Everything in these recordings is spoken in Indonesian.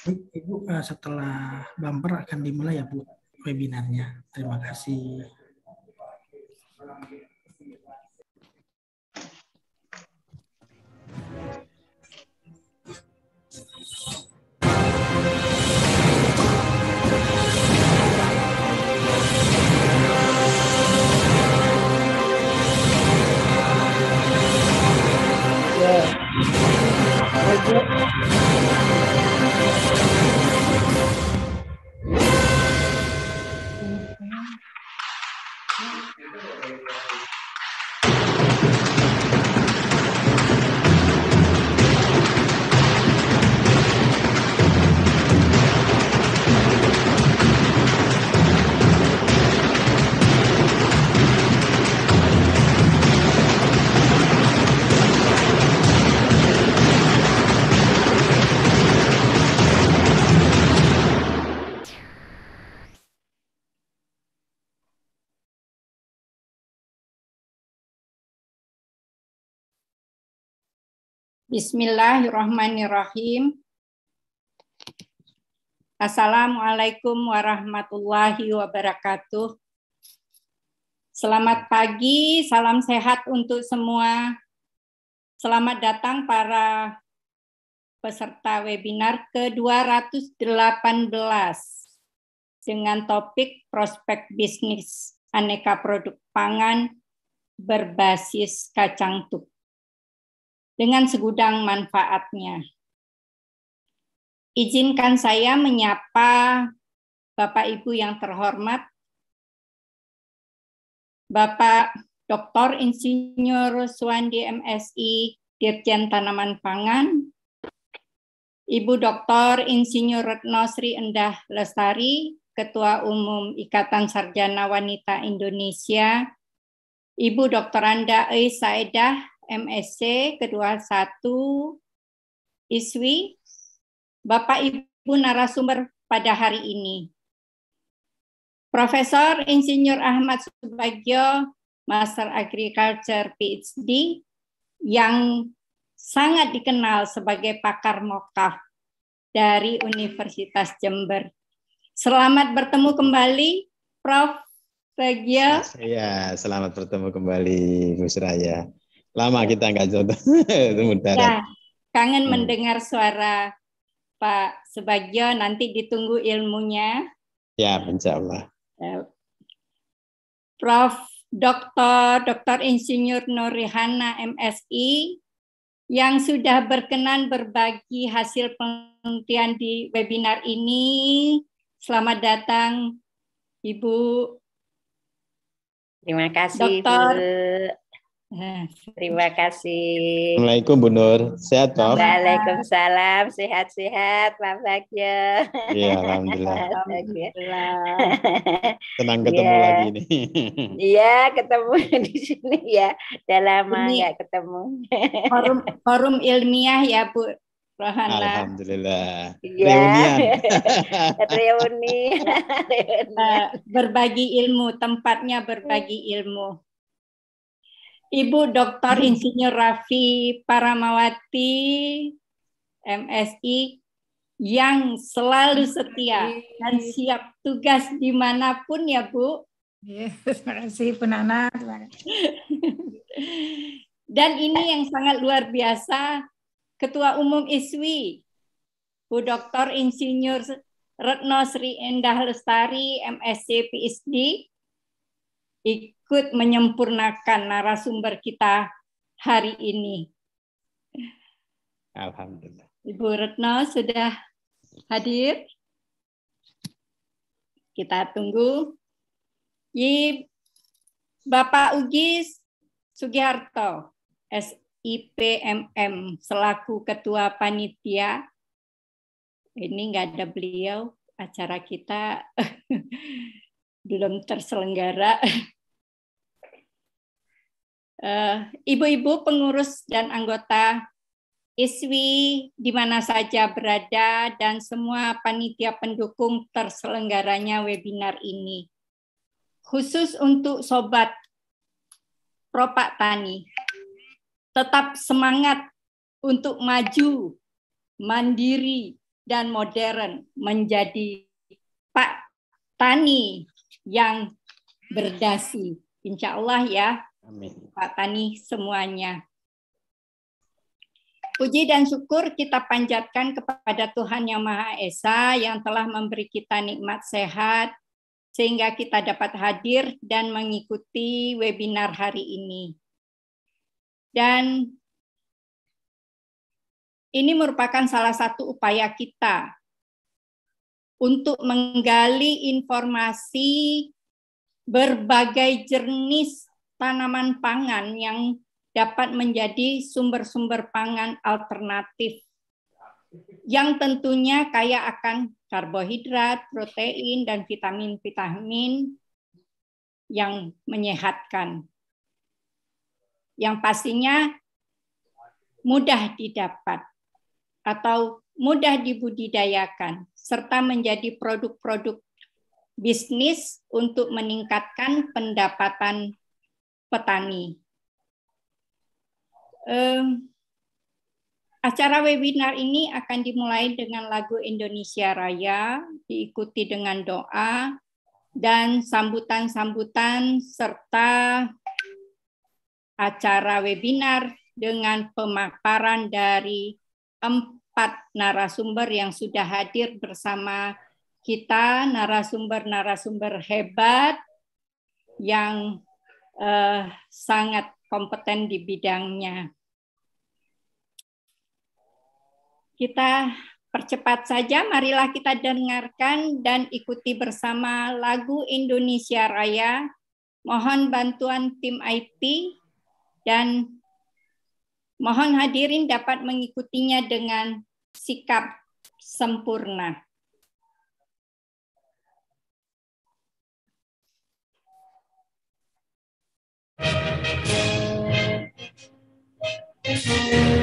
Baik, Ibu, eh, setelah bumper akan dimulai ya, Bu, webinarnya. Terima kasih. Yeah. Ya. Thank you. Bismillahirrahmanirrahim. Assalamualaikum warahmatullahi wabarakatuh. Selamat pagi, salam sehat untuk semua. Selamat datang para peserta webinar ke-218 dengan topik prospek bisnis aneka produk pangan berbasis kacang tuk dengan segudang manfaatnya. Izinkan saya menyapa Bapak Ibu yang terhormat, Bapak Dr. Insinyur Suwandi MSI, Dirjen Tanaman Pangan, Ibu Dr. Insinyur Retno Sri Endah Lestari, Ketua Umum Ikatan Sarjana Wanita Indonesia, Ibu Dr. Anda Eisaedah. Saedah, MSC kedua satu ISWI, Bapak Ibu narasumber pada hari ini. Profesor Insinyur Ahmad Subagio, Master Agriculture PhD, yang sangat dikenal sebagai pakar mokaf dari Universitas Jember. Selamat bertemu kembali, Prof. Bagia. Ya, selamat bertemu kembali, Gus Raya. Lama iya. kita nggak jodoh darat. Ya, kangen hmm. mendengar suara Pak Subagio. Nanti ditunggu ilmunya. Ya, insya Allah. Ya. Prof. Dr. Dr. Insinyur Nurihana MSI yang sudah berkenan berbagi hasil penelitian di webinar ini. Selamat datang Ibu. Terima kasih Dr. Hmm. Terima kasih. Assalamualaikum Bu Nur. Sehat, pak. Waalaikumsalam. Sehat-sehat, Pak Bagio. Iya, Alhamdulillah. Alhamdulillah. Senang ketemu ya. lagi nih. Iya, ketemu di sini ya. Udah lama nggak ketemu. Forum, forum ilmiah ya, Bu. Rohana. Alhamdulillah. Ya. Reunian. Reuni. Eh, berbagi ilmu, tempatnya berbagi hmm. ilmu. Ibu Dr. Insinyur Raffi Paramawati, MSI, yang selalu setia dan siap tugas dimanapun ya Bu. Yes, iya, terima kasih Bu Nana. dan ini yang sangat luar biasa, Ketua Umum ISWI, Bu Dr. Insinyur Retno Sri Endah Lestari, MSc, PhD, ikut menyempurnakan narasumber kita hari ini. Alhamdulillah. Ibu Retno sudah hadir. Kita tunggu. I Bapak Ugi Sugiharto, SIPMM, selaku Ketua Panitia. Ini nggak ada beliau, acara kita belum terselenggara. Eh, ibu-ibu pengurus dan anggota ISWI di mana saja berada dan semua panitia pendukung terselenggaranya webinar ini. Khusus untuk sobat Propak Tani, tetap semangat untuk maju, mandiri, dan modern menjadi Pak Tani yang berdasi. Insya Allah ya, Amin. Pak Tani semuanya. Puji dan syukur kita panjatkan kepada Tuhan Yang Maha Esa yang telah memberi kita nikmat sehat sehingga kita dapat hadir dan mengikuti webinar hari ini. Dan ini merupakan salah satu upaya kita untuk menggali informasi berbagai jenis tanaman pangan yang dapat menjadi sumber-sumber pangan alternatif yang tentunya kaya akan karbohidrat, protein, dan vitamin-vitamin yang menyehatkan. Yang pastinya mudah didapat atau mudah dibudidayakan, serta menjadi produk-produk bisnis untuk meningkatkan pendapatan petani. Um, acara webinar ini akan dimulai dengan lagu Indonesia Raya, diikuti dengan doa, dan sambutan-sambutan serta acara webinar dengan pemaparan dari empat empat narasumber yang sudah hadir bersama kita, narasumber-narasumber hebat yang eh, sangat kompeten di bidangnya. Kita percepat saja, marilah kita dengarkan dan ikuti bersama lagu Indonesia Raya. Mohon bantuan tim IT dan Mohon hadirin dapat mengikutinya dengan sikap sempurna. Thank you.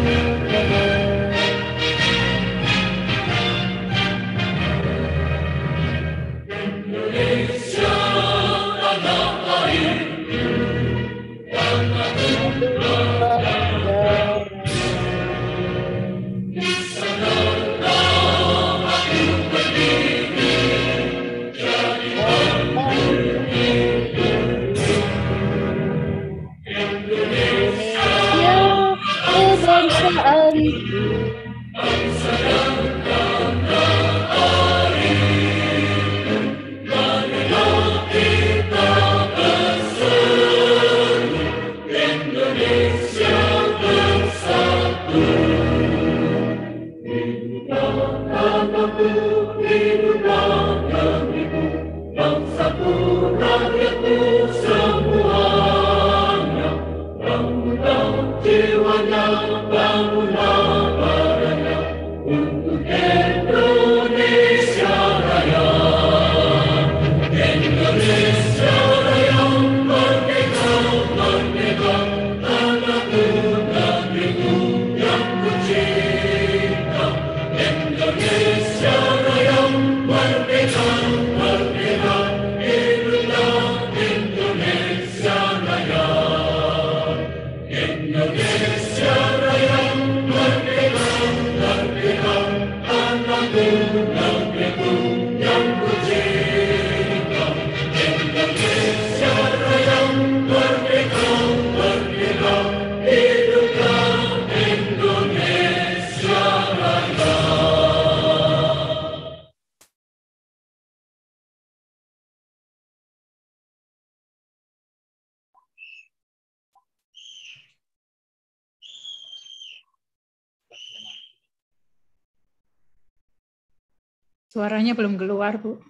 belum keluar, Bu.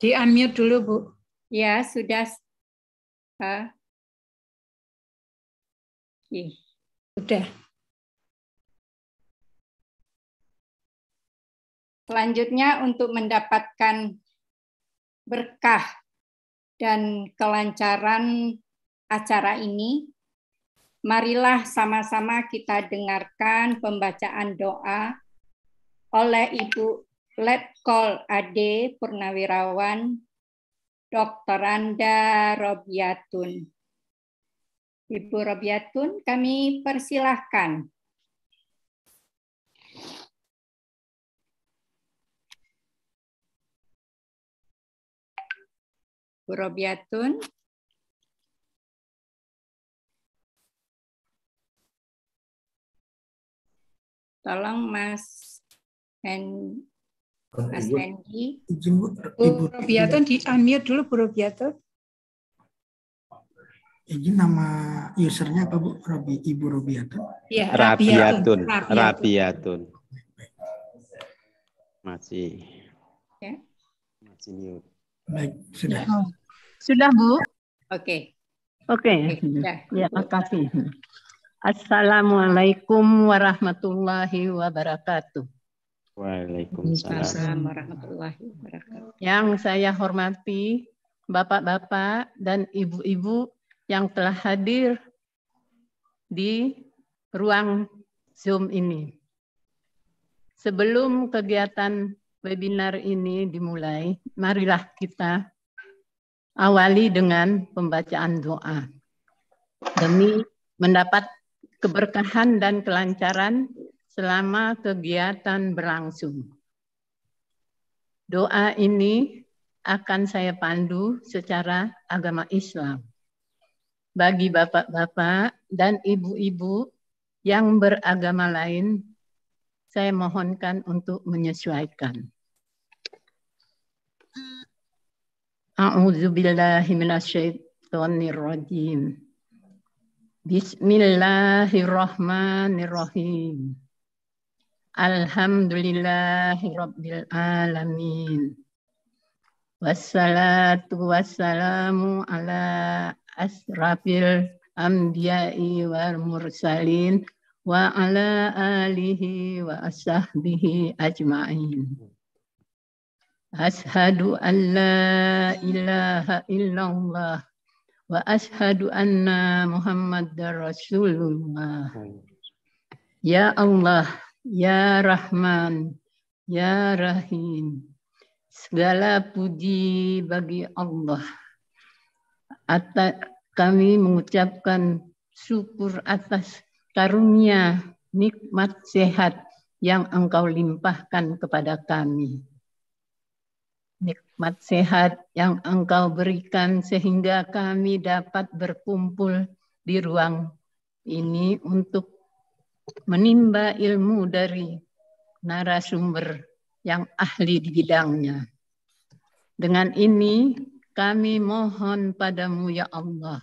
Di unmute dulu, Bu. Ya, sudah. Ha. sudah. Selanjutnya untuk mendapatkan berkah dan kelancaran acara ini, Marilah sama-sama kita dengarkan pembacaan doa oleh Ibu Letkol Ade Purnawirawan, Dr. Anda Robiatun. Ibu Robiatun, kami persilahkan. Bu Robiatun. tolong Mas Hen Mas Hendi Bu Robiato di unmute dulu Bu Robiato. ini nama usernya apa Bu Robi Ibu Robiato? ya Rabiatun. Rabiatun. Masih. Ya. Masih mute. Baik, sudah. Ya, sudah, Bu. Oke. Okay. Oke. Okay. Ya. terima kasih Assalamualaikum warahmatullahi wabarakatuh. Waalaikumsalam warahmatullahi wabarakatuh. Yang saya hormati Bapak-bapak dan Ibu-ibu yang telah hadir di ruang Zoom ini. Sebelum kegiatan webinar ini dimulai, marilah kita awali dengan pembacaan doa. Demi mendapat keberkahan dan kelancaran selama kegiatan berlangsung. Doa ini akan saya pandu secara agama Islam. Bagi bapak-bapak dan ibu-ibu yang beragama lain, saya mohonkan untuk menyesuaikan. A'udzubillahiminasyaitonirrojim. Bismillahirrahmanirrahim. Alhamdulillahirabbil alamin. Wassalatu wassalamu ala asrafil anbiya'i wal mursalin wa ala alihi wa ashabihi ajma'in. Ashadu an la ilaha illallah wa ashadu anna Muhammad Rasulullah. Ya Allah, Ya Rahman, Ya Rahim. Segala puji bagi Allah. Ata kami mengucapkan syukur atas karunia nikmat sehat yang engkau limpahkan kepada kami nikmat sehat yang Engkau berikan sehingga kami dapat berkumpul di ruang ini untuk menimba ilmu dari narasumber yang ahli di bidangnya. Dengan ini kami mohon padamu ya Allah.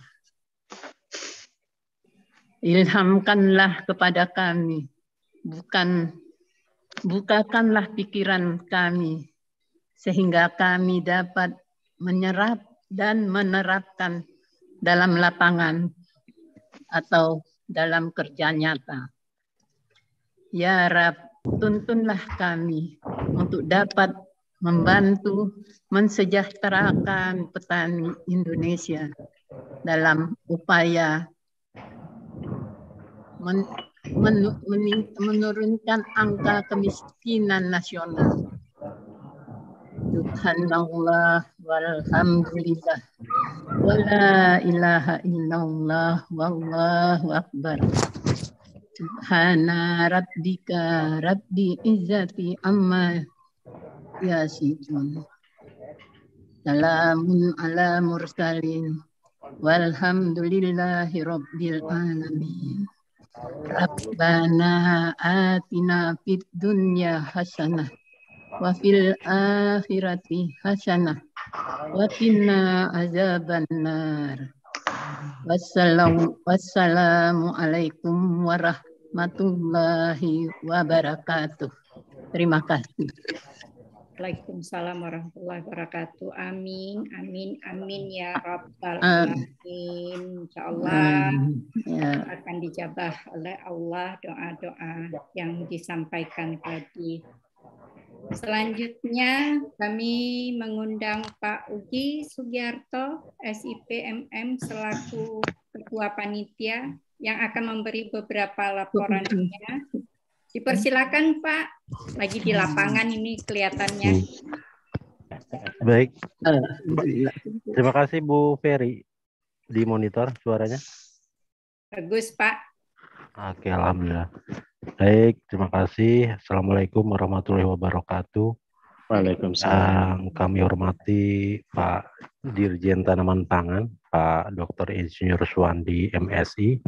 Ilhamkanlah kepada kami, bukan bukakanlah pikiran kami sehingga kami dapat menyerap dan menerapkan dalam lapangan atau dalam kerja nyata. Ya Rab, tuntunlah kami untuk dapat membantu mensejahterakan petani Indonesia dalam upaya men, men, menurunkan angka kemiskinan nasional Subhanallah walhamdulillah wa la ilaha illallah wallahu akbar Subhana rabbika rabbi izzati amma yasifun Salamun ala mursalin walhamdulillahi rabbil alamin Rabbana atina fid dunya hasanah wa fil akhirati hasanah wa qina azabannar wassalamu alaikum warahmatullahi wabarakatuh terima kasih Waalaikumsalam warahmatullahi wabarakatuh. Amin, amin, amin ya Rabbal Alamin. Insya Allah ya. akan dijabah oleh Allah doa-doa yang disampaikan tadi. Selanjutnya kami mengundang Pak Ugi Sugiarto, SIPMM selaku Ketua Panitia yang akan memberi beberapa laporannya. Dipersilakan Pak, lagi di lapangan ini kelihatannya. Baik, terima kasih Bu Ferry. Di monitor suaranya. Bagus Pak. Oke, alhamdulillah. Baik, terima kasih. Assalamualaikum warahmatullahi wabarakatuh. Waalaikumsalam. Yang kami hormati Pak Dirjen Tanaman Pangan, Pak Dr. Insinyur Suwandi MSI,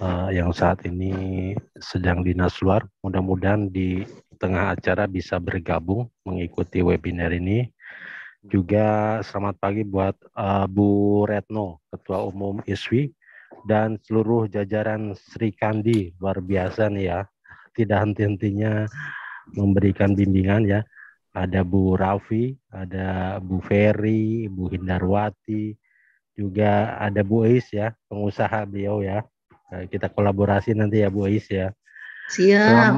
eh, yang saat ini sedang dinas luar. Mudah-mudahan di tengah acara bisa bergabung mengikuti webinar ini. Juga selamat pagi buat uh, Bu Retno, Ketua Umum ISWI, dan seluruh jajaran Sri Kandi luar biasa nih ya. Tidak henti-hentinya memberikan bimbingan ya. Ada Bu Raffi, ada Bu Ferry, Bu Hindarwati, juga ada Bu Is ya, pengusaha beliau ya. Eh, kita kolaborasi nanti ya Bu Is ya. Siap.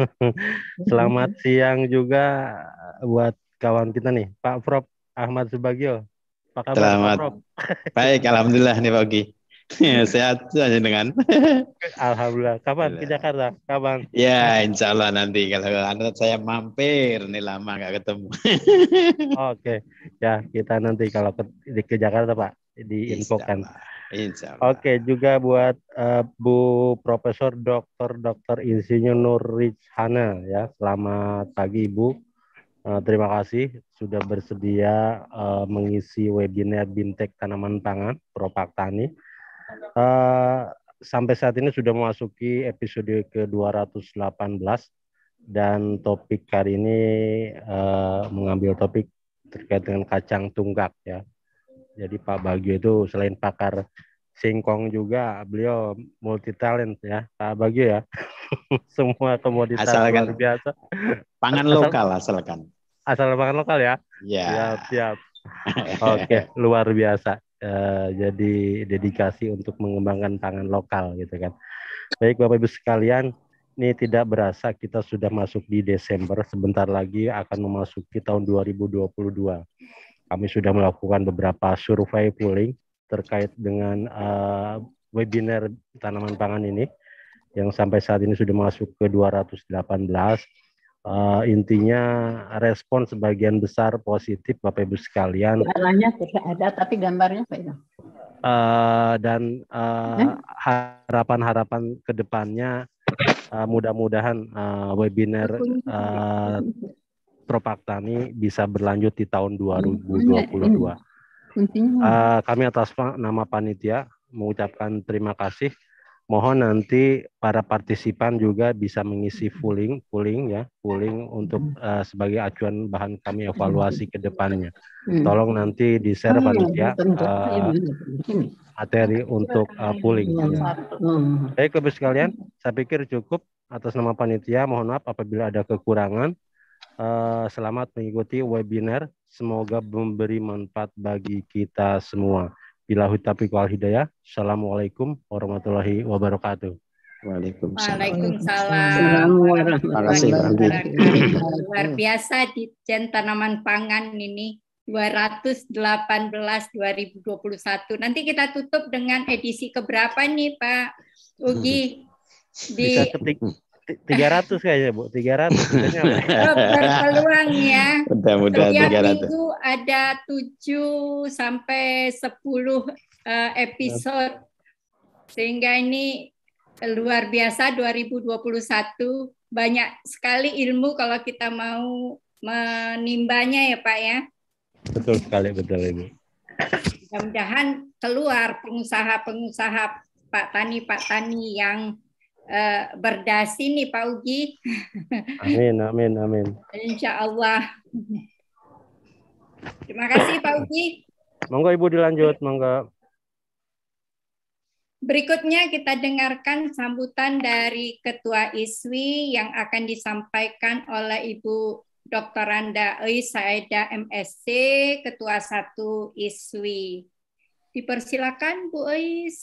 Selamat, siang juga buat kawan kita nih, Pak Prof Ahmad Subagio. Selamat. Pak Prof? Baik, alhamdulillah nih Pak Ogi. Ya, sehat saja dengan. Alhamdulillah. Kapan ke Jakarta? Kapan? Ya, insya Allah nanti kalau anda saya mampir, nih lama nggak ketemu. Oke, ya kita nanti kalau ke, ke Jakarta Pak diinfokan. Insya Allah. Oke, juga buat eh, Bu Profesor Dokter Dokter Insinyur Nur Richana ya. Selamat pagi Bu eh, terima kasih sudah bersedia eh, mengisi webinar Bintek Tanaman Pangan Propak Tani Uh, sampai saat ini sudah memasuki episode ke-218 dan topik kali ini uh, mengambil topik terkait dengan kacang tunggak ya. Jadi Pak Bagio itu selain pakar singkong juga, beliau multi talent ya, Pak Bagio ya. Semua komoditas asalkan luar biasa. Pangan asal, lokal asalkan. Asal pangan lokal ya. Iya. Yeah. Siap, siap. Oke, okay, luar biasa. Eh, jadi dedikasi untuk mengembangkan pangan lokal gitu kan. Baik Bapak Ibu sekalian, ini tidak berasa kita sudah masuk di Desember, sebentar lagi akan memasuki tahun 2022. Kami sudah melakukan beberapa survei polling terkait dengan uh, webinar tanaman pangan ini yang sampai saat ini sudah masuk ke 218 uh, intinya respon sebagian besar positif Bapak Ibu sekalian. Gambarnya tidak ada tapi gambarnya Pak Ibu. Uh, eh, dan uh, harapan-harapan kedepannya, uh, mudah-mudahan uh, webinar uh, Propaktani bisa berlanjut di tahun 2022. Iya, iya. Uh, kami atas nama panitia mengucapkan terima kasih Mohon nanti para partisipan juga bisa mengisi pooling, fulling ya, pooling untuk uh, sebagai acuan bahan kami hmm. evaluasi ke depannya. Hmm. Tolong nanti di share panitia uh, materi untuk uh, pooling. Baik, lebih sekalian, saya pikir cukup atas nama panitia. Mohon maaf apabila ada kekurangan. Uh, selamat mengikuti webinar. Semoga memberi manfaat bagi kita semua. Bila tapi wal hidayah. Assalamualaikum warahmatullahi wabarakatuh. Waalaikumsalam. Waalaikumsalam. Waalaikumsalam. Luar biasa di Jen Tanaman Pangan ini 218 2021. Nanti kita tutup dengan edisi keberapa nih Pak Ugi? Di... Bisa ketik tiga ratus kayaknya bu tiga ratus ya? peluang ya mudah-mudahan tiga ratus ada tujuh sampai sepuluh eh, episode sehingga ini luar biasa 2021 banyak sekali ilmu kalau kita mau menimbanya ya pak ya betul sekali betul ibu mudah-mudahan keluar pengusaha-pengusaha Pak Tani Pak Tani yang Eh, berdasi nih Pak Ugi. Amin, amin, amin. Insya Allah. Terima kasih Pak Ugi. Monggo Ibu dilanjut, monggo. Berikutnya kita dengarkan sambutan dari Ketua ISWI yang akan disampaikan oleh Ibu Dr. Randa Oi MSc, Ketua Satu ISWI. Dipersilakan Bu Ois.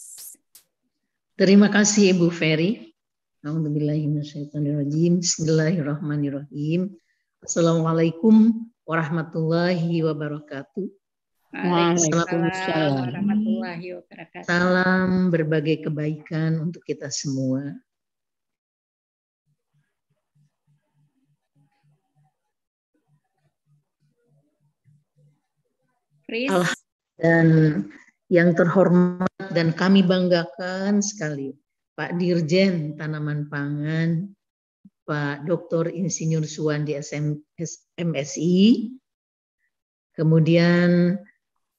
Terima kasih Ibu Ferry. A'udzubillahiminasyaitonirrojim. Bismillahirrahmanirrahim. Assalamualaikum warahmatullahi wabarakatuh. Waalaikumsalam warahmatullahi wabarakatuh. Salam berbagai kebaikan untuk kita semua. Alhamdulillah dan yang terhormat dan kami banggakan sekali Pak Dirjen Tanaman Pangan, Pak Dr. Insinyur Suwan di MSI, kemudian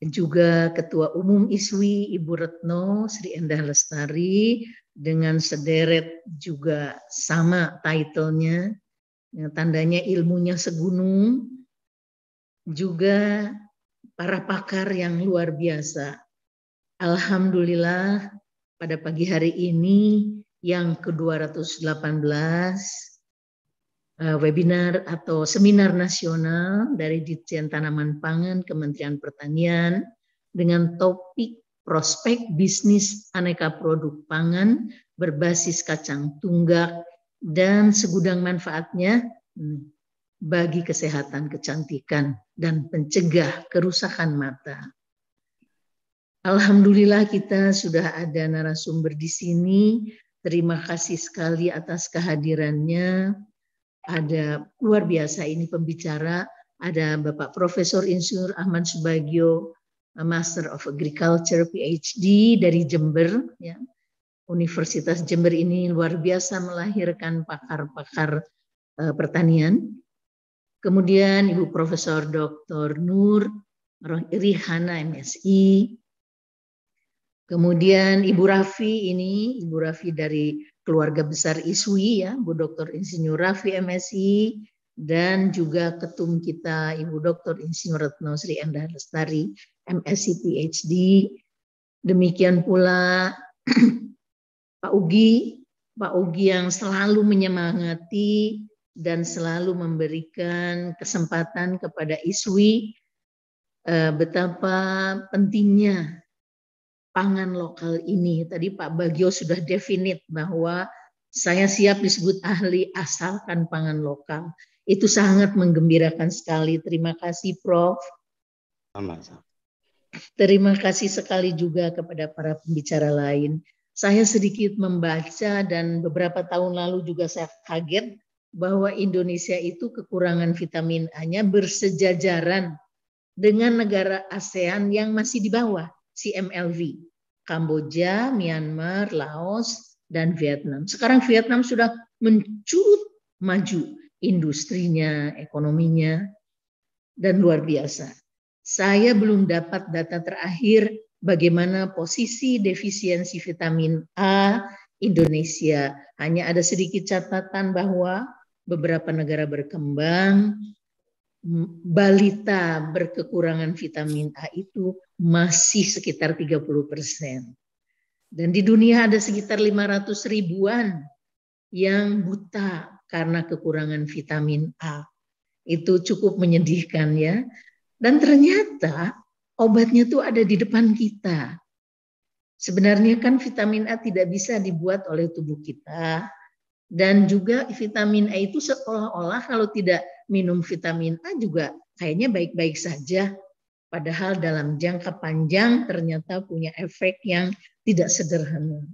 juga Ketua Umum ISWI Ibu Retno Sri Endah Lestari dengan sederet juga sama titlenya, tandanya ilmunya segunung, juga para pakar yang luar biasa. Alhamdulillah pada pagi hari ini yang ke-218 eh, webinar atau seminar nasional dari Ditjen Tanaman Pangan Kementerian Pertanian dengan topik prospek bisnis aneka produk pangan berbasis kacang tunggak dan segudang manfaatnya hmm, bagi kesehatan, kecantikan, dan pencegah kerusakan mata. Alhamdulillah kita sudah ada narasumber di sini. Terima kasih sekali atas kehadirannya. Ada luar biasa ini pembicara, ada Bapak Profesor Insur Ahmad Subagio, Master of Agriculture PhD dari Jember ya. Universitas Jember ini luar biasa melahirkan pakar-pakar eh, pertanian. Kemudian Ibu Profesor Dr. Nur Rihana MSI, Kemudian Ibu Raffi ini, Ibu Raffi dari keluarga besar ISWI ya, Bu Dr. Insinyur Raffi MSI dan juga ketum kita Ibu Dr. Insinyur Retno Sri Endah Lestari MSI PhD. Demikian pula Pak Ugi, Pak Ugi yang selalu menyemangati dan selalu memberikan kesempatan kepada ISWI eh, betapa pentingnya pangan lokal ini. Tadi Pak Bagio sudah definit bahwa saya siap disebut ahli asalkan pangan lokal. Itu sangat menggembirakan sekali. Terima kasih Prof. Terima kasih sekali juga kepada para pembicara lain. Saya sedikit membaca dan beberapa tahun lalu juga saya kaget bahwa Indonesia itu kekurangan vitamin A-nya bersejajaran dengan negara ASEAN yang masih di bawah CMLV. Kamboja, Myanmar, Laos, dan Vietnam. Sekarang Vietnam sudah mencut maju industrinya, ekonominya, dan luar biasa. Saya belum dapat data terakhir bagaimana posisi defisiensi vitamin A Indonesia. Hanya ada sedikit catatan bahwa beberapa negara berkembang balita berkekurangan vitamin A itu masih sekitar 30 persen. Dan di dunia ada sekitar 500 ribuan yang buta karena kekurangan vitamin A. Itu cukup menyedihkan ya. Dan ternyata obatnya tuh ada di depan kita. Sebenarnya kan vitamin A tidak bisa dibuat oleh tubuh kita. Dan juga vitamin A itu seolah-olah kalau tidak minum vitamin A juga kayaknya baik-baik saja. Padahal dalam jangka panjang ternyata punya efek yang tidak sederhana.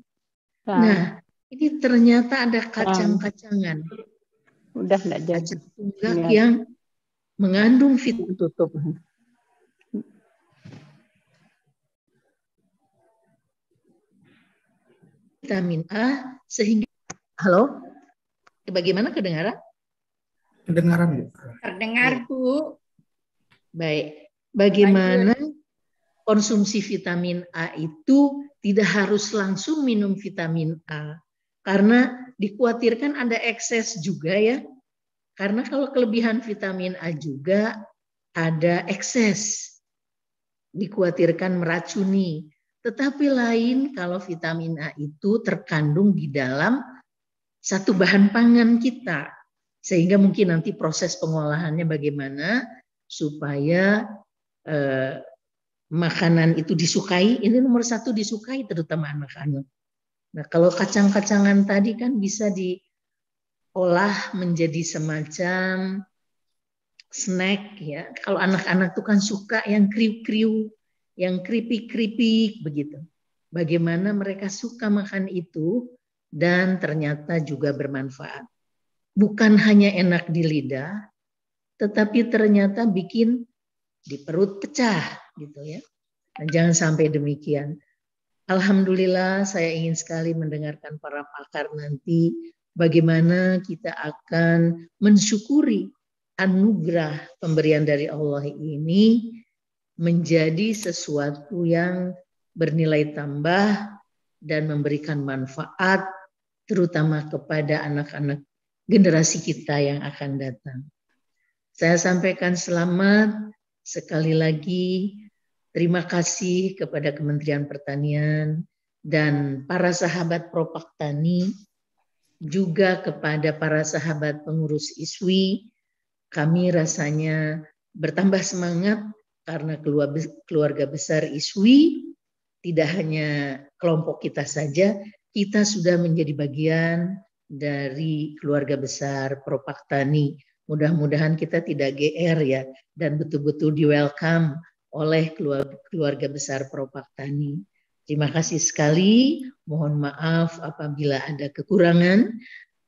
Nah, ini ternyata ada kacang-kacangan. Udah enggak jadi. Kacang tunggak ya. yang mengandung vitamin. Tutup. Vitamin A sehingga Halo? Bagaimana kedengaran? Kedengaran, Bu. Terdengar, iya. Bu. Baik. Bagaimana konsumsi vitamin A itu tidak harus langsung minum vitamin A? Karena dikhawatirkan ada ekses juga ya. Karena kalau kelebihan vitamin A juga ada ekses. Dikhawatirkan meracuni. Tetapi lain kalau vitamin A itu terkandung di dalam satu bahan pangan kita sehingga mungkin nanti proses pengolahannya bagaimana supaya eh, makanan itu disukai. Ini nomor satu disukai terutama anak-anak. Nah kalau kacang-kacangan tadi kan bisa diolah menjadi semacam snack ya. Kalau anak-anak tuh kan suka yang kriuk-kriuk, yang keripik-keripik begitu. Bagaimana mereka suka makan itu dan ternyata juga bermanfaat bukan hanya enak di lidah, tetapi ternyata bikin di perut pecah gitu ya. Dan nah, jangan sampai demikian. Alhamdulillah saya ingin sekali mendengarkan para pakar nanti bagaimana kita akan mensyukuri anugerah pemberian dari Allah ini menjadi sesuatu yang bernilai tambah dan memberikan manfaat terutama kepada anak-anak generasi kita yang akan datang. Saya sampaikan selamat sekali lagi. Terima kasih kepada Kementerian Pertanian dan para sahabat Propak Tani, juga kepada para sahabat pengurus ISWI. Kami rasanya bertambah semangat karena keluarga besar ISWI tidak hanya kelompok kita saja, kita sudah menjadi bagian dari keluarga besar Propak Tani. Mudah-mudahan kita tidak GR ya dan betul-betul di welcome oleh keluarga besar Propak Tani. Terima kasih sekali. Mohon maaf apabila ada kekurangan.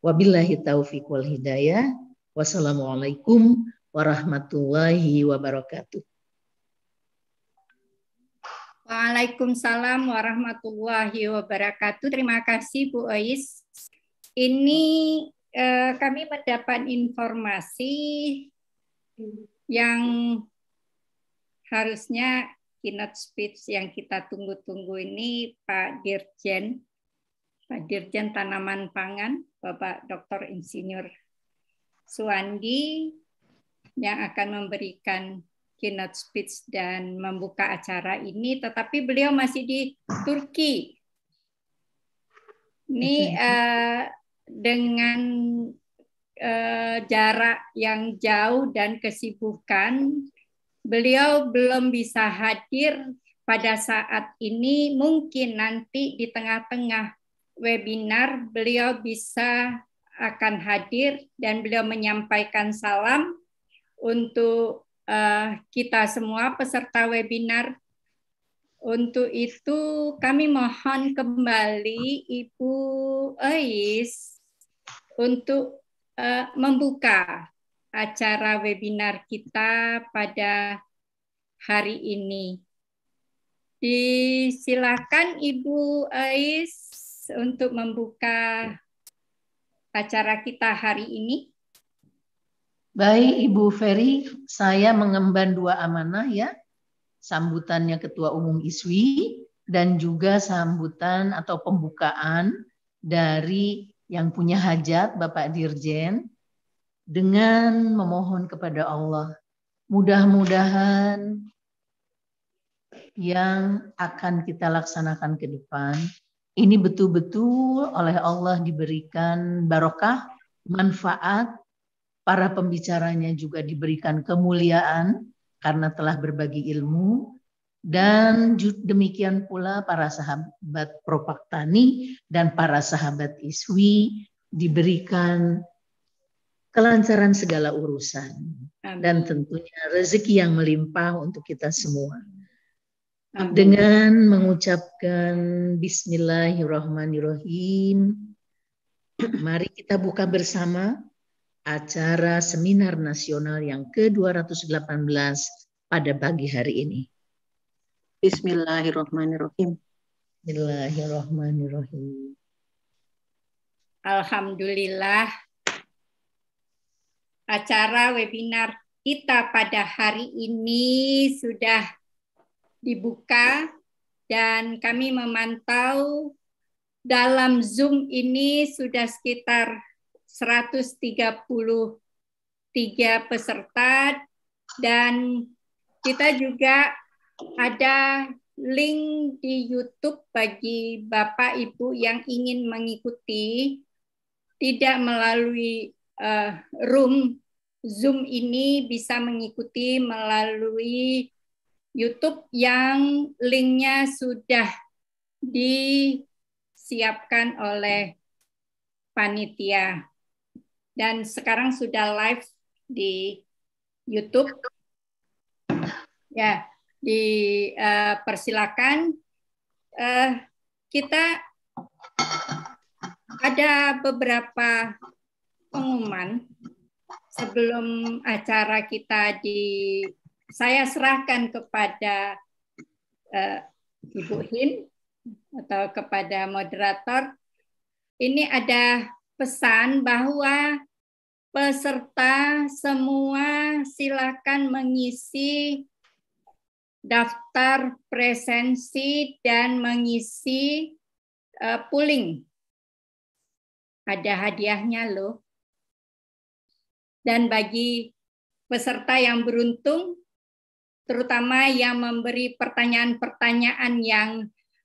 Wabillahi taufiq wal hidayah. Wassalamualaikum warahmatullahi wabarakatuh. Waalaikumsalam warahmatullahi wabarakatuh. Terima kasih Bu Ois ini eh, kami mendapat informasi yang harusnya keynote speech yang kita tunggu-tunggu ini Pak Dirjen, Pak Dirjen Tanaman Pangan, Bapak Dr. Insinyur Suandi yang akan memberikan keynote speech dan membuka acara ini, tetapi beliau masih di Turki. Ini uh, dengan uh, jarak yang jauh dan kesibukan, beliau belum bisa hadir pada saat ini. Mungkin nanti di tengah-tengah webinar beliau bisa akan hadir dan beliau menyampaikan salam untuk uh, kita semua peserta webinar. Untuk itu kami mohon kembali Ibu Ais untuk uh, membuka acara webinar kita pada hari ini. Disilakan Ibu Ais untuk membuka acara kita hari ini. Baik Ibu Ferry, saya mengemban dua amanah ya. Sambutannya Ketua Umum ISWI dan juga sambutan atau pembukaan dari yang punya hajat Bapak Dirjen dengan memohon kepada Allah. Mudah-mudahan yang akan kita laksanakan ke depan ini betul-betul oleh Allah diberikan barokah, manfaat, para pembicaranya juga diberikan kemuliaan karena telah berbagi ilmu dan demikian pula para sahabat Propaktani dan para sahabat Iswi diberikan kelancaran segala urusan dan tentunya rezeki yang melimpah untuk kita semua. Dengan mengucapkan bismillahirrahmanirrahim, mari kita buka bersama acara seminar nasional yang ke-218 pada pagi hari ini. Bismillahirrahmanirrahim. Bismillahirrahmanirrahim. Alhamdulillah. Acara webinar kita pada hari ini sudah dibuka dan kami memantau dalam Zoom ini sudah sekitar 133 peserta dan kita juga ada link di YouTube bagi Bapak Ibu yang ingin mengikuti tidak melalui uh, room Zoom ini bisa mengikuti melalui YouTube yang linknya sudah disiapkan oleh panitia dan sekarang sudah live di YouTube. Ya, dipersilakan. Eh, uh, eh, kita ada beberapa pengumuman sebelum acara kita di saya serahkan kepada uh, Ibu Hin atau kepada moderator. Ini ada pesan bahwa peserta semua silakan mengisi daftar presensi dan mengisi uh, pooling. Ada hadiahnya loh. Dan bagi peserta yang beruntung, terutama yang memberi pertanyaan-pertanyaan yang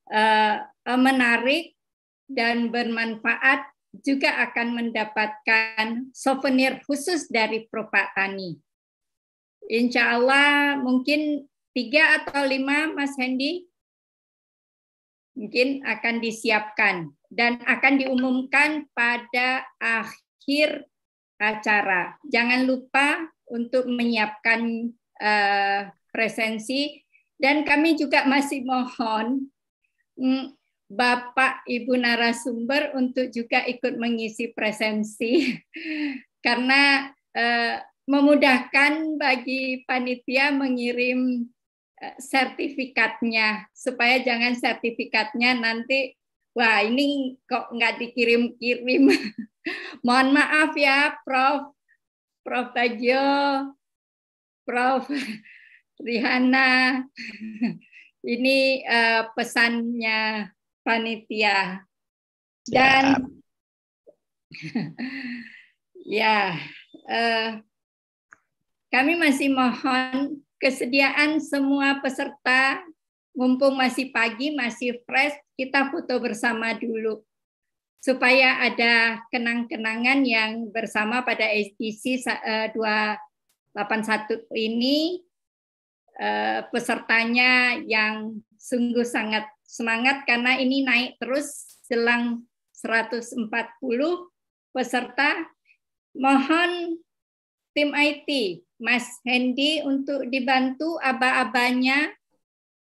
uh, menarik dan bermanfaat, juga akan mendapatkan souvenir khusus dari Propak Tani. Insya Allah mungkin Tiga atau lima, Mas Hendy? Mungkin akan disiapkan dan akan diumumkan pada akhir acara. Jangan lupa untuk menyiapkan uh, presensi dan kami juga masih mohon mm, Bapak Ibu narasumber untuk juga ikut mengisi presensi karena uh, memudahkan bagi panitia mengirim Eh, sertifikatnya supaya jangan sertifikatnya nanti wah ini kok nggak dikirim-kirim. Mohon maaf ya Prof. Prof Bajo, Prof Rihana. ini uh, pesannya panitia. Ya. Dan ya, ya uh, kami masih mohon Kesediaan semua peserta, mumpung masih pagi, masih fresh, kita foto bersama dulu. Supaya ada kenang-kenangan yang bersama pada STC 281 eh, ini, eh, pesertanya yang sungguh sangat semangat karena ini naik terus jelang 140 peserta. Mohon tim IT Mas Hendi untuk dibantu aba-abanya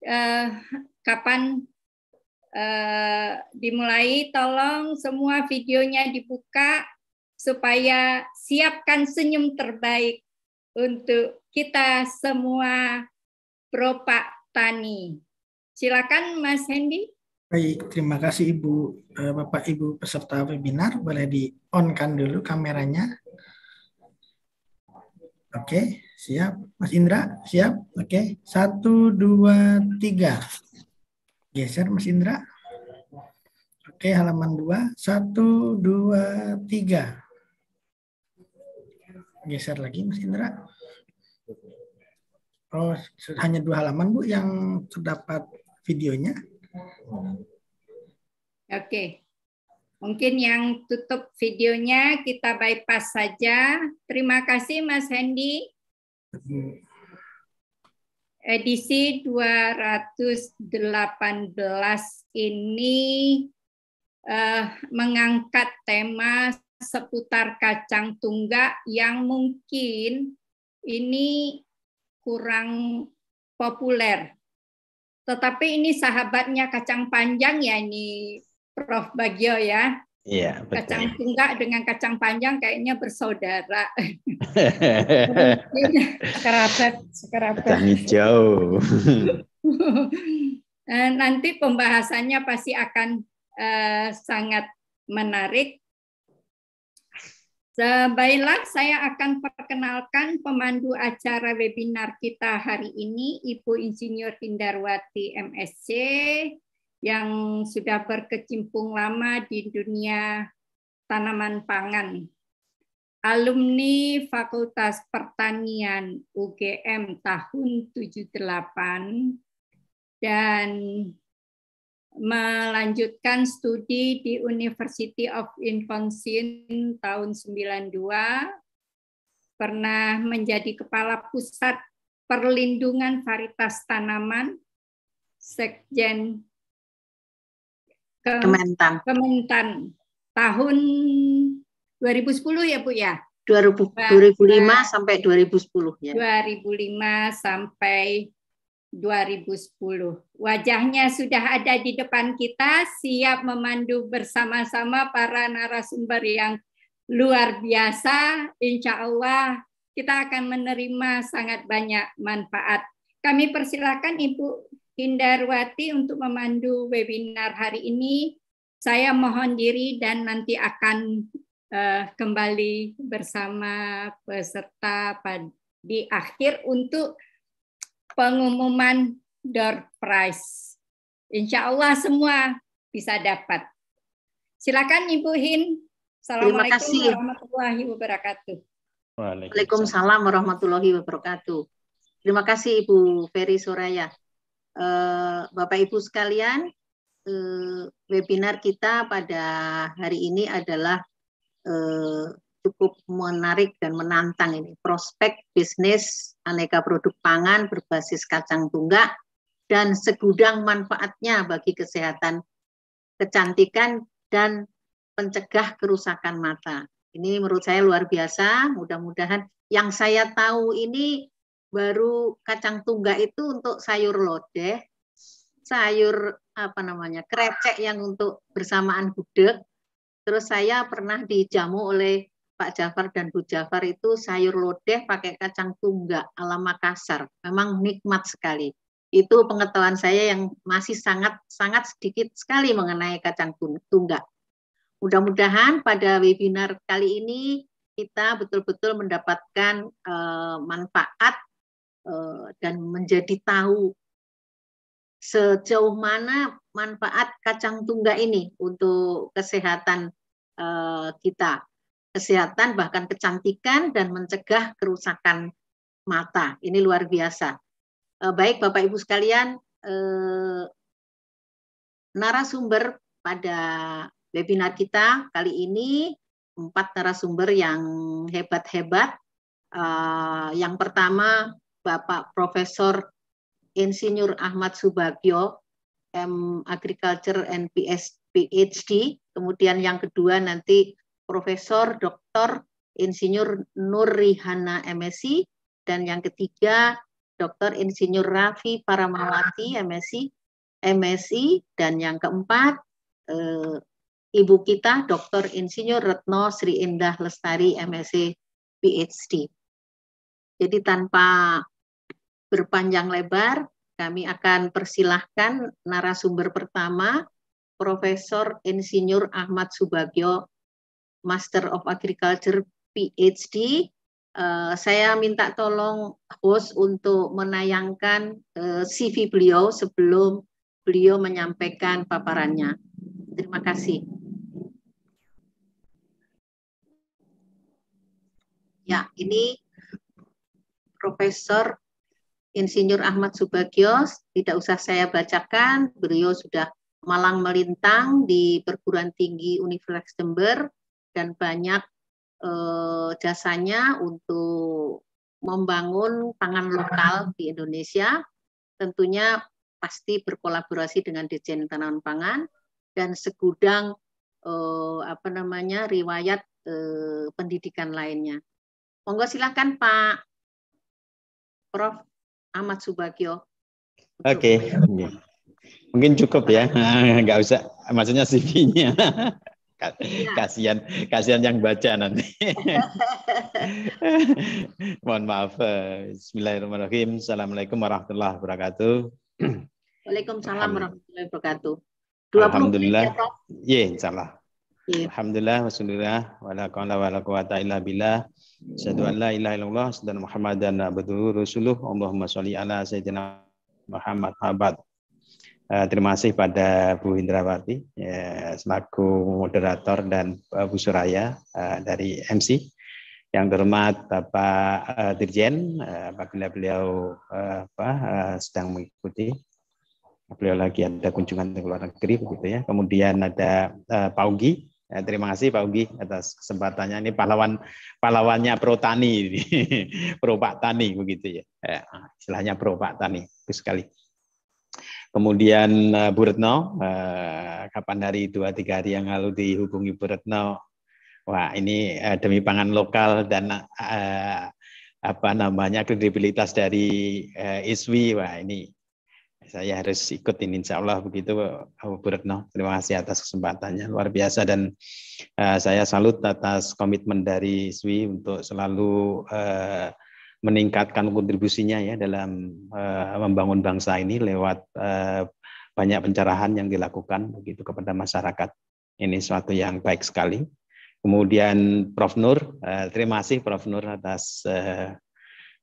eh, kapan eh, dimulai. Tolong semua videonya dibuka supaya siapkan senyum terbaik untuk kita semua pro Pak Tani. Silakan Mas Hendi. Baik, terima kasih Ibu, eh, Bapak Ibu peserta webinar. Boleh di on-kan dulu kameranya. Oke, siap. Mas Indra, siap. Oke, satu, dua, tiga. Geser Mas Indra. Oke, halaman dua. Satu, dua, tiga. Geser lagi Mas Indra. Oh, hanya dua halaman Bu yang terdapat videonya. Oke. Mungkin yang tutup videonya kita bypass saja. Terima kasih Mas Hendy. Edisi 218 ini uh, mengangkat tema seputar kacang tunggak yang mungkin ini kurang populer. Tetapi ini sahabatnya kacang panjang ya ini Prof. Bagio ya. Iya, Kacang tunggak dengan kacang panjang kayaknya bersaudara. sekerabat, sekerabat. Kacang hijau. Eh, nanti pembahasannya pasti akan uh, sangat menarik. Baiklah, saya akan perkenalkan pemandu acara webinar kita hari ini, Ibu Insinyur Hindarwati MSC, yang sudah berkecimpung lama di dunia tanaman pangan. Alumni Fakultas Pertanian UGM tahun 78 dan melanjutkan studi di University of Wisconsin tahun 92 pernah menjadi kepala pusat perlindungan varietas tanaman Sekjen Kementan. Kementan tahun 2010 ya Bu ya? 2000, 2005 nah, sampai 2010 ya. 2005 sampai 2010. Wajahnya sudah ada di depan kita, siap memandu bersama-sama para narasumber yang luar biasa. Insya Allah kita akan menerima sangat banyak manfaat. Kami persilakan Ibu Hindarwati untuk memandu webinar hari ini. Saya mohon diri dan nanti akan uh, kembali bersama peserta di akhir untuk pengumuman door prize. Insya Allah semua bisa dapat. Silakan Ibu Hin. Assalamualaikum kasih. warahmatullahi wabarakatuh. Waalaikumsalam warahmatullahi wabarakatuh. Terima kasih Ibu Ferry Soraya Eh, Bapak Ibu sekalian, eh, webinar kita pada hari ini adalah eh, cukup menarik dan menantang ini prospek bisnis aneka produk pangan berbasis kacang tunggak dan segudang manfaatnya bagi kesehatan, kecantikan dan pencegah kerusakan mata. Ini menurut saya luar biasa, mudah-mudahan yang saya tahu ini baru kacang tunggak itu untuk sayur lodeh, sayur apa namanya krecek yang untuk bersamaan gudeg. Terus saya pernah dijamu oleh Pak Jafar dan Bu Jafar itu sayur lodeh pakai kacang tunggak ala Makassar. Memang nikmat sekali. Itu pengetahuan saya yang masih sangat sangat sedikit sekali mengenai kacang tunggak. Mudah-mudahan pada webinar kali ini kita betul-betul mendapatkan eh, manfaat Eh, dan menjadi tahu sejauh mana manfaat kacang tungga ini untuk kesehatan eh, kita, kesehatan bahkan kecantikan dan mencegah kerusakan mata. Ini luar biasa. Eh, baik Bapak Ibu sekalian, narasumber pada webinar kita kali ini empat narasumber yang hebat-hebat. Yang pertama Bapak Profesor Insinyur Ahmad Subagio, M. Agriculture and PS, PhD. Kemudian yang kedua nanti Profesor Dr. Insinyur Nur Rihana MSc. Dan yang ketiga Dr. Insinyur Raffi Paramawati MSc. MSc. Dan yang keempat eh, Ibu kita Dr. Insinyur Retno Sri Indah Lestari MSc PhD. Jadi tanpa berpanjang lebar, kami akan persilahkan narasumber pertama, Profesor Insinyur Ahmad Subagyo, Master of Agriculture PhD. Uh, eh, saya minta tolong host untuk menayangkan uh, eh, CV beliau sebelum beliau menyampaikan paparannya. Terima kasih. Ya, ini Profesor Insinyur Ahmad Subagio, tidak usah saya bacakan, beliau sudah malang melintang di perguruan tinggi Universitas Jember dan banyak eh, jasanya untuk membangun pangan lokal di Indonesia. Tentunya pasti berkolaborasi dengan Dirjen Tanaman Pangan dan segudang eh, apa namanya riwayat eh, pendidikan lainnya. Monggo silakan Pak Prof. Ahmad Subagio. Oke. Okay. Ya. Iya. Mungkin cukup ya. Nggak usah. Maksudnya CV-nya. Iya. kasihan kasihan yang baca nanti. Mohon maaf. Eh, Bismillahirrahmanirrahim. Assalamualaikum warahmatullahi wabarakatuh. Waalaikumsalam warahmatullahi wabarakatuh. 20 Alhamdulillah. ya iya, insyaallah. Alhamdulillah wasallallahu wala quwata illa billah. Asyhadu an la ilaha illallah dan Muhammadan abduhu rasuluh. Allahumma sholli ala sayyidina Muhammad Habad. Eh, terima kasih pada Bu Indrawati ya, selaku moderator dan eh, Bu Suraya eh, dari MC. Yang terhormat Bapak uh, Dirjen, uh, apabila beliau apa, sedang mengikuti, beliau lagi ada kunjungan ke luar negeri begitu ya. Kemudian ada uh, Paugi Ya, terima kasih Pak Ugi atas kesempatannya. Ini pahlawan pahlawannya Pro Tani, Pro Pak Tani begitu ya. ya istilahnya Pro Pak Tani, itu sekali. Kemudian eh, Bu Retno, eh, kapan dari dua tiga hari yang lalu dihubungi Bu Retno, wah ini eh, demi pangan lokal dan apa namanya kredibilitas dari ISWI, wah ini saya harus ikutin insya Allah begitu Bu Retno. Terima kasih atas kesempatannya luar biasa dan uh, saya salut atas komitmen dari SWI untuk selalu uh, meningkatkan kontribusinya ya dalam uh, membangun bangsa ini lewat uh, banyak pencerahan yang dilakukan begitu kepada masyarakat. Ini suatu yang baik sekali. Kemudian Prof Nur, uh, terima kasih Prof Nur atas uh,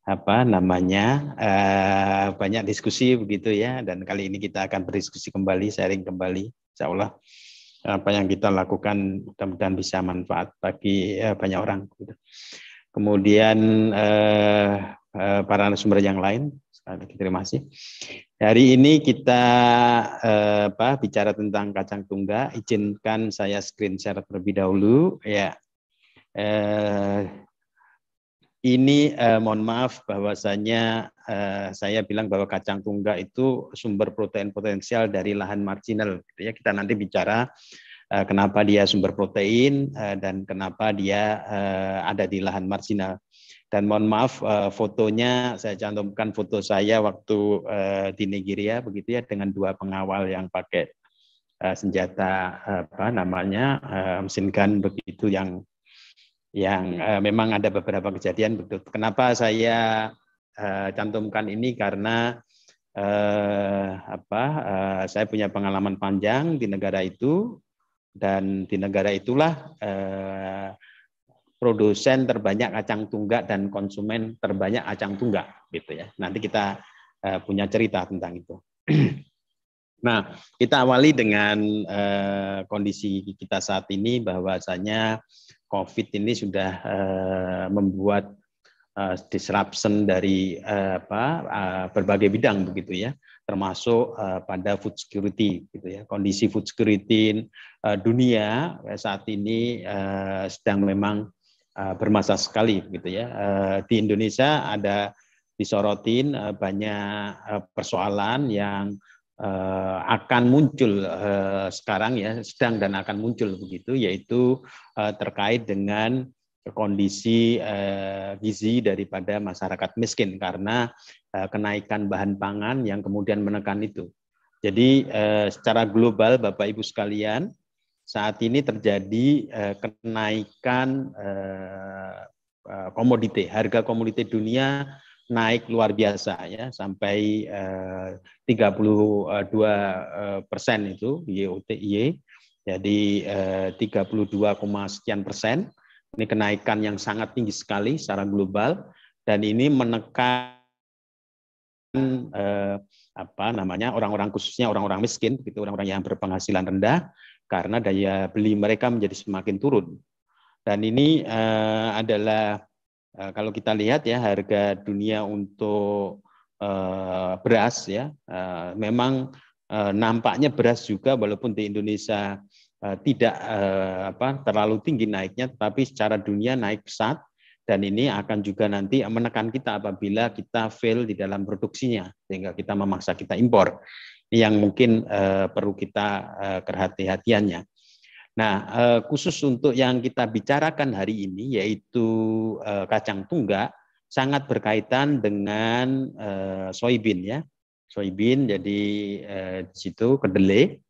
apa namanya uh, banyak diskusi begitu ya dan kali ini kita akan berdiskusi kembali sharing kembali insya Allah apa yang kita lakukan mudah-mudahan bisa manfaat bagi uh, banyak orang gitu. kemudian uh, uh, para narasumber yang lain terima kasih hari ini kita uh, apa bicara tentang kacang tungga izinkan saya screen share terlebih dahulu ya uh, ini eh, mohon maaf bahwasanya eh, saya bilang bahwa kacang tunggal itu sumber protein potensial dari lahan marginal gitu ya kita nanti bicara eh, kenapa dia sumber protein eh, dan kenapa dia eh, ada di lahan marginal dan mohon maaf eh, fotonya saya cantumkan foto saya waktu eh, di Nigeria begitu ya dengan dua pengawal yang pakai eh, senjata eh, apa namanya eh, mesin gun begitu yang yang eh, memang ada beberapa kejadian betul. Kenapa saya eh, cantumkan ini karena eh, apa? Eh, saya punya pengalaman panjang di negara itu dan di negara itulah eh, produsen terbanyak kacang tunggak dan konsumen terbanyak kacang tunggak gitu ya. Nanti kita eh, punya cerita tentang itu. Nah, kita awali dengan eh, kondisi kita saat ini bahwasanya COVID ini sudah uh, membuat uh, disruption dari uh, apa uh, berbagai bidang begitu ya, termasuk uh, pada food security gitu ya. Kondisi food security uh, dunia saat ini uh, sedang memang uh, bermasalah sekali gitu ya. Uh, di Indonesia ada disorotin uh, banyak uh, persoalan yang uh, akan muncul uh, sekarang ya sedang dan akan muncul begitu yaitu uh, terkait dengan kondisi uh, gizi daripada masyarakat miskin karena uh, kenaikan bahan pangan yang kemudian menekan itu. Jadi uh, secara global Bapak Ibu sekalian saat ini terjadi uh, kenaikan uh, komoditi harga komoditi dunia naik luar biasa ya sampai eh, uh, 32 eh, persen itu YOTY jadi eh, uh, 32, sekian persen ini kenaikan yang sangat tinggi sekali secara global dan ini menekan uh, apa namanya orang-orang khususnya orang-orang miskin begitu orang-orang yang berpenghasilan rendah karena daya beli mereka menjadi semakin turun dan ini uh, adalah Eh, kalau kita lihat ya harga dunia untuk uh, beras ya uh, memang uh, nampaknya beras juga walaupun di Indonesia uh, tidak uh, apa terlalu tinggi naiknya tapi secara dunia naik pesat dan ini akan juga nanti menekan kita apabila kita fail di dalam produksinya sehingga kita memaksa kita impor. Ini yang mungkin uh, perlu kita uh, kehati-hatiannya. Nah, eh, khusus untuk yang kita bicarakan hari ini yaitu eh, kacang tunggak sangat berkaitan dengan eh, soybean ya. Soybean jadi di situ kedelai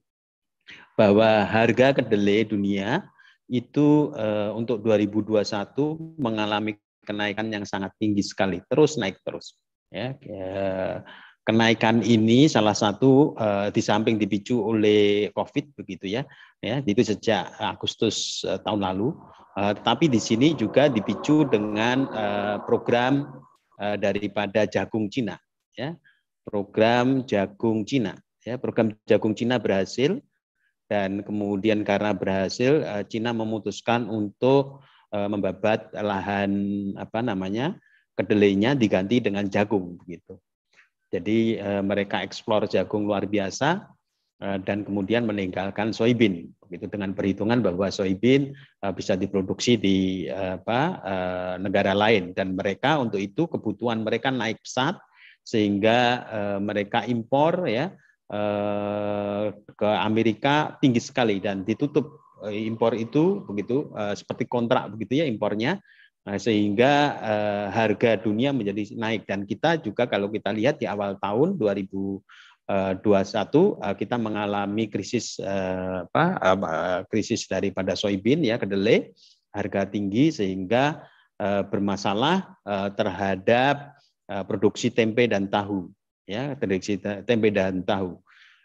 bahwa harga kedelai dunia itu untuk 2021 mengalami kenaikan yang sangat tinggi sekali, terus naik terus ya kenaikan ini salah satu eh, di samping dipicu oleh COVID begitu ya, ya itu sejak Agustus uh, tahun lalu. Eh, tapi di sini juga dipicu dengan eh, program eh, daripada jagung Cina, ya program jagung Cina, ya program jagung Cina berhasil dan kemudian karena berhasil eh, Cina memutuskan untuk eh, membabat lahan apa namanya kedelainya diganti dengan jagung begitu. Jadi eh, mereka eksplor jagung luar biasa eh, dan kemudian meninggalkan soybean. Begitu dengan perhitungan bahwa soybean eh, bisa diproduksi di eh, apa, eh, negara lain dan mereka untuk itu kebutuhan mereka naik pesat sehingga eh, mereka impor ya eh, ke Amerika tinggi sekali dan ditutup eh, impor itu begitu eh, seperti kontrak begitu ya impornya Nah, sehingga eh, harga dunia menjadi naik dan kita juga kalau kita lihat di awal tahun 2021 eh, eh, kita mengalami krisis eh, apa eh, eh, krisis daripada soybean ya kedelai harga tinggi sehingga eh, bermasalah eh, terhadap eh, produksi tempe dan tahu ya produksi tempe dan tahu.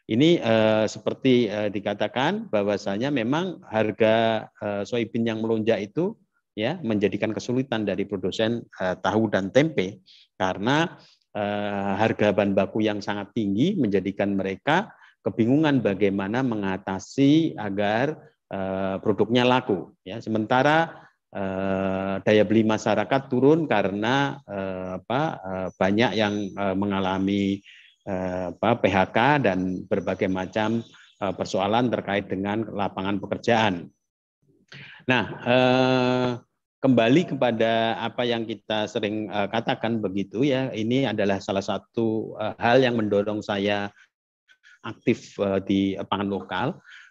Ini eh, seperti eh, dikatakan bahwasanya memang harga eh, soybean yang melonjak itu ya menjadikan kesulitan dari produsen eh, tahu dan tempe karena eh, harga bahan baku yang sangat tinggi menjadikan mereka kebingungan bagaimana mengatasi agar eh, produknya laku ya sementara eh, daya beli masyarakat turun karena eh, apa eh, banyak yang eh, mengalami eh, apa PHK dan berbagai macam eh, persoalan terkait dengan lapangan pekerjaan Nah, eh, kembali kepada apa yang kita sering uh, katakan begitu ya ini adalah salah satu uh, hal yang mendorong saya aktif uh, di pangan lokal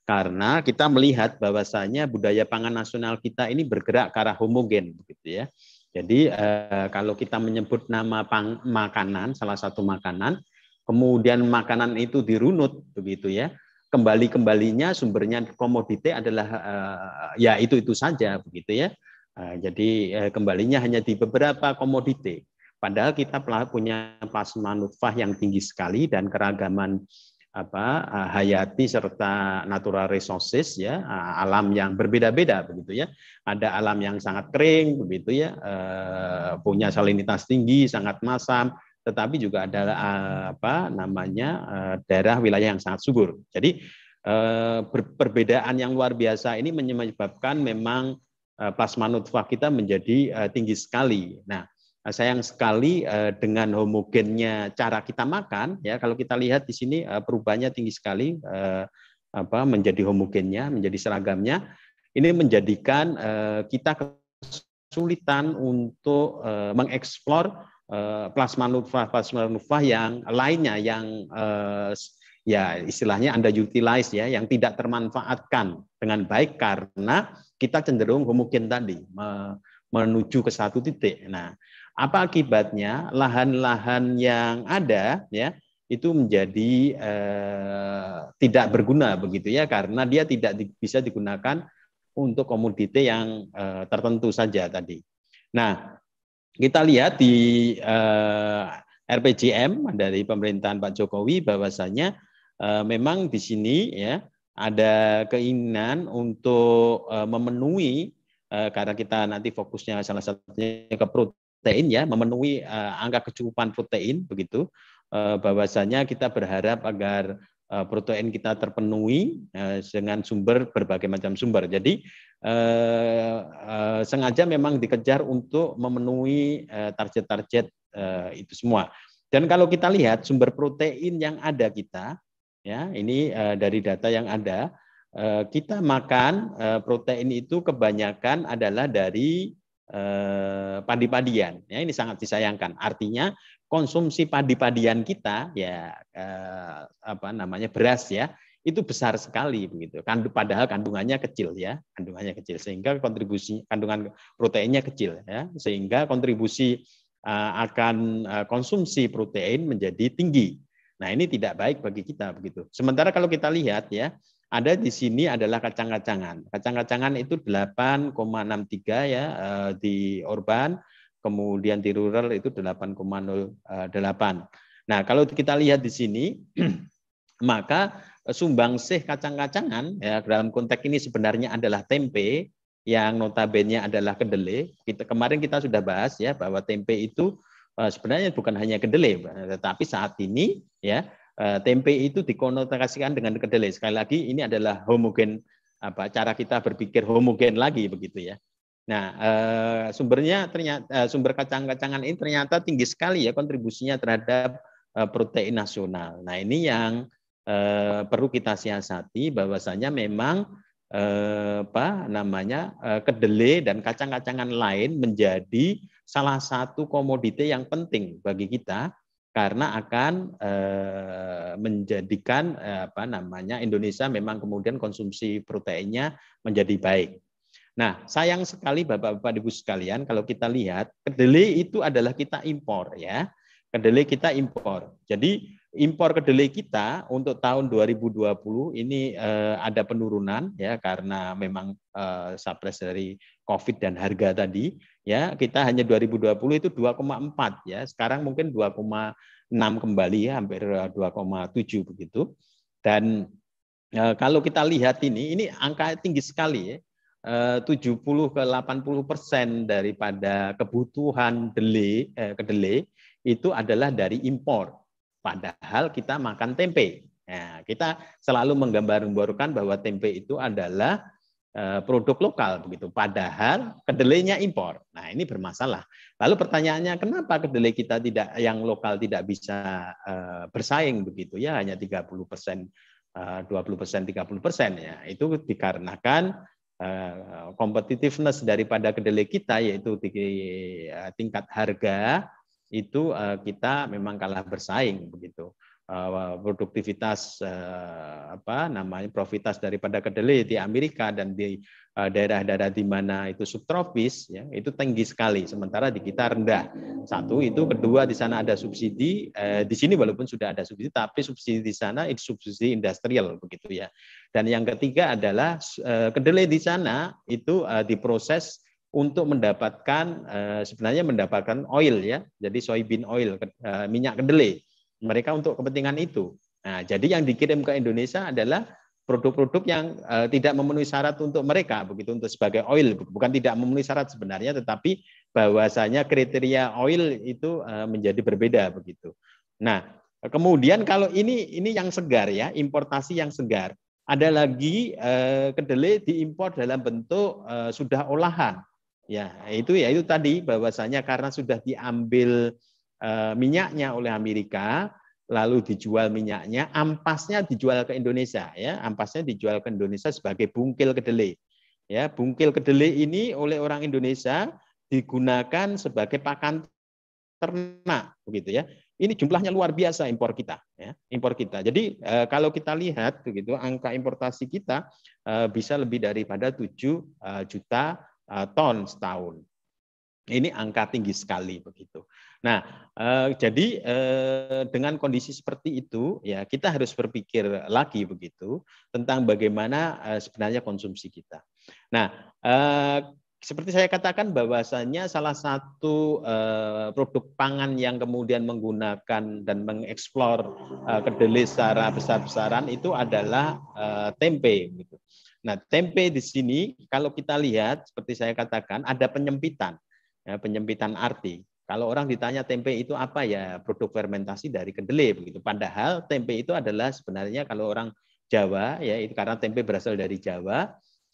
karena kita melihat bahwasanya budaya pangan nasional kita ini bergerak ke arah homogen begitu ya jadi uh, kalau kita menyebut nama pang, makanan, salah satu makanan, kemudian makanan itu dirunut begitu ya, kembali kembalinya sumbernya komoditi adalah uh, ya itu itu saja begitu ya. Nah, jadi eh, kembalinya hanya di beberapa komoditi. Padahal kita punya plasma nutfah yang tinggi sekali dan keragaman apa eh, hayati serta natural resources ya eh, alam yang berbeda-beda begitu ya ada alam yang sangat kering begitu ya punya salinitas tinggi sangat masam tetapi juga ada apa namanya daerah wilayah yang sangat subur jadi perbedaan yang luar biasa ini menyebabkan memang Eh, plasma nutfah kita menjadi eh, tinggi sekali. Nah, eh, sayang sekali dengan homogennya cara kita makan ya kalau kita lihat di sini perubahannya tinggi sekali apa menjadi homogennya, menjadi seragamnya. Ini menjadikan kita kesulitan untuk mengeksplor plasma nutfah plasma nutfah yang lainnya yang ya istilahnya Anda utilize ya yang tidak termanfaatkan dengan baik karena kita cenderung kemungkinan tadi menuju ke satu titik. Nah, apa akibatnya lahan-lahan yang ada ya itu menjadi eh, tidak berguna begitu ya karena dia tidak di, bisa digunakan untuk komoditi yang eh, tertentu saja tadi. Nah, kita lihat di eh, RPJM dari pemerintahan Pak Jokowi bahwasanya eh, memang di sini ya ada keinginan untuk eh, memenuhi eh, karena kita nanti fokusnya salah satunya ke protein ya, memenuhi eh, angka kecukupan protein begitu. Uh, bahwasanya kita berharap agar protein kita terpenuhi dengan sumber berbagai macam sumber. Jadi sengaja memang dikejar untuk memenuhi target-target itu semua. Dan kalau kita lihat sumber protein yang ada kita Ya, ini uh, dari data yang ada uh, kita makan uh, protein itu kebanyakan adalah dari uh, padi-padian. Ya, ini sangat disayangkan. Artinya konsumsi padi-padian kita ya uh, apa namanya beras ya itu besar sekali begitu. Kandung, padahal kandungannya kecil ya, kandungannya kecil sehingga kontribusi kandungan proteinnya kecil ya, sehingga kontribusi akan konsumsi protein menjadi tinggi Nah, ini tidak baik bagi kita begitu. Sementara kalau kita lihat ya, ada di sini adalah kacang-kacangan. Kacang-kacangan itu 8,63 ya eh, di urban, kemudian di rural itu 8,08. Eh, nah, kalau kita lihat di sini maka sumbangsih kacang-kacangan ya dalam konteks ini sebenarnya adalah tempe yang notabene adalah kedelai. Kita kemarin kita sudah bahas ya bahwa tempe itu Eh, sebenarnya bukan hanya kedelai, tetapi saat ini ya eh, tempe itu dikonotasikan dengan kedelai. Sekali lagi ini adalah homogen apa cara kita berpikir homogen lagi begitu ya. Nah, eh, sumbernya ternyata sumber kacang-kacangan ini ternyata tinggi sekali ya kontribusinya terhadap protein nasional. Nah, ini yang perlu kita siasati bahwasanya memang apa namanya kedelai dan kacang-kacangan lain menjadi salah satu komoditi yang penting bagi kita karena akan eh, menjadikan eh, apa namanya Indonesia memang kemudian konsumsi proteinnya menjadi baik. Nah, sayang sekali Bapak-bapak Ibu sekalian kalau kita lihat kedelai itu adalah kita impor ya. Kedelai kita impor. Jadi impor kedelai kita untuk tahun 2020 ini eh, ada penurunan ya karena memang eh, dari Covid dan harga tadi ya kita hanya 2020 itu 2,4 ya sekarang mungkin 2,6 kembali ya hampir 2,7 eh, begitu dan e, kalau kita lihat ini ini angka tinggi sekali ya e, eh, 70 ke 80 persen daripada kebutuhan delay, eh, kedelai itu adalah dari impor padahal kita makan tempe nah, kita selalu menggambar-gambarkan bahwa tempe itu adalah Eh, produk lokal begitu. Padahal kedelainya impor. Nah, ini bermasalah. Lalu pertanyaannya kenapa kedelai kita tidak yang lokal tidak bisa eh, bersaing begitu ya hanya 30 persen, eh, dua 20 persen, 30 persen ya. Itu dikarenakan uh, competitiveness daripada kedelai kita yaitu tingkat harga itu kita memang kalah bersaing begitu. Eh, produktivitas eh, apa namanya profitas daripada kedelai di Amerika dan di eh, daerah-daerah di mana itu subtropis ya itu tinggi sekali sementara di kita rendah satu itu kedua di sana ada subsidi eh, di sini walaupun sudah ada subsidi tapi subsidi di sana itu subsidi industrial begitu ya dan yang ketiga adalah eh, kedelai di sana itu eh, diproses untuk mendapatkan sebenarnya mendapatkan oil ya jadi soybean oil minyak kedelai mereka untuk kepentingan itu. Nah, jadi yang dikirim ke Indonesia adalah produk-produk yang uh, tidak memenuhi syarat untuk mereka begitu untuk sebagai oil bukan tidak memenuhi syarat sebenarnya tetapi bahwasanya kriteria oil itu uh, menjadi berbeda begitu. Nah, kemudian kalau ini ini yang segar ya, importasi yang segar. Ada lagi uh, kedelai diimpor dalam bentuk sudah olahan. Ya, itu ya itu tadi bahwasanya karena sudah diambil Eh, minyaknya oleh Amerika, lalu dijual minyaknya, ampasnya dijual ke Indonesia ya, ampasnya dijual ke Indonesia sebagai bungkil kedelai. Ya, bungkil kedelai ini oleh orang Indonesia digunakan sebagai pakan ternak begitu ya. Ini jumlahnya luar biasa impor kita ya, impor kita. Jadi eh, kalau kita lihat begitu angka importasi kita eh, bisa lebih daripada 7 juta ton setahun ini angka tinggi sekali begitu. Nah, eh, jadi eh, dengan kondisi seperti itu ya kita harus berpikir lagi begitu tentang bagaimana eh, sebenarnya konsumsi kita. Nah, eh, seperti saya katakan bahwasanya salah satu eh, produk pangan yang kemudian menggunakan dan mengeksplor eh, kedelai secara besar-besaran itu adalah eh, tempe. Gitu. Nah, tempe di sini kalau kita lihat seperti saya katakan ada penyempitan ya, penyempitan arti. Kalau orang ditanya tempe itu apa ya produk fermentasi dari kedelai begitu. Padahal tempe itu adalah sebenarnya kalau orang Jawa ya itu karena tempe berasal dari Jawa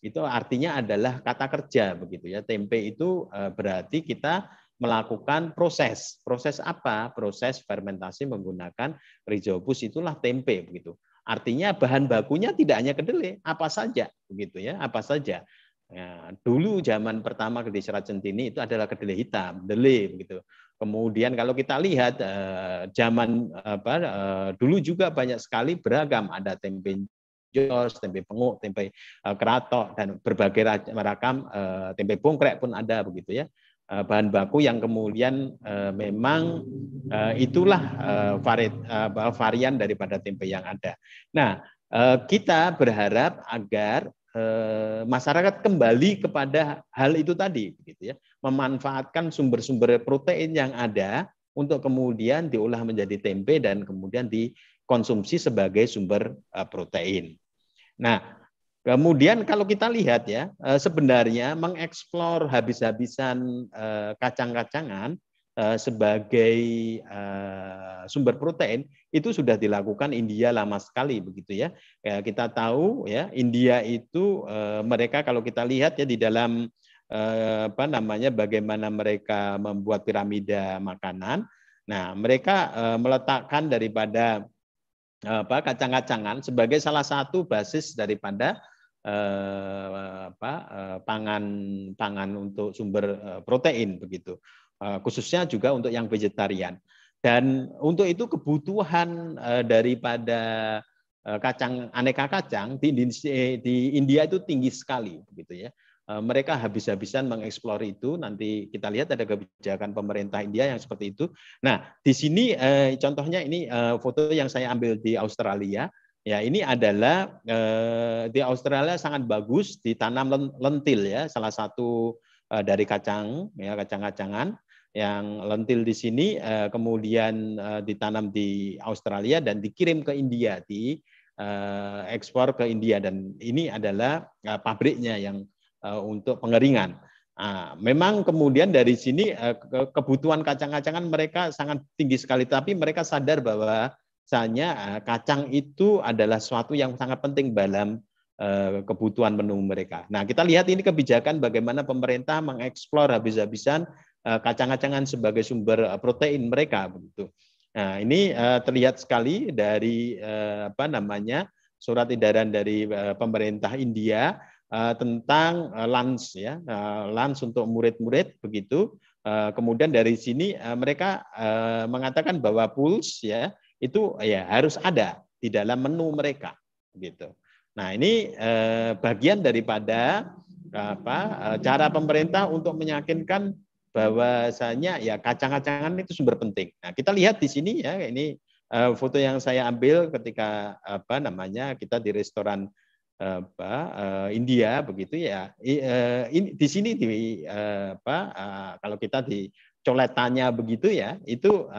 itu artinya adalah kata kerja begitu ya. Tempe itu eh, berarti kita melakukan proses. Proses apa? Proses fermentasi menggunakan rhizopus itulah tempe begitu. Artinya bahan bakunya tidak hanya kedelai, apa saja begitu ya, apa saja. Ya, dulu zaman pertama kedelai serat centini itu adalah kedelai hitam, deli begitu. Kemudian kalau kita lihat eh, zaman apa eh, dulu juga banyak sekali beragam ada tempe jos, tempe penguk, tempe eh, keratok dan berbagai macam tempe bongkrek pun ada begitu ya. bahan baku yang kemudian memang itulah varian daripada tempe yang ada. Nah, kita berharap agar Eh, masyarakat kembali kepada hal itu tadi, gitu ya, memanfaatkan sumber-sumber protein yang ada untuk kemudian diolah menjadi tempe dan kemudian dikonsumsi sebagai sumber eh, protein. Nah, kemudian kalau kita lihat ya, eh, sebenarnya mengeksplor habis-habisan kacang-kacangan Eh, sebagai eh, sumber protein itu sudah dilakukan India lama sekali begitu ya. Eh, kita tahu ya India itu mereka kalau kita lihat ya di dalam apa namanya bagaimana mereka membuat piramida makanan. Nah, mereka meletakkan daripada apa kacang-kacangan sebagai salah satu basis daripada apa pangan pangan untuk sumber protein begitu. Eh, khususnya juga untuk yang vegetarian. Dan untuk itu kebutuhan eh, daripada eh, kacang aneka kacang di, di India itu tinggi sekali, begitu ya. Mereka habis-habisan mengeksplor itu. Nanti kita lihat ada kebijakan pemerintah India yang seperti itu. Nah, di sini contohnya ini foto yang saya ambil di Australia. Ya, ini adalah di Australia sangat bagus ditanam lentil ya, salah satu dari kacang ya, kacang-kacangan yang lentil di sini eh, kemudian eh, ditanam di Australia dan dikirim ke India di eh, ekspor ke India dan ini adalah pabriknya yang untuk pengeringan. Ah, memang kemudian dari sini kebutuhan kacang-kacangan mereka sangat tinggi sekali, tapi mereka sadar bahwa misalnya kacang itu adalah suatu yang sangat penting dalam kebutuhan menu mereka. Nah, kita lihat ini kebijakan bagaimana pemerintah mengeksplor habis-habisan Eh, kacang-kacangan sebagai sumber eh, protein mereka begitu. Nah, ini eh, terlihat sekali dari apa namanya surat edaran dari pemerintah India tentang lans ya lans untuk murid-murid begitu kemudian dari sini mereka mengatakan bahwa puls ya itu ya harus ada di dalam menu mereka gitu nah ini bagian daripada apa cara pemerintah untuk meyakinkan bahwasanya ya kacang-kacangan itu sumber penting. Nah, kita lihat di sini ya ini eh, foto yang saya ambil ketika apa namanya kita di restoran eh, apa eh, India begitu ya. ini di sini di apa kalau kita di coletannya begitu ya, itu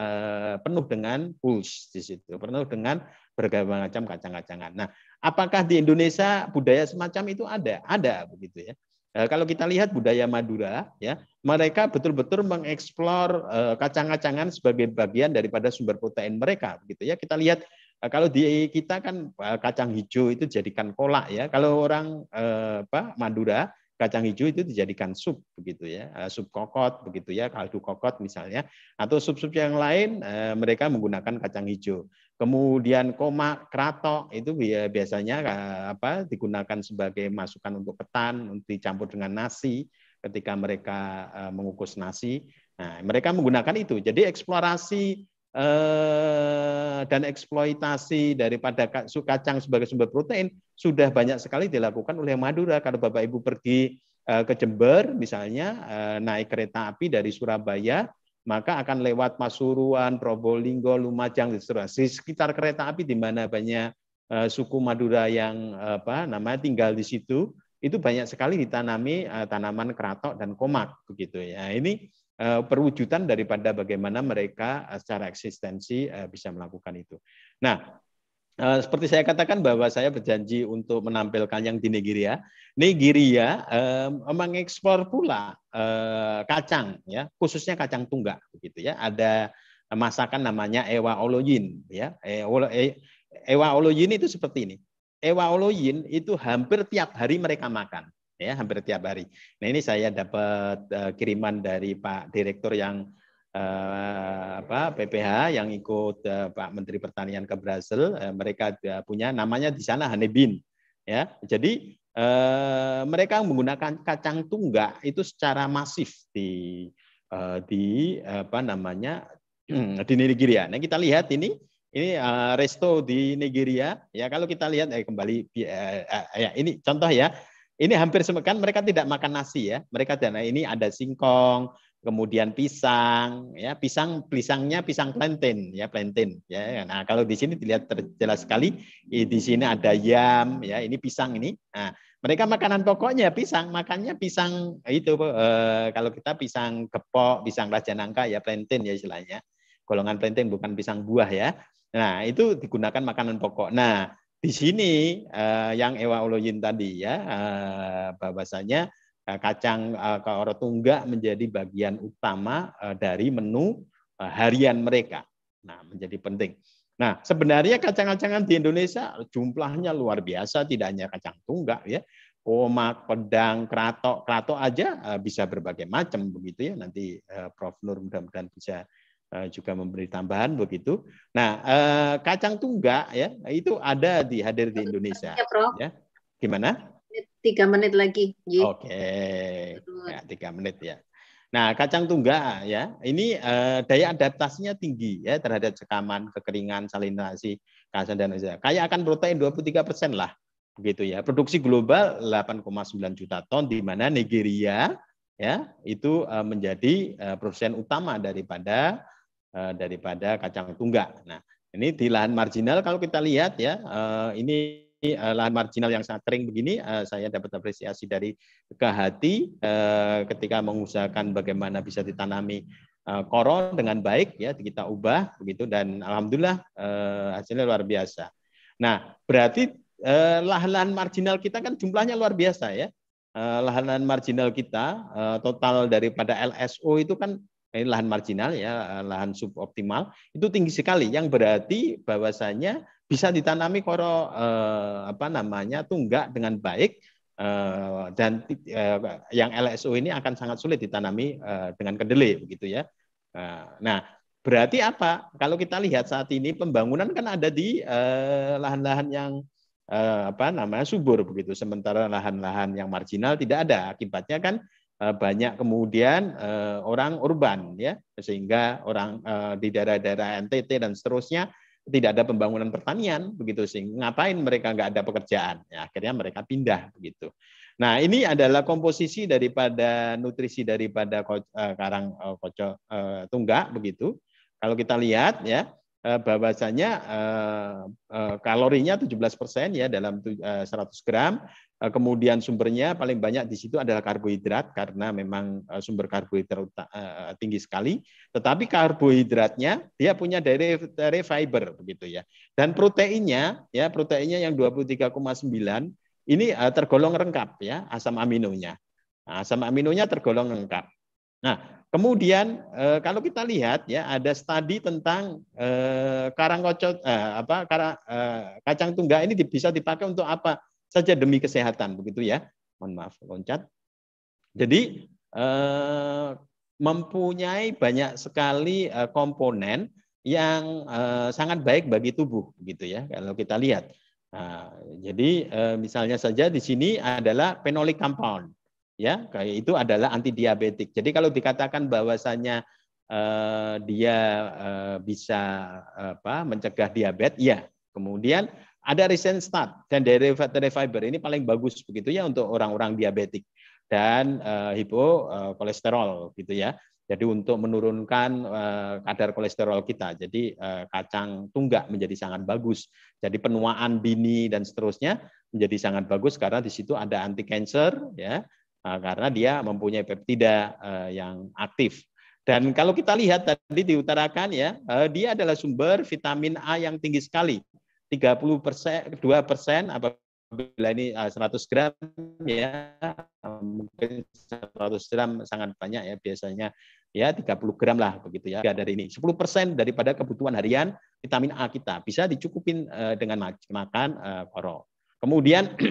penuh dengan pulse di situ, penuh dengan berbagai macam kacang-kacangan. Nah, apakah di Indonesia budaya semacam itu ada? Ada begitu ya. Nah, kalau kita lihat budaya Madura, ya mereka betul-betul mengeksplor eh, kacang-kacangan sebagai bagian daripada sumber protein mereka, begitu ya. Kita lihat eh, kalau di kita kan eh, kacang hijau itu dijadikan kolak ya. Kalau orang apa Madura kacang hijau itu dijadikan sup begitu ya sup kokot begitu ya kaldu kokot misalnya atau sup-sup yang lain mereka menggunakan kacang hijau Kemudian koma krato itu biasanya eh, apa digunakan sebagai masukan untuk ketan untuk dicampur dengan nasi ketika mereka eh, mengukus nasi. Nah, mereka menggunakan itu. Jadi eksplorasi eh, dan eksploitasi daripada kacang sebagai sumber protein sudah banyak sekali dilakukan oleh Madura. Kalau Bapak Ibu pergi ke Jember misalnya naik kereta api dari Surabaya maka akan lewat Pasuruan, Probolinggo, Lumajang, di sekitar kereta api di mana banyak eh, suku Madura yang eh, apa namanya tinggal di situ, itu banyak sekali ditanami eh, tanaman keratok dan komak begitu ya. Ini perwujudan daripada bagaimana mereka secara eksistensi bisa melakukan itu. Nah, Eh, seperti saya katakan bahwa saya berjanji untuk menampilkan yang di Nigeria. Nigeria uh, mengekspor pula uh, kacang, ya khususnya kacang tunggak, begitu ya. Ada masakan namanya Ewa Oloyin, ya. Ewa, eh, Ewa Oloyin itu seperti ini. Ewa Oloyin itu hampir tiap hari mereka makan, ya hampir tiap hari. Nah ini saya dapat uh, kiriman dari Pak Direktur yang Eh, apa PPH yang ikut eh, Pak Menteri Pertanian ke Brasil, eh, mereka punya namanya di sana Hanebin. Ya, jadi mereka menggunakan kacang tunggak itu secara masif di di apa namanya hmm, di Nigeria. Nah kita lihat ini ini resto di Nigeria ya kalau kita lihat eh, kembali ya ini contoh ya ini hampir semua kan mereka tidak makan nasi ya mereka dana ini ada singkong kemudian pisang, ya pisang pisangnya pisang plantain, ya plantain, ya. Nah kalau di sini dilihat terjelas sekali, di sini ada yam, ya ini pisang ini. Nah, mereka makanan pokoknya pisang, makannya pisang itu eh, kalau kita pisang kepok pisang raja nangka, ya plantain ya istilahnya. Golongan plantain bukan pisang buah ya. Nah itu digunakan makanan pokok. Nah di sini eh, yang Ewa uloyin tadi ya eh, bahwasanya Eh, kacang eh, koro tunggak menjadi bagian utama eh, dari menu harian mereka. Nah, menjadi penting. Nah, sebenarnya kacang-kacangan di Indonesia jumlahnya luar biasa, tidak hanya kacang tunggak ya. Komak, pedang, keratok, keratok aja bisa berbagai macam begitu ya. Nanti Prof Nur mudah-mudahan bisa juga memberi tambahan begitu. Nah, kacang tunggak ya itu ada di hadir di Indonesia. ya. Gimana? tiga menit lagi. Gitu. Oke, okay. ya, tiga menit ya. Nah, kacang tunggak ya, ini eh, daya adaptasinya tinggi ya terhadap cekaman, kekeringan, salinasi, kasan dan lain Kayak akan protein 23 persen lah, begitu ya. Produksi global 8,9 juta ton, di mana Nigeria ya itu eh, menjadi eh, produsen utama daripada eh, daripada kacang tunggak. Nah, ini di lahan marginal kalau kita lihat ya, eh, ini Eh, lahan marginal yang sangat kering begini, eh, saya dapat apresiasi dari Kehati eh, ketika mengusahakan bagaimana bisa ditanami koron dengan baik ya kita ubah begitu dan alhamdulillah hasilnya luar biasa. Nah, berarti lahan marginal kita kan jumlahnya luar biasa ya. lahan marginal kita total daripada LSO itu kan ini lahan marginal ya lahan suboptimal itu tinggi sekali yang berarti bahwasanya bisa ditanami koro eh, apa namanya tunggak dengan baik eh, dan eh, yang LSO ini akan sangat sulit ditanami eh, dengan kedelai begitu ya. Eh, nah, berarti apa? Kalau kita lihat saat ini pembangunan kan ada di eh, lahan-lahan eh, yang eh, apa namanya subur begitu, sementara lahan-lahan yang marginal tidak ada. Akibatnya kan Eh, banyak kemudian eh, orang urban ya sehingga orang eh, di daerah-daerah NTT dan seterusnya tidak ada pembangunan pertanian begitu sih ngapain mereka nggak ada pekerjaan ya, akhirnya mereka pindah begitu nah ini adalah komposisi daripada nutrisi daripada karang kocok tunggak begitu kalau kita lihat ya bahwasanya kalorinya 17% ya dalam 100 gram Eh, kemudian sumbernya paling banyak di situ adalah karbohidrat karena memang eh, sumber karbohidrat eh, tinggi sekali. Tetapi karbohidratnya dia punya dari dari fiber begitu ya. Dan proteinnya ya proteinnya yang 23,9 ini tergolong lengkap ya asam aminonya. Nah, asam aminonya tergolong lengkap. Nah, kemudian kalau kita lihat ya ada studi tentang karang kocok apa kacang tunggak ini bisa dipakai untuk apa? saja demi kesehatan begitu ya. Mohon maaf loncat. Jadi eh, mempunyai banyak sekali eh, komponen yang eh, sangat baik bagi tubuh begitu ya kalau kita lihat. Nah, jadi misalnya saja di sini adalah phenolic compound ya kayak itu adalah anti antidiabetik. Jadi kalau dikatakan bahwasanya dia bisa apa mencegah diabetes, ya. Kemudian ada recent start dan derivative fiber ini paling bagus begitu ya untuk orang-orang diabetik dan uh, hipo uh, kolesterol gitu ya. Jadi untuk menurunkan uh, kadar kolesterol kita, jadi uh, kacang tunggak menjadi sangat bagus. Jadi penuaan dini dan seterusnya menjadi sangat bagus karena di situ ada anti cancer ya, uh, karena dia mempunyai peptida uh, yang aktif. Dan kalau kita lihat tadi diutarakan ya, uh, dia adalah sumber vitamin A yang tinggi sekali 30 persen, 2 persen apabila ini 100 eh, gram ya mungkin 100 gram sangat banyak ya biasanya ya 30 gram lah begitu ya dari ini 10 persen daripada kebutuhan harian vitamin A kita bisa dicukupin eh, dengan makan eh, koro. Kemudian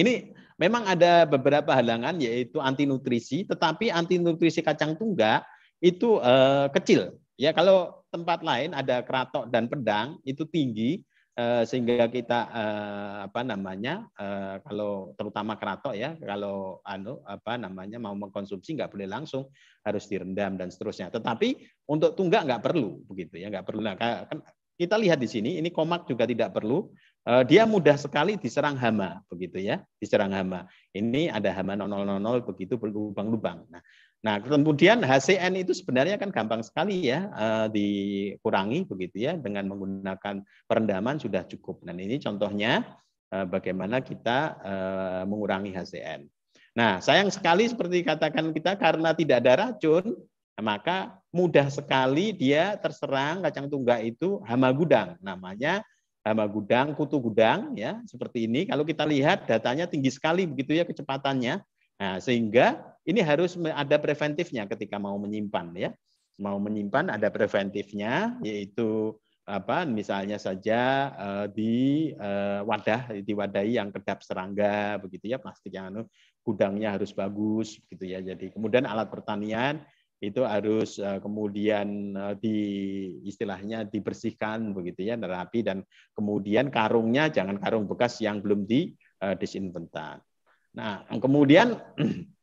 ini memang ada beberapa halangan yaitu anti nutrisi, tetapi anti nutrisi kacang tunggak itu eh, kecil. Ya kalau tempat lain ada keratok dan pedang itu tinggi, Eh, sehingga kita eh, apa namanya eh, kalau terutama keratok ya kalau anu apa namanya mau mengkonsumsi nggak boleh langsung harus direndam dan seterusnya tetapi untuk tunggak nggak perlu begitu ya nggak perlu nah, kan kita lihat di sini ini komak juga tidak perlu dia mudah sekali diserang hama begitu ya diserang hama ini ada hama 000 begitu berlubang-lubang nah Nah, kemudian HCN itu sebenarnya kan gampang sekali ya eh, dikurangi begitu ya dengan menggunakan perendaman sudah cukup. Dan ini contohnya eh, bagaimana kita eh, mengurangi HCN. Nah, sayang sekali seperti katakan kita karena tidak ada racun, maka mudah sekali dia terserang kacang tunggak itu hama gudang namanya hama gudang, kutu gudang ya, seperti ini. Kalau kita lihat datanya tinggi sekali begitu ya kecepatannya. Nah, sehingga ini harus ada preventifnya ketika mau menyimpan ya. Mau menyimpan ada preventifnya yaitu apa misalnya saja uh, di uh, wadah diwadahi yang kedap serangga begitu ya plastik yang anu gudangnya harus bagus gitu ya jadi kemudian alat pertanian itu harus eh, kemudian di istilahnya dibersihkan begitu ya rapi dan kemudian karungnya jangan karung bekas yang belum di uh, nah kemudian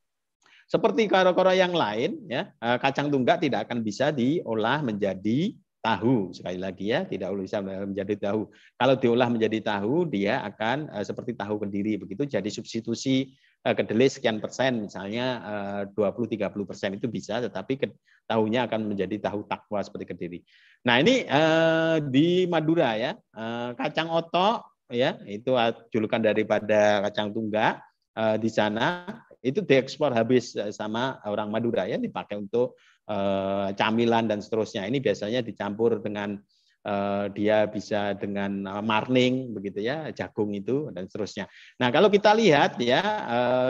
Seperti koro-koro yang lain, ya eh, kacang tunggak tidak akan bisa diolah menjadi tahu. Sekali lagi ya, tidak bisa menjadi tahu. Kalau diolah menjadi tahu, dia akan eh, seperti tahu kendiri. Begitu jadi substitusi eh, kedelai sekian persen, misalnya 20-30 persen itu bisa, tetapi tahunya akan menjadi tahu takwa seperti kediri. Nah ini di Madura ya, kacang otok ya itu julukan daripada kacang tunggak di sana itu diekspor habis eh, sama orang Madura ya dipakai untuk eh, camilan dan seterusnya. Ini biasanya dicampur dengan eh, dia bisa dengan marning begitu ya, jagung itu dan seterusnya. Nah, kalau kita lihat ya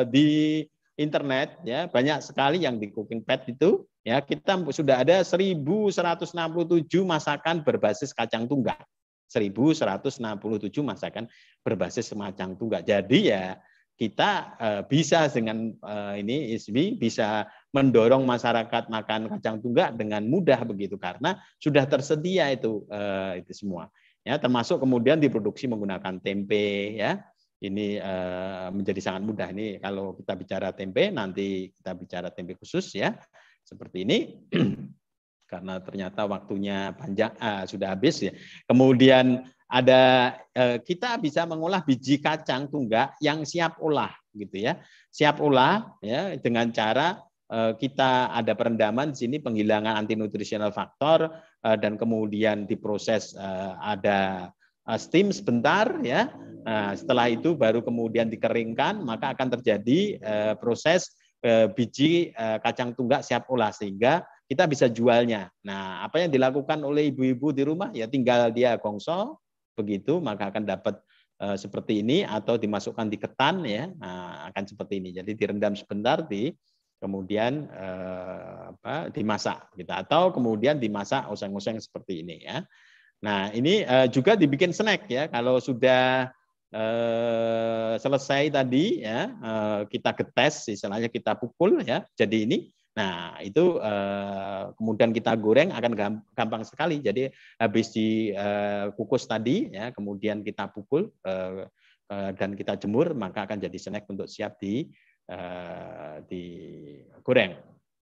di internet ya banyak sekali yang di cooking pad itu ya kita sudah ada 1167 masakan berbasis kacang tunggak 1167 masakan berbasis semacam tunggak jadi ya kita eh, bisa dengan eh, ini ISBI bisa mendorong masyarakat makan kacang tunggak dengan mudah begitu karena sudah tersedia itu eh, itu semua ya termasuk kemudian diproduksi menggunakan tempe ya ini menjadi sangat mudah ini kalau kita bicara tempe nanti kita bicara tempe khusus ya seperti ini karena ternyata waktunya panjang sudah habis ya kemudian ada eh, kita bisa mengolah biji kacang tunggak yang siap olah gitu ya siap olah ya dengan cara eh, kita ada perendaman di sini penghilangan anti nutritional faktor eh, dan kemudian diproses eh, ada eh, steam sebentar ya nah, setelah itu baru kemudian dikeringkan maka akan terjadi proses biji kacang tunggak siap olah sehingga kita bisa jualnya. Nah, apa yang dilakukan oleh ibu-ibu di rumah ya tinggal dia gongso, begitu maka akan dapat eh, seperti ini atau dimasukkan di ketan ya nah, akan seperti ini jadi direndam sebentar di kemudian e, apa, dimasak gitu atau kemudian dimasak oseng-oseng seperti ini ya nah ini e, juga dibikin snack ya kalau sudah selesai tadi ya kita getes istilahnya kita pukul ya jadi ini Nah, itu eh, kemudian kita goreng akan gampang sekali. Jadi habis dikukus eh, uh, tadi ya, kemudian kita pukul eh, dan kita jemur, maka akan jadi snack untuk siap di uh, goreng.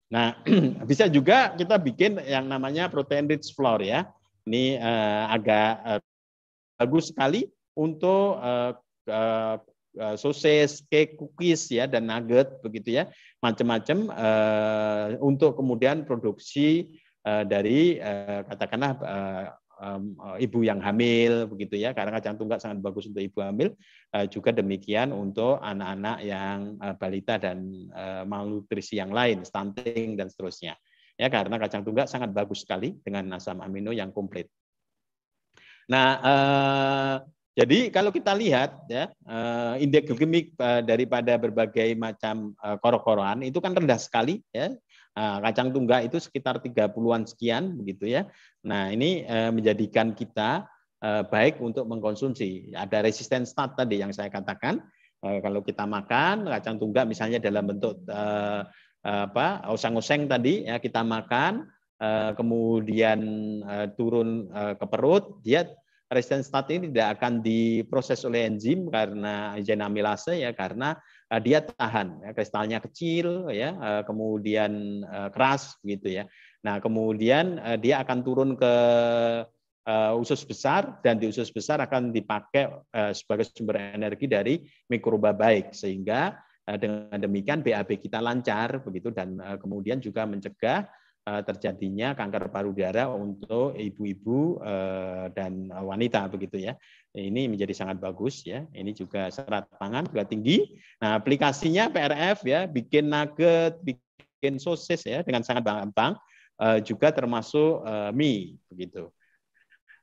Nah, bisa juga kita bikin yang namanya protein rich flour ya. Ini agak bagus sekali untuk Eh, sosis, cake, cookies ya dan nugget begitu ya, macam-macam uh, untuk kemudian produksi uh, dari uh, katakanlah uh, um, ibu yang hamil begitu ya karena kacang tunggak sangat bagus untuk ibu hamil uh, juga demikian untuk anak-anak yang uh, balita dan uh, malnutrisi yang lain stunting dan seterusnya ya karena kacang tunggak sangat bagus sekali dengan asam amino yang komplit nah jadi kalau kita lihat ya eh, indeks glikemik eh, daripada berbagai macam eh, korok-korokan itu kan rendah sekali ya. Kacang tunggak itu sekitar 30-an sekian begitu ya. Nah, ini menjadikan kita baik untuk mengkonsumsi. Ada resisten start tadi yang saya katakan. Kalau kita makan kacang tunggak misalnya dalam bentuk apa oseng-oseng tadi ya kita makan kemudian turun ke perut dia resisten ini tidak akan diproses oleh enzim karena enzim amilase ya karena eh, dia tahan ya, kristalnya kecil ya eh, kemudian eh, keras gitu ya. Nah, kemudian dia akan turun ke usus besar dan di usus besar akan dipakai sebagai sumber energi dari mikroba baik sehingga dengan demikian BAB kita lancar begitu dan kemudian juga mencegah Eh, terjadinya kanker paru darah untuk ibu-ibu eh, dan wanita begitu ya. Ini menjadi sangat bagus ya. Ini juga serat pangan juga tinggi. Nah, aplikasinya PRF ya, bikin nugget, bikin sosis ya dengan sangat gampang. Eh, juga termasuk mie begitu.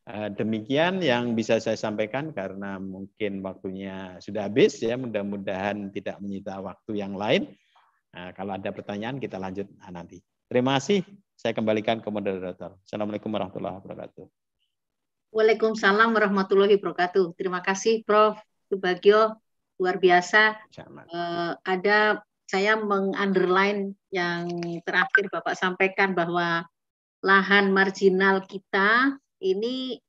Demikian yang bisa saya sampaikan karena mungkin waktunya sudah habis ya. Mudah-mudahan tidak menyita waktu yang lain. Nah, kalau ada pertanyaan kita lanjut ah, nanti. Terima kasih. Saya kembalikan ke moderator. Assalamualaikum warahmatullahi wabarakatuh. Waalaikumsalam warahmatullahi wabarakatuh. Terima kasih Prof. Subagio. Luar biasa. Uh, ada saya mengunderline yang terakhir Bapak sampaikan bahwa lahan marginal kita ini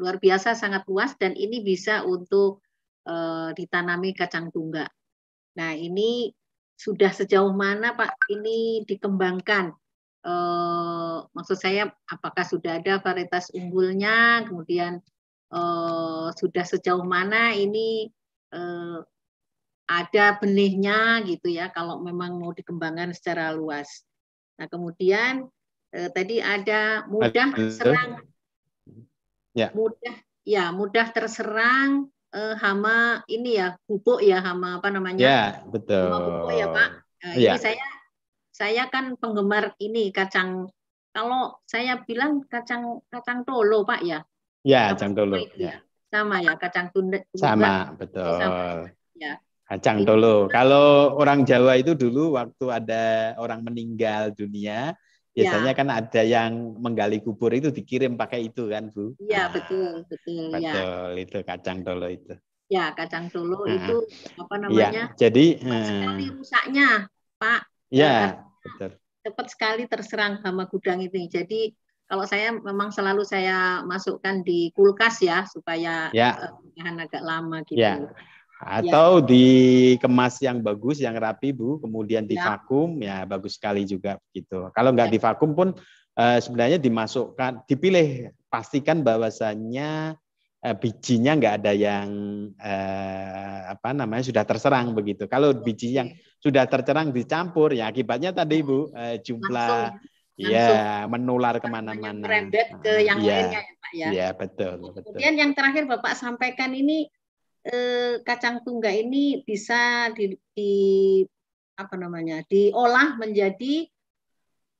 luar biasa sangat luas dan ini bisa untuk e, ditanami kacang tunggak. Nah, ini sudah sejauh mana Pak ini dikembangkan eh, maksud saya apakah sudah ada varietas unggulnya, kemudian eh, sudah sejauh mana ini eh, ada benihnya gitu ya kalau memang mau dikembangkan secara luas. Nah kemudian eh, tadi ada mudah terserang, ya. mudah ya mudah terserang eh, hama ini ya pupuk ya hama apa namanya? Ya betul. Hama pupuk ya Pak. Nah, ya. Ini saya saya kan penggemar ini kacang kalau saya bilang kacang kacang tolo pak ya ya kacang tolo ya. ya. sama ya kacang tunda sama betul sama. ya kacang tolo kalau orang Jawa itu dulu waktu ada orang meninggal dunia ya. biasanya ya. kan ada yang menggali kubur itu dikirim pakai itu kan bu iya ah. betul betul betul ya. itu kacang tolo itu ya kacang tolo nah, itu apa iya, namanya ya, jadi sekali eh, rusaknya pak Ya, kan Cepat sekali terserang hama gudang itu. Jadi kalau saya memang selalu saya masukkan di kulkas ya supaya ya. tahan eh, uh, agak lama gitu. Ya. ya. Atau ya. dikemas yang bagus, yang rapi Bu, kemudian divakum ya, ya bagus sekali juga gitu. Kalau nggak ya. divakum pun uh, sebenarnya dimasukkan, dipilih pastikan bahwasannya eh, bijinya nggak ada yang eh, apa namanya sudah terserang begitu. Kalau biji yang sudah tercerang dicampur ya akibatnya tadi ibu eh, jumlah langsung, ya langsung menular kemana-mana. Merembet ke ah, yang ya, lainnya ya Pak ya. Iya betul. betul. Kemudian yang terakhir Bapak sampaikan ini eh, kacang tunggal ini bisa di, di apa namanya diolah menjadi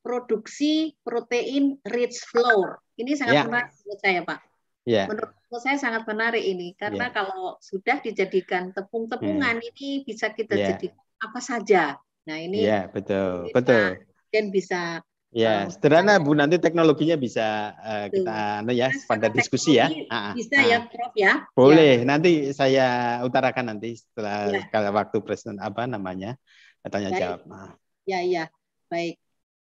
produksi protein rich flour. Ini sangat ya. menarik menurut saya Pak. Ya. Menurut menurut saya sangat menarik ini karena yeah. kalau sudah dijadikan tepung-tepungan yeah. Hmm. ini bisa kita yeah. jadikan apa saja. Nah ini yeah, betul kita, betul dan bisa ya yeah, um, sederhana Bu nanti teknologinya bisa uh, kita anu ya nah, pada diskusi ya. Ah, ah, bisa ah, ya Prof ya. Boleh ya. nanti saya utarakan nanti setelah ya. kalau waktu presiden apa namanya tanya Baik. jawab. Nah. Ya ya baik.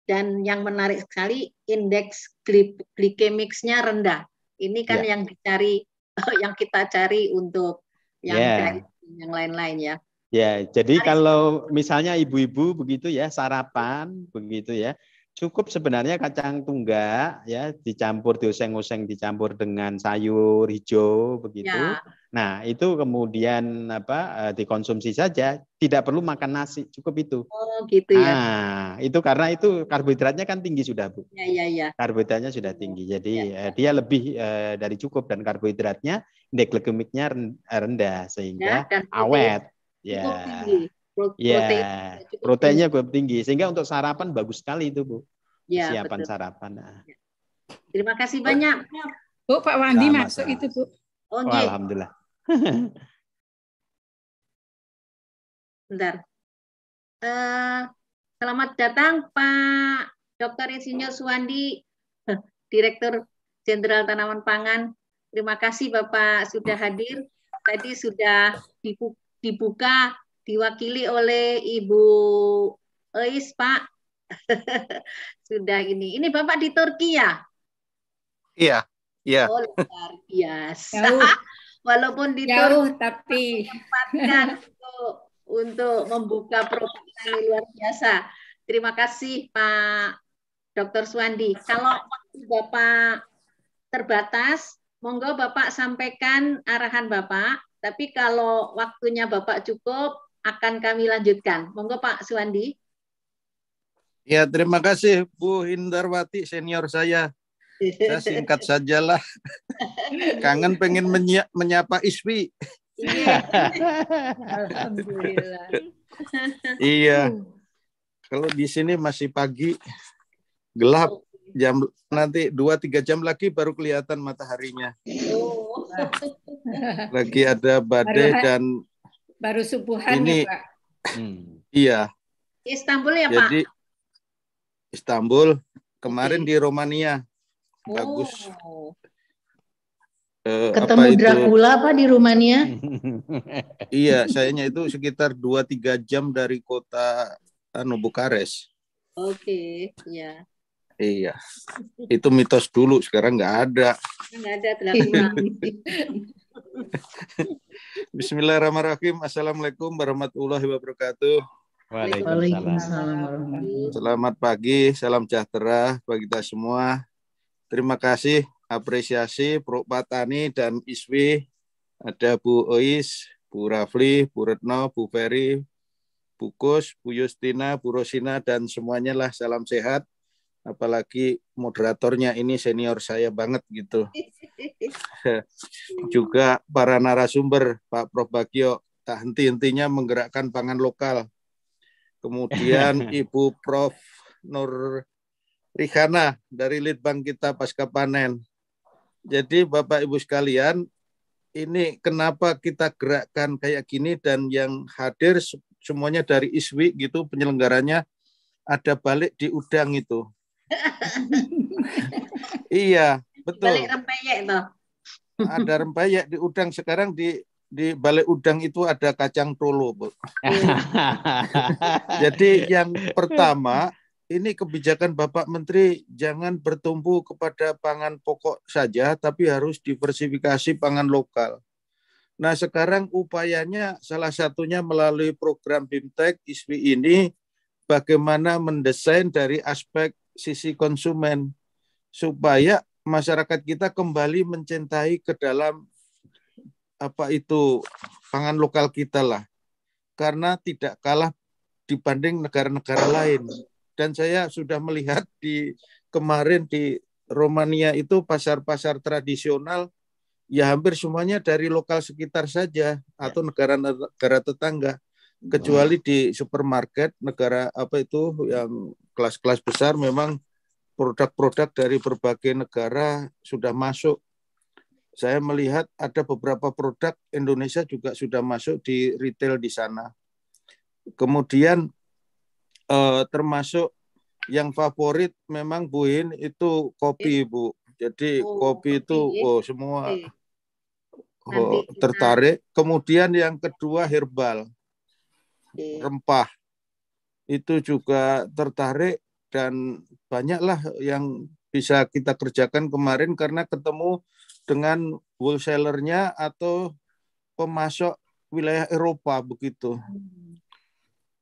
Dan yang menarik sekali indeks glikemiknya rendah. Ini kan yeah. yang dicari, yang kita cari untuk yang yeah. Gitu, yang lain-lain ya. Ya, jadi kalau misalnya ibu-ibu begitu ya sarapan begitu ya, Cukup sebenarnya kacang tunggak ya dicampur dioseng-oseng dicampur dengan sayur hijau begitu. Ya. Nah, itu kemudian apa eh, dikonsumsi saja, tidak perlu makan nasi, cukup itu. Oh, gitu ya. Nah, itu karena itu karbohidratnya kan tinggi sudah, Bu. Iya iya. ya. Karbohidratnya sudah tinggi. Ya, jadi ya, eh, ya, dia lebih eh, dari cukup dan karbohidratnya indeks glikemiknya rendah sehingga ya, awet. Ya. Tinggi protein. Iya, yeah. Cukup proteinnya cukup tinggi. Sehingga untuk sarapan bagus sekali itu, Bu. yeah, iya, Siapan sarapan. Nah. Iya. Terima kasih banyak. Bu, Pak Wandi sama, masuk itu, Bu. Oh, oh Alhamdulillah. Bentar. Uh, selamat datang Pak dokter Insinyur Suwandi, Direktur Jenderal Tanaman Pangan. Terima kasih Bapak sudah hadir. Tadi sudah dibuka diwakili oleh Ibu Eis, Pak. Sudah ini. Ini Bapak di Turki ya? Iya. Iya. Oh, luar biasa. Jauh. Walaupun di Jauh, Turki, tapi untuk, untuk membuka program ini luar biasa. Terima kasih Pak Dr. Suwandi. Kalau waktu Bapak terbatas, monggo Bapak sampaikan arahan Bapak. Tapi kalau waktunya Bapak cukup, akan kami lanjutkan. Monggo Pak Suwandi. Ya, terima kasih Bu Hindarwati senior saya. Saya singkat sajalah. Kangen pengen menyapa Iswi. Iya. Alhamdulillah. iya. Kalau di sini masih pagi, gelap. Jam nanti 2 3 jam lagi baru kelihatan mataharinya. Oh. Lagi ada badai dan Baru subuhan ini, ya Pak? Hmm. iya. Istanbul ya Pak? Jadi Istanbul, kemarin okay. di Romania. Bagus. Oh. Eh, Ketemu apa Dracula apa Pak di Romania? iya, sayanya itu sekitar 2-3 jam dari kota anu Bukares. Oke, okay, ya. Iya, itu mitos dulu. Sekarang nggak ada. Nggak ada Bismillahirrahmanirrahim. Assalamualaikum warahmatullahi wabarakatuh. Waalaikumsalam. Selamat pagi, salam sejahtera bagi kita semua. Terima kasih apresiasi Pro Patani dan ISWI. Ada Bu Ois, Bu Rafli, Bu Retno, Bu Ferry, Bu Kus, Bu Yustina, Bu Rosina, dan semuanya lah salam sehat apalagi moderatornya ini senior saya banget gitu. Juga para narasumber Pak Prof Bagio tak henti-hentinya menggerakkan pangan lokal. Kemudian Ibu Prof Nur Rihana dari Litbang kita pasca panen. Jadi Bapak Ibu sekalian, ini kenapa kita gerakkan kayak gini dan yang hadir semuanya dari ISWI gitu penyelenggaranya ada balik di udang itu iya, betul. Balik rempeyek itu. Ada rempeyek di udang sekarang di di balik udang itu ada kacang tolo, Bu. Jadi yang pertama ini kebijakan Bapak Menteri jangan bertumpu kepada pangan pokok saja, tapi harus diversifikasi pangan lokal. Nah sekarang upayanya salah satunya melalui program BIMTEK ISWI ini bagaimana mendesain dari aspek sisi konsumen supaya masyarakat kita kembali mencintai ke dalam apa itu pangan lokal kita lah karena tidak kalah dibanding negara-negara lain dan saya sudah melihat di kemarin di Romania itu pasar-pasar tradisional ya hampir semuanya dari lokal sekitar saja atau ya. negara-negara tetangga kecuali di supermarket negara apa itu yang kelas-kelas besar memang produk-produk dari berbagai negara sudah masuk. Saya melihat ada beberapa produk Indonesia juga sudah masuk di retail di sana. Kemudian eh, termasuk yang favorit memang Buin itu kopi, iya. Bu. Jadi oh, kopi, kopi itu oh semua iya. oh, tertarik. Kemudian yang kedua herbal Iya. rempah itu juga tertarik dan banyaklah yang bisa kita kerjakan kemarin karena ketemu dengan wholesalernya atau pemasok wilayah Eropa begitu. Hmm.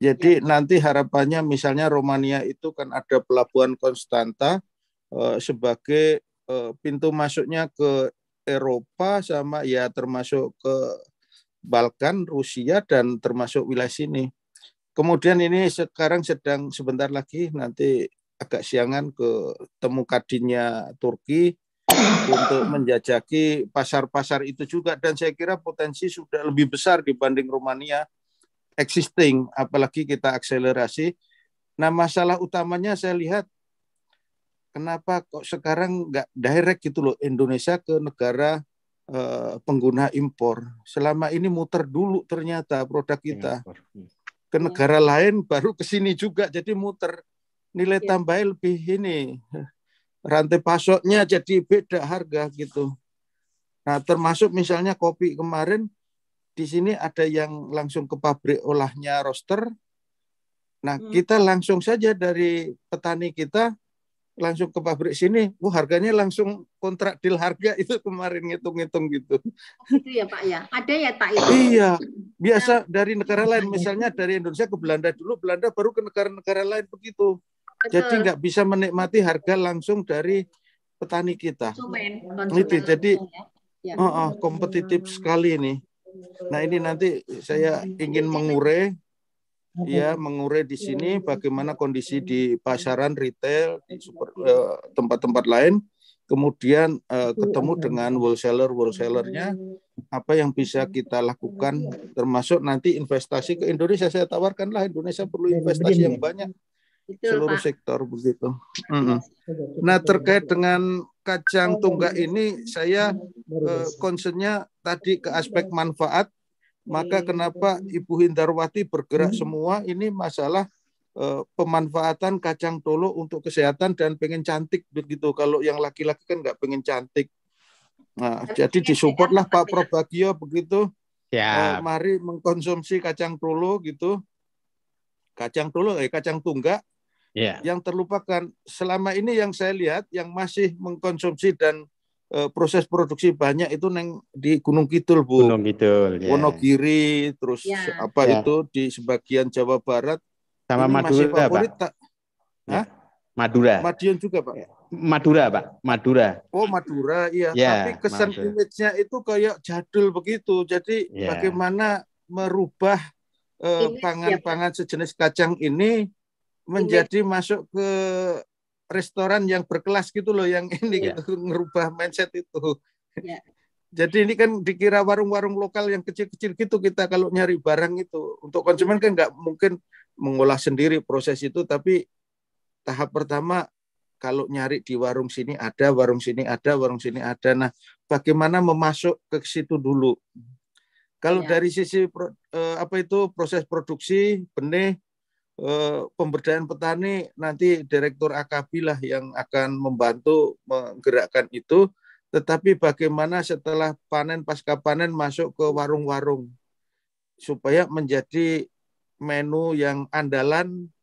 Jadi ya. nanti harapannya misalnya Romania itu kan ada pelabuhan Konstanta eh, sebagai eh, pintu masuknya ke Eropa sama ya termasuk ke Balkan, Rusia, dan termasuk wilayah sini. Kemudian ini sekarang sedang sebentar lagi nanti agak siangan ke temu kadinnya Turki untuk menjajaki pasar-pasar itu juga dan saya kira potensi sudah lebih besar dibanding Rumania existing apalagi kita akselerasi. Nah masalah utamanya saya lihat kenapa kok sekarang nggak direct gitu loh Indonesia ke negara Eh, pengguna impor. Selama ini muter dulu ternyata produk kita iya. ke negara lain baru ke sini juga jadi muter. Nilai iya. tambah tambahnya lebih ini rantai pasoknya jadi beda harga gitu. Nah, termasuk misalnya kopi kemarin di sini ada yang langsung ke pabrik olahnya roster. Nah, hmm. kita langsung saja dari petani kita langsung ke pabrik sini, wah harganya langsung kontrak deal harga itu kemarin ngitung-ngitung gitu. Iya ya Pak ya, ada ya Pak itu. Ya? Iya, biasa nah. dari negara lain, misalnya dari Indonesia ke Belanda dulu, Belanda baru ke negara-negara lain begitu. Betul. Jadi nggak bisa menikmati harga langsung dari petani kita. Cuman, itu jadi ya. oh, oh, kompetitif sekali ini. Nah ini nanti saya ingin mengurai ya mengurai di sini iya, iya, iya. bagaimana kondisi di pasaran retail di eh, tempat-tempat uh, lain kemudian uh, ketemu dengan wholesaler wholesalernya apa yang bisa kita lakukan termasuk nanti investasi ke Indonesia saya tawarkanlah Indonesia perlu investasi yang banyak seluruh sektor begitu. Nah terkait dengan kacang tunggak ini saya eh, concernnya tadi ke aspek manfaat maka iya, iya, kenapa iya, Ibu Hindarwati bergerak hmm. semua ini masalah uh, pemanfaatan kacang tolo untuk kesehatan dan pengen cantik begitu. Kalau yang laki-laki kan nggak pengen cantik. Nah, Tapi jadi disupportlah Pak Probagio begitu. Ya. uh, mari mengkonsumsi kacang tolo gitu. Kacang tolo, eh, kacang tunggak. Ya. Yang terlupakan selama ini yang saya lihat yang masih mengkonsumsi dan Eh, proses produksi banyak itu neng di Gunung Kidul bu Gunung Kidul yeah. Wonogiri terus yeah. apa yeah. itu di sebagian Jawa Barat sama Ini Madura favorit, pak ya. Hah? Madura Madiun juga pak ya. Madura pak Madura oh Madura iya ya, tapi kesan image-nya itu kayak jadul begitu jadi yeah. bagaimana merubah eh, ya, pangan-pangan uh, sejenis kacang ini menjadi masuk ke restoran yang berkelas gitu loh yang ini yeah. gitu ngerubah mindset itu. Yeah. Jadi ini kan dikira warung-warung lokal yang kecil-kecil gitu kita kalau nyari barang itu untuk konsumen kan nggak mungkin mengolah sendiri proses itu tapi tahap pertama kalau nyari di warung sini ada warung sini ada warung sini ada nah bagaimana memasuk ke situ dulu kalau ya. dari sisi eh, apa itu proses produksi benih Eh, pemberdayaan petani nanti direktur AKB lah yang akan membantu menggerakkan itu tetapi bagaimana setelah panen pasca panen masuk ke warung-warung supaya menjadi menu yang andalan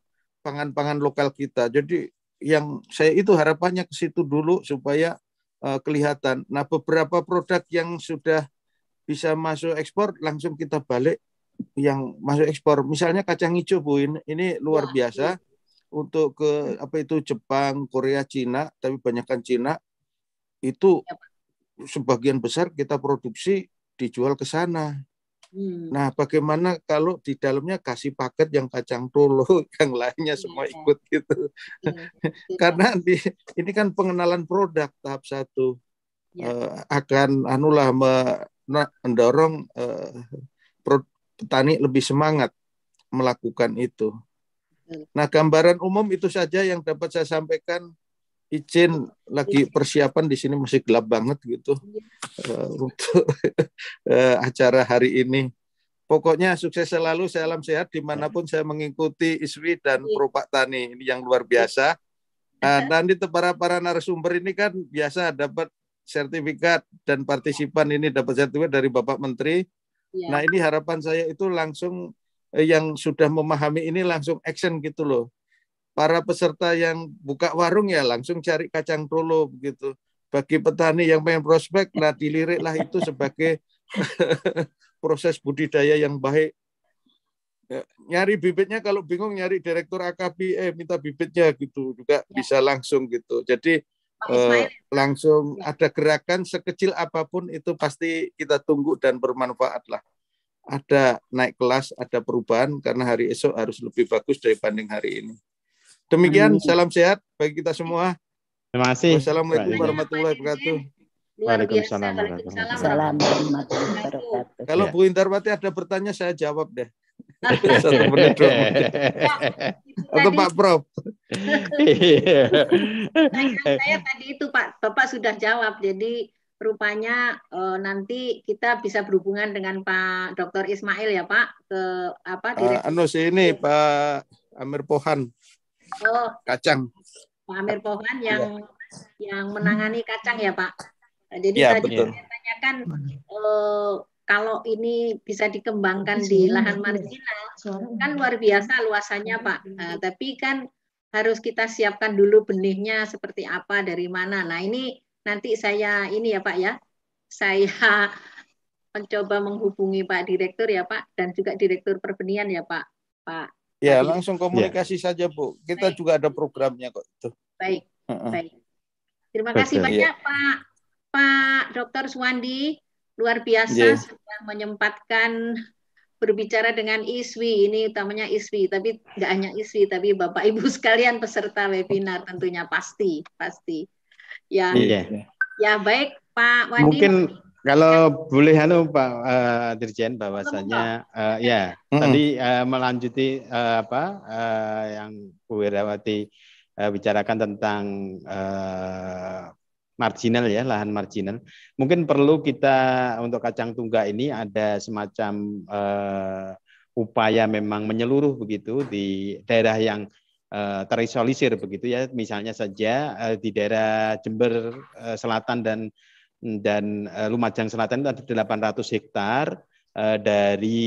pangan-pangan lokal kita. Jadi yang saya itu harapannya ke situ dulu supaya uh, kelihatan. Nah, beberapa produk yang sudah bisa masuk ekspor langsung kita balik yang masuk ekspor. Misalnya kacang hijau Bu, ini, ini luar Wah, ya, biasa iya. untuk ke apa itu Jepang, Korea, Cina, tapi banyakkan Cina itu ya, sebagian besar kita produksi dijual ke sana. Hmm. Nah, bagaimana kalau di dalamnya kasih paket yang kacang tolo, yang lainnya iya. semua ya, ikut gitu? Ya, Karena di, ini kan pengenalan produk tahap satu ya. uh, akan anulah mendorong uh, eh, produk petani lebih semangat melakukan itu. Nah, gambaran umum itu saja yang dapat saya sampaikan. Izin lagi iya. persiapan di sini masih gelap banget gitu iya. eh, untuk eh, acara hari ini. Pokoknya sukses selalu, salam sehat dimanapun saya mengikuti ISWI dan iya. Perupak Tani ini yang luar biasa. Nah, nanti para para narasumber ini kan biasa dapat sertifikat dan partisipan ini dapat sertifikat dari Bapak Menteri, Ya. Nah ini harapan saya itu langsung eh, yang sudah memahami ini langsung action gitu loh. Para peserta yang buka warung ya langsung cari kacang trolo gitu. Bagi petani yang pengen prospek, nah diliriklah itu sebagai proses budidaya yang baik. Ya, nyari bibitnya kalau bingung nyari direktur AKP, eh minta bibitnya gitu juga ya. bisa langsung gitu. Jadi Eh, langsung ya. ada gerakan sekecil apapun itu pasti kita tunggu dan bermanfaat lah. Ada naik kelas, ada perubahan karena hari esok harus lebih bagus dari banding hari ini. Demikian Amin. salam sehat bagi kita semua. Terima kasih. Wassalamualaikum warahmatullahi wabarakatuh. Waalaikumsalam warahmatullahi wabarakatuh. Kalau Bu Intarwati ada bertanya saya jawab deh. Satu menit dua menit. Atau Pak Prof. Iya. saya tadi itu Pak Bapak sudah jawab. Jadi rupanya uh, nanti kita bisa berhubungan dengan Pak Dr. Ismail ya Pak ke apa Pak Anus ini Pak Amir Pohan. Oh. Kacang. Pak Amir Pohan yang ya. yang menangani kacang ya Pak. Jadi ya, tadi betul. saya tanyakan uh, kalau ini bisa dikembangkan di lahan iya. marginal kan luar biasa luasannya Pak. Iya, iya, nah, tapi kan harus kita siapkan dulu benihnya seperti apa dari mana. Nah ini nanti saya ini ya Pak ya, saya mencoba menghubungi Pak Direktur ya Pak dan juga Direktur Perbenian, ya Pak. Pak. Ya langsung komunikasi ya. saja Bu. Kita baik. juga ada programnya kok itu. Baik, baik. Terima kasih ya. banyak ya. Pak Pak Dr. Suwandi luar biasa yeah. sudah menyempatkan berbicara dengan ISWI ini utamanya ISWI tapi nggak hanya ISWI tapi Bapak Ibu sekalian peserta webinar tentunya pasti pasti ya yeah. ya baik Pak Wadi mungkin kalau ya. boleh halo anu, Pak uh, Dirjen bahwasanya uh, eh, ya mm -hmm. tadi uh, melanjuti uh, apa uh, yang Bu Wirawati uh, bicarakan tentang uh, marginal ya, lahan marginal. Mungkin perlu kita untuk kacang tungga ini ada semacam uh, upaya memang menyeluruh begitu di daerah yang uh, terisolisir begitu ya, misalnya saja uh, di daerah Jember uh, Selatan dan dan uh, Lumajang Selatan itu ada 800 hektar uh, dari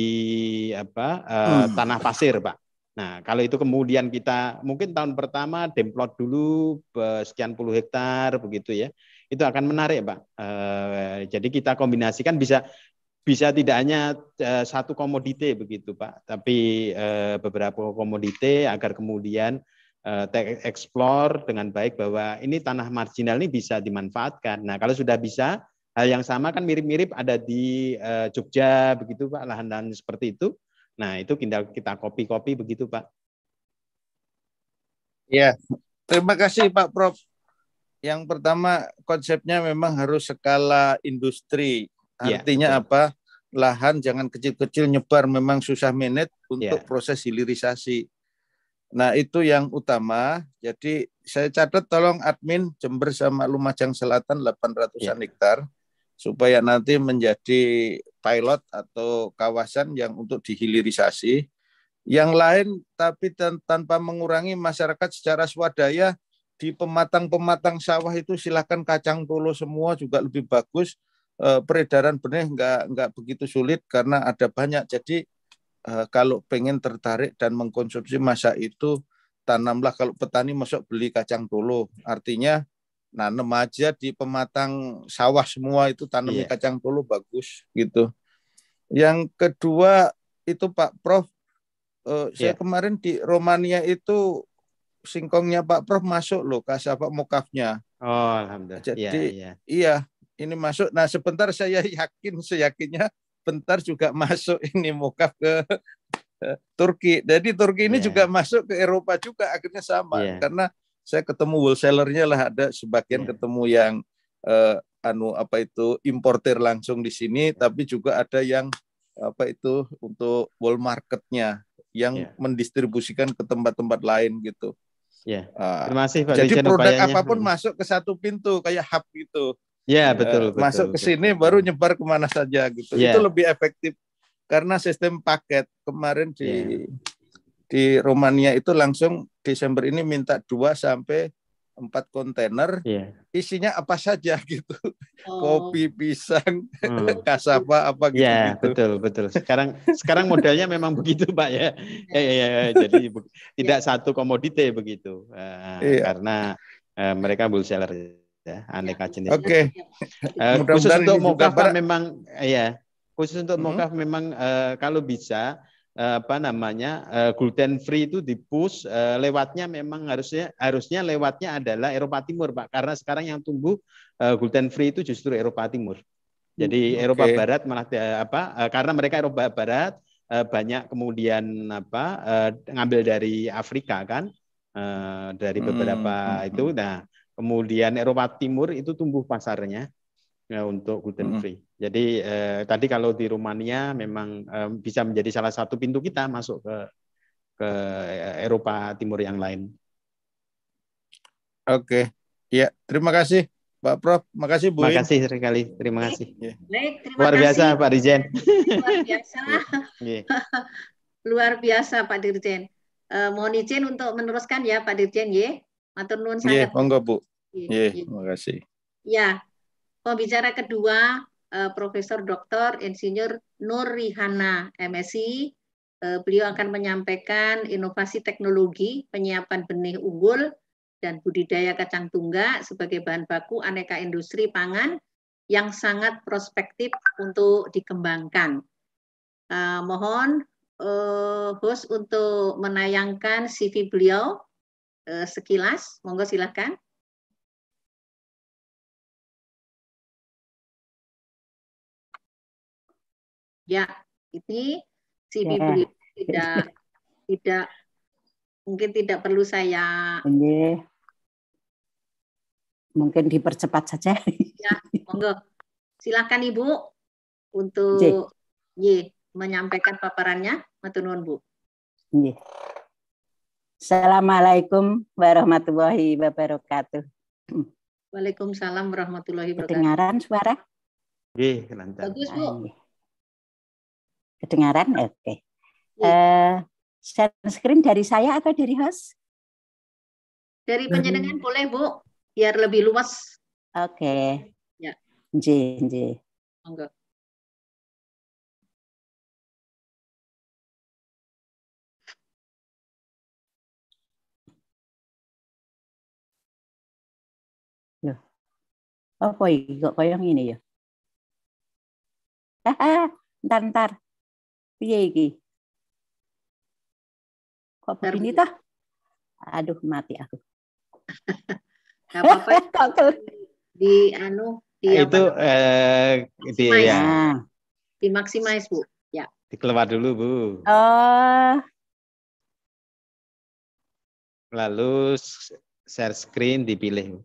apa uh, hmm. tanah pasir, Pak. Nah, kalau itu kemudian kita mungkin tahun pertama demplot dulu sekian puluh hektar begitu ya, itu akan menarik, Pak. Eh, jadi kita kombinasikan bisa bisa tidak hanya eh, satu komoditi begitu, Pak, tapi eh, beberapa komoditi agar kemudian e, explore dengan baik bahwa ini tanah marginal ini bisa dimanfaatkan. Nah, kalau sudah bisa, hal yang sama kan mirip-mirip ada di Jogja begitu, Pak, lahan-lahan seperti itu Nah, itu kita kita copy-copy begitu, Pak. Ya, terima kasih Pak Prof. Yang pertama konsepnya memang harus skala industri. Iya, Artinya ya, apa? Lahan jangan kecil-kecil nyebar memang susah manage iya. untuk ya. proses hilirisasi. Nah, itu yang utama. Jadi saya catat tolong admin Jember sama Lumajang Selatan 800-an ya. hektar supaya nanti menjadi pilot atau kawasan yang untuk dihilirisasi. Yang lain tapi tanpa mengurangi masyarakat secara swadaya di pematang-pematang sawah itu silahkan kacang polo semua juga lebih bagus. Eh, peredaran benih nggak nggak begitu sulit karena ada banyak. Jadi eh, kalau pengen tertarik dan mengkonsumsi masa itu tanamlah kalau petani masuk beli kacang polo Artinya Nah, nanam aja di pematang sawah semua itu tanam yeah. kacang polo bagus gitu. Yang kedua itu Pak Prof, eh, yeah. saya kemarin di Romania itu singkongnya Pak Prof masuk loh kasih Pak Mukafnya. Oh, alhamdulillah. Jadi yeah, yeah. iya, ini masuk. Nah, sebentar saya yakin seyakinnya bentar juga masuk ini Mukaf ke eh, Turki. Jadi Turki ini yeah. juga masuk ke Eropa juga akhirnya sama yeah. karena saya ketemu wholesalernya lah ada sebagian yeah. ketemu yang eh, anu apa itu importer langsung di sini iya. tapi juga ada yang apa itu untuk wall marketnya yang yeah. mendistribusikan ke tempat-tempat lain gitu. Ya. Yeah. Terima kasih Pak Jadi Dijan produk upayanya. apapun hmm. masuk ke satu pintu kayak hub gitu. Ya betul, uh, Masuk ke sini baru nyebar kemana saja gitu. Yeah. Itu lebih efektif karena sistem paket kemarin di yeah di Romania itu langsung Desember ini minta dua sampai empat kontainer. Yeah. Isinya apa saja gitu. Oh. Kopi, pisang, hmm. kasapa apa gitu. Ya, yeah, gitu. betul, betul. Sekarang sekarang modelnya memang begitu, Pak ya. Ya, ya, yeah. jadi tidak satu komoditi begitu. Uh, yeah. Iya. karena uh, mereka seller ya, aneka iya. jenis. Oke. Eh, okay. Kan iya, uh, khusus untuk mokaf memang ya, khusus untuk mokaf -hmm. mokaf memang uh, kalau bisa Eh, apa namanya eh, gluten free itu dipush eh, lewatnya memang harusnya harusnya lewatnya adalah Eropa Timur Pak karena sekarang yang tumbuh gluten free itu justru Eropa Timur. Jadi okay. Hmm, Eropa Barat malah apa karena mereka Eropa Barat banyak kemudian apa ngambil dari Afrika kan dari hmm, beberapa hmm, hmm. itu nah kemudian Eropa Timur itu tumbuh pasarnya ya, untuk gluten free. Mm-hmm. Jadi eh, tadi kalau di Rumania memang eh, bisa menjadi salah satu pintu kita masuk ke ke eh, Eropa Timur yang lain. Oke, ya terima kasih Pak Prof, makasih Bu. Terima kasih sekali, terima kasih. Ya. Baik, terima Luar biasa kasih. Pak Dirjen. Luar biasa. Ya. Ya. Luar biasa Pak Dirjen. Uh, mohon izin untuk meneruskan ya Pak Dirjen, ya. Matur nuwun sangat. Iya. monggo Bu. Iya. terima kasih. Ya, Pembicara kedua eh, Profesor Dr. Insinyur Nur Rihana MSI. Eh, beliau akan menyampaikan inovasi teknologi penyiapan benih unggul dan budidaya kacang tungga sebagai bahan baku aneka industri pangan yang sangat prospektif untuk dikembangkan. Eh, mohon eh, host untuk menayangkan CV beliau sekilas. Monggo silakan. Ya, ini si ya. bibi tidak tidak mungkin tidak perlu saya Ini mungkin dipercepat saja. Ya, monggo. Silakan Ibu untuk Y menyampaikan paparannya. Matur Bu. J. Assalamualaikum warahmatullahi wabarakatuh. Waalaikumsalam warahmatullahi wabarakatuh. Kedengaran suara? Iya, lancar. Bagus, Bu. Kedengaran? Iya. Oke. Okay. Iya. Uh, eh, share screen dari saya atau dari host? Dari penjenengan hmm. boleh, Bu. Biar lebih luas. Oke. Okay. Ya. J, J. Enggak. Oh, kok koyo ini ya? Ah, ah ntar ntar. Piye iki? Kok begini tah? Aduh mati aku. Gak apa-apa. di anu di ah, itu eh di ya. Ah. Di maximize, Bu. Ya. Dikeluar dulu, Bu. Oh. Lalu share screen dipilih.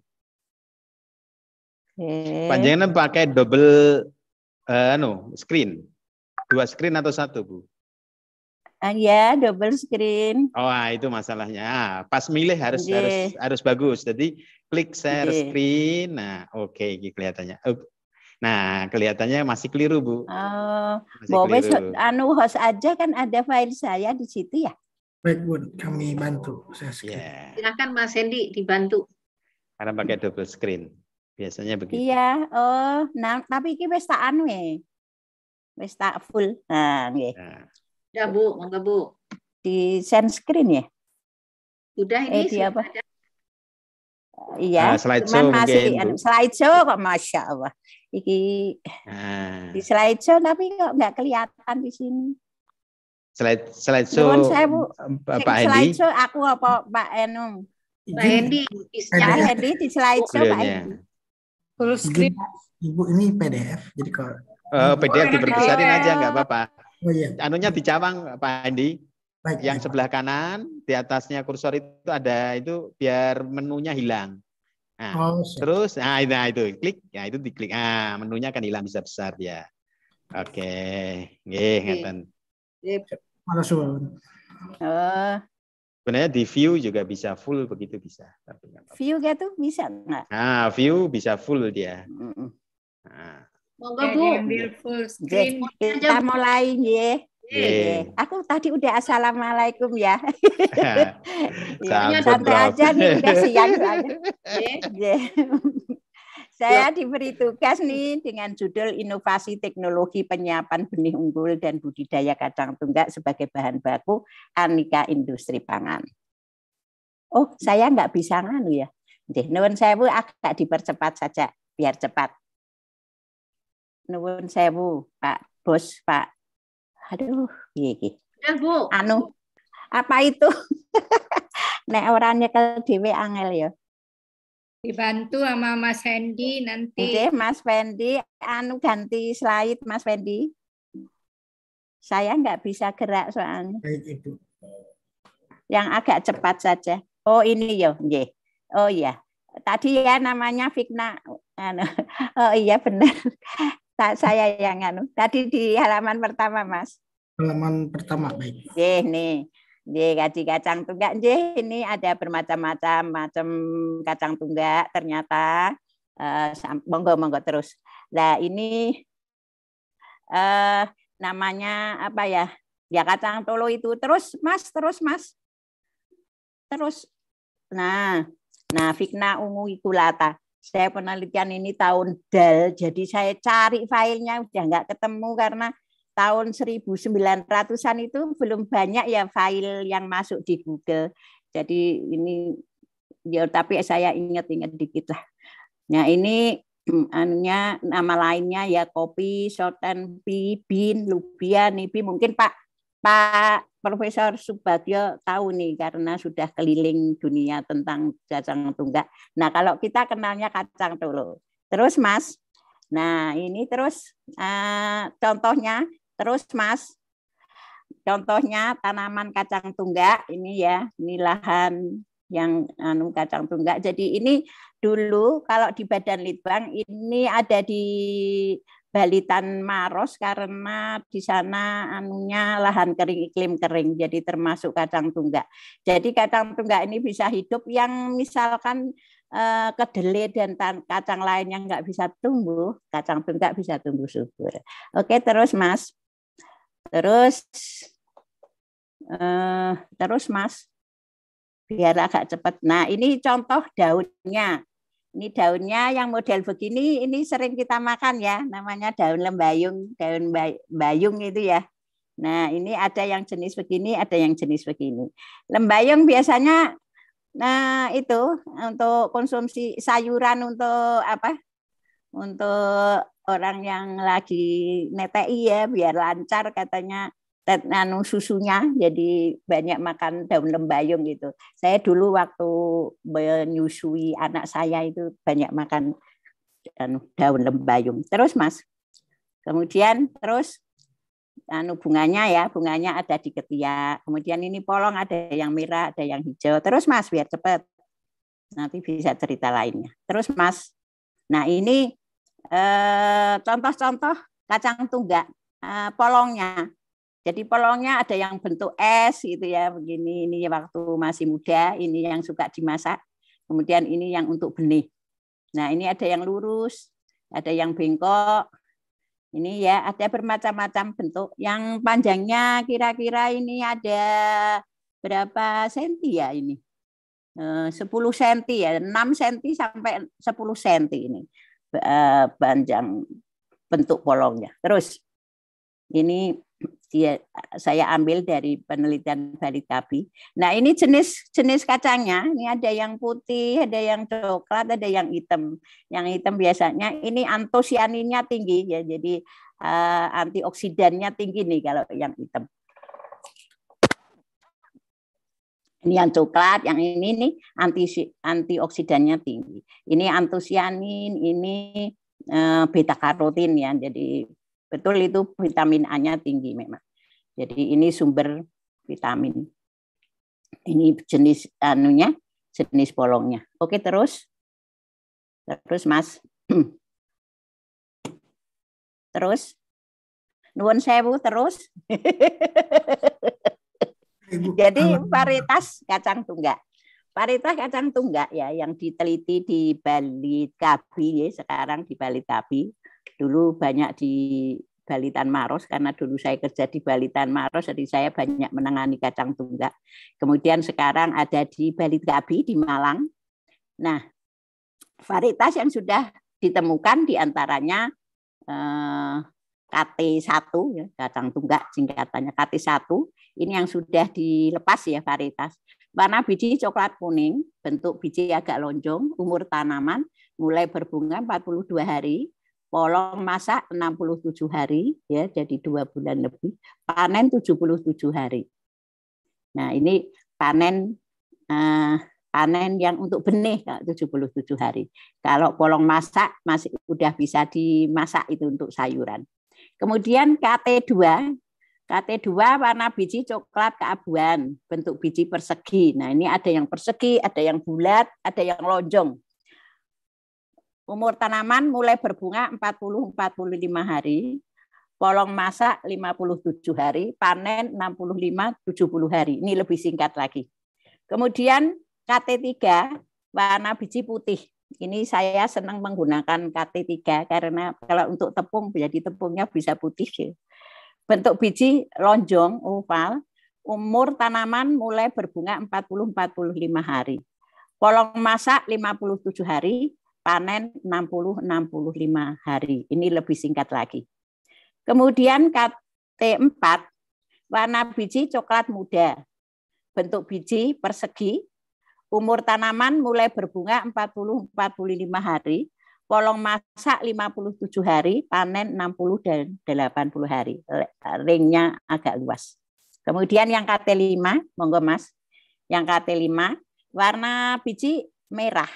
Okay. Panjangnya pakai double uh, eh, no, anu, screen. Dua screen atau satu, Bu? Ya, double screen. Oh, itu masalahnya. Ah, pas milih harus Ye. Iya. harus harus bagus. Jadi klik share iya. screen. Nah, oke, okay, kelihatannya. Nah, kelihatannya masih keliru, Bu. Oh, Bobes anu host aja kan ada file saya di situ ya. Baik, Bu, kami bantu. Saya yeah. Silakan Mas Hendi dibantu. Karena pakai double screen. Biasanya begitu. Iya, oh, nah, tapi ini pesta anu ya. Wis tak full. Nah, nggih. Ya, Bu, monggo Bu. Di send screen ya? Udah ini eh, di apa? Ada. Ah, iya, nah, slideshow cuman masih mungkin, anu, show kok masya Allah. Iki nah. di show tapi kok nggak kelihatan di sini. Slide show Nuhun saya Bu. Pak Hendi. show aku apa Pak Enung? Pak Hendi. Pak Hendi di show Pak Hendi. Full screen. Ibu ini PDF jadi kalau pede eh, hmm. PDF diperbesarin ya. aja nggak apa-apa. Oh, iya. Anunya di Cawang Pak Andi. Baik, yang sebelah kanan di atasnya kursor itu ada itu biar menunya hilang. Nah, oh, terus nah itu, nah itu klik, ya nah, itu diklik. Ah, menunya akan hilang bisa besar ya. Oke, okay. nggih ngeten. Eh. Sebenarnya di view juga bisa full begitu bisa. Tapi view gitu bisa nggak? Nah, view bisa full dia. Nah. Monggo Bu. Kita mulai ya. Yeah. Aku tadi udah assalamualaikum ya. Iya, santai aja nih udah siang yeah. Saya diberi tugas nih dengan judul inovasi teknologi penyiapan benih unggul dan budidaya kacang tunggak sebagai bahan baku aneka industri pangan. Oh, saya nggak bisa nganu ya. Nuwun saya bu agak dipercepat saja biar cepat nuwun sewu Pak Bos Pak aduh iya iki ya, Bu anu apa itu nek ora nyekel dhewe angel ya dibantu sama Mas Fendi nanti Oke, Mas Fendi anu ganti slide Mas Fendi saya nggak bisa gerak soalnya yang agak cepat saja oh ini yo, ya, oh iya tadi ya namanya fitnah anu, oh iya benar Tak saya yang anu. Tadi di halaman pertama, Mas. Halaman pertama, baik. Ye, nih. Ye, gaji kacang tunggak. Ye, ini ada bermacam-macam macam kacang tunggak ternyata. Uh, monggo monggo terus. Nah, ini uh, namanya apa ya? Ya kacang tolo itu. Terus, Mas, terus, Mas. Terus. Nah, nah fikna ungu ikulata saya penelitian ini tahun dal, jadi saya cari filenya udah nggak ketemu karena tahun 1900-an itu belum banyak ya file yang masuk di Google. Jadi ini ya tapi saya ingat-ingat dikit lah. Nah ini anunya nama lainnya ya kopi, shorten pi, bin, lubia, nipi mungkin Pak Pak Profesor Subagyo tahu nih karena sudah keliling dunia tentang kacang tunggak. Nah kalau kita kenalnya kacang dulu Terus Mas, nah ini terus uh, contohnya, terus Mas, contohnya tanaman kacang tunggak ini ya, ini lahan yang anu kacang tunggak. Jadi ini dulu kalau di Badan Litbang ini ada di Balitan Maros karena di sana anunya lahan kering iklim kering jadi termasuk kacang tunggak. Jadi kacang tunggak ini bisa hidup yang misalkan eh, kedelai dan kacang lain yang nggak bisa tumbuh, kacang tunggak bisa tumbuh subur. Oke, terus Mas. Terus eh, terus Mas biar agak cepat. Nah, ini contoh daunnya. Ini daunnya yang model begini ini sering kita makan ya, namanya daun lembayung, daun bayung itu ya. Nah, ini ada yang jenis begini, ada yang jenis begini. Lembayung biasanya nah itu untuk konsumsi sayuran untuk apa? Untuk orang yang lagi netei ya biar lancar katanya tetanu susunya jadi banyak makan daun lembayung gitu. Saya dulu waktu menyusui anak saya itu banyak makan anu daun lembayung. Terus Mas. Kemudian terus anu bunganya ya, bunganya ada di ketiak. Kemudian ini polong ada yang merah, ada yang hijau. Terus Mas biar cepet Nanti bisa cerita lainnya. Terus Mas. Nah, ini eh, contoh-contoh eh, kacang tunggak polongnya jadi polongnya ada yang bentuk es gitu ya, begini ini waktu masih muda, ini yang suka dimasak. Kemudian ini yang untuk benih. Nah, ini ada yang lurus, ada yang bengkok. Ini ya, ada bermacam-macam bentuk. Yang panjangnya kira-kira ini ada berapa senti ya ini? 10 eh, senti ya, 6 senti sampai 10 senti ini eh, panjang bentuk polongnya. Terus ini dia saya ambil dari penelitian Baritabi. Nah, ini jenis-jenis kacangnya. Ini ada yang putih, ada yang coklat, ada yang hitam. Yang hitam biasanya ini antosianinnya tinggi ya. Jadi uh, antioksidannya tinggi nih kalau yang hitam. Ini yang coklat, yang ini nih anti antioksidannya tinggi. Ini antosianin, ini eh, beta karotin ya. Jadi betul itu vitamin A-nya tinggi memang. Jadi ini sumber vitamin. Ini jenis anunya, jenis polongnya. Oke, terus. Terus, Mas. Terus. Nuwun sewu terus. Jadi varietas kacang tunggak. Varietas kacang tunggak ya yang diteliti di Bali Kabi ya sekarang di Bali Kabi dulu banyak di Balitan Maros karena dulu saya kerja di Balitan Maros jadi saya banyak menangani kacang tunggak. Kemudian sekarang ada di Balit Gabi di Malang. Nah, varietas yang sudah ditemukan diantaranya eh, KT1 ya, kacang tunggak singkatannya KT1 ini yang sudah dilepas ya varietas. Warna biji coklat kuning, bentuk biji agak lonjong, umur tanaman mulai berbunga 42 hari, polong masak 67 hari ya jadi dua bulan lebih panen 77 hari nah ini panen eh, panen yang untuk benih 77 hari kalau polong masak masih udah bisa dimasak itu untuk sayuran kemudian KT2 KT2 warna biji coklat keabuan bentuk biji persegi nah ini ada yang persegi ada yang bulat ada yang lonjong Umur tanaman mulai berbunga 40-45 hari, polong masak 57 hari, panen 65-70 hari. Ini lebih singkat lagi. Kemudian KT3 warna biji putih. Ini saya senang menggunakan KT3 karena kalau untuk tepung jadi tepungnya bisa putih. Ya. Bentuk biji lonjong oval, umur tanaman mulai berbunga 40-45 hari. Polong masak 57 hari, panen 60-65 hari. Ini lebih singkat lagi. Kemudian KT4, warna biji coklat muda. Bentuk biji persegi, umur tanaman mulai berbunga 40-45 hari, polong masak 57 hari, panen 60 dan 80 hari. Ringnya agak luas. Kemudian yang KT5, monggo Mas. Yang KT5, warna biji merah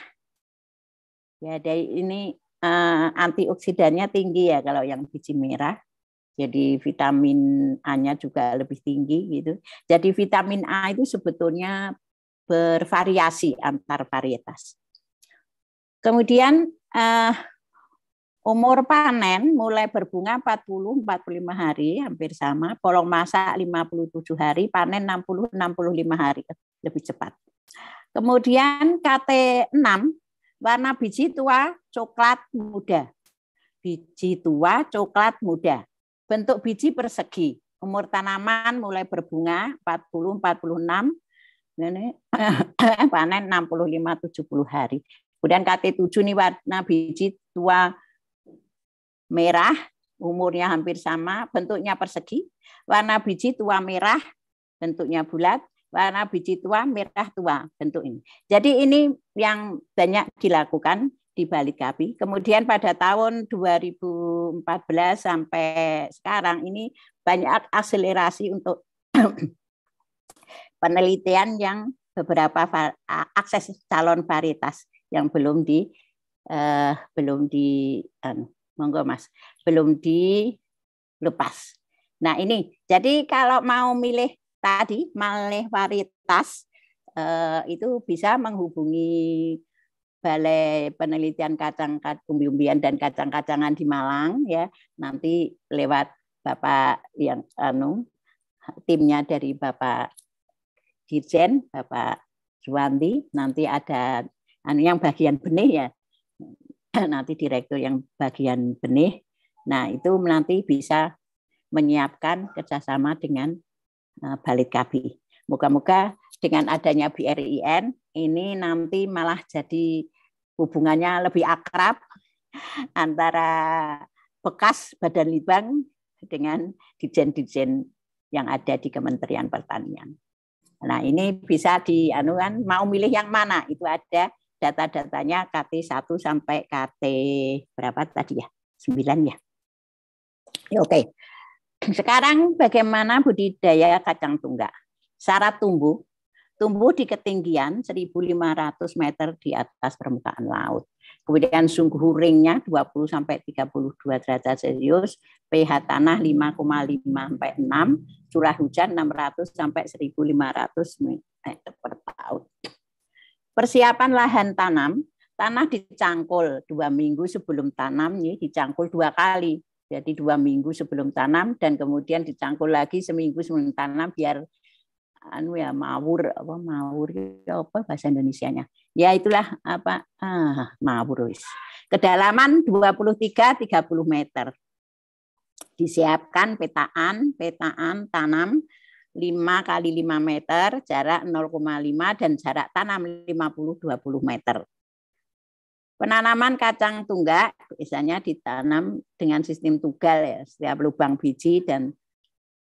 Ya, dari ini uh, antioksidannya tinggi ya kalau yang biji merah. Jadi vitamin A-nya juga lebih tinggi gitu. Jadi vitamin A itu sebetulnya bervariasi antar varietas. Kemudian uh, Umur panen mulai berbunga 40 45 hari hampir sama, bolong masak 57 hari, panen 60 65 hari lebih cepat. Kemudian KT6 Warna biji tua coklat muda. Biji tua coklat muda. Bentuk biji persegi. Umur tanaman mulai berbunga 40 46 ini panen 65 70 hari. Kemudian KT7 ini warna biji tua merah, umurnya hampir sama, bentuknya persegi. Warna biji tua merah, bentuknya bulat warna biji tua, merah tua bentuk ini. Jadi ini yang banyak dilakukan di Bali Kapi. Kemudian pada tahun 2014 sampai sekarang ini banyak akselerasi untuk penelitian yang beberapa akses calon varietas yang belum di uh, belum di uh, monggo Mas, belum dilepas. Nah, ini. Jadi kalau mau milih tadi malevaritas eh, itu bisa menghubungi Balai Penelitian Kacang Umbi-umbian dan Kacang-kacangan di Malang ya. Nanti lewat Bapak yang anu timnya dari Bapak Dirjen, Bapak Juwandi nanti ada anu yang bagian benih ya. Nanti direktur yang bagian benih. Nah, itu nanti bisa menyiapkan kerjasama dengan Eh, Balit Kabi. Moga-moga dengan adanya BRIN ini nanti malah jadi hubungannya lebih akrab antara bekas Badan Litbang dengan dijen-dijen yang ada di Kementerian Pertanian. Nah, ini bisa di anu kan, mau milih yang mana? Itu ada data-datanya KT 1 sampai KT berapa tadi ya? 9 ya? ya. Oke. Sekarang bagaimana budidaya kacang tunggak? Syarat tumbuh, tumbuh di ketinggian 1.500 meter di atas permukaan laut. Kemudian sungguh ringnya 20 sampai 32 derajat Celcius, pH tanah 5,5 6, curah hujan 600 sampai 1.500 meter per tahun. Persiapan lahan tanam, tanah dicangkul dua minggu sebelum tanam, ini dicangkul dua kali jadi dua minggu sebelum tanam dan kemudian dicangkul lagi seminggu sebelum tanam biar anu ya mawur apa mawur ya, apa bahasa Indonesianya. Ya itulah apa ah, mawur puluh Kedalaman 23 30 meter. Disiapkan petaan, petaan tanam 5 kali 5 meter, jarak 0,5 dan jarak tanam 50 20 meter. Penanaman kacang tunggak biasanya ditanam dengan sistem tunggal ya, setiap lubang biji dan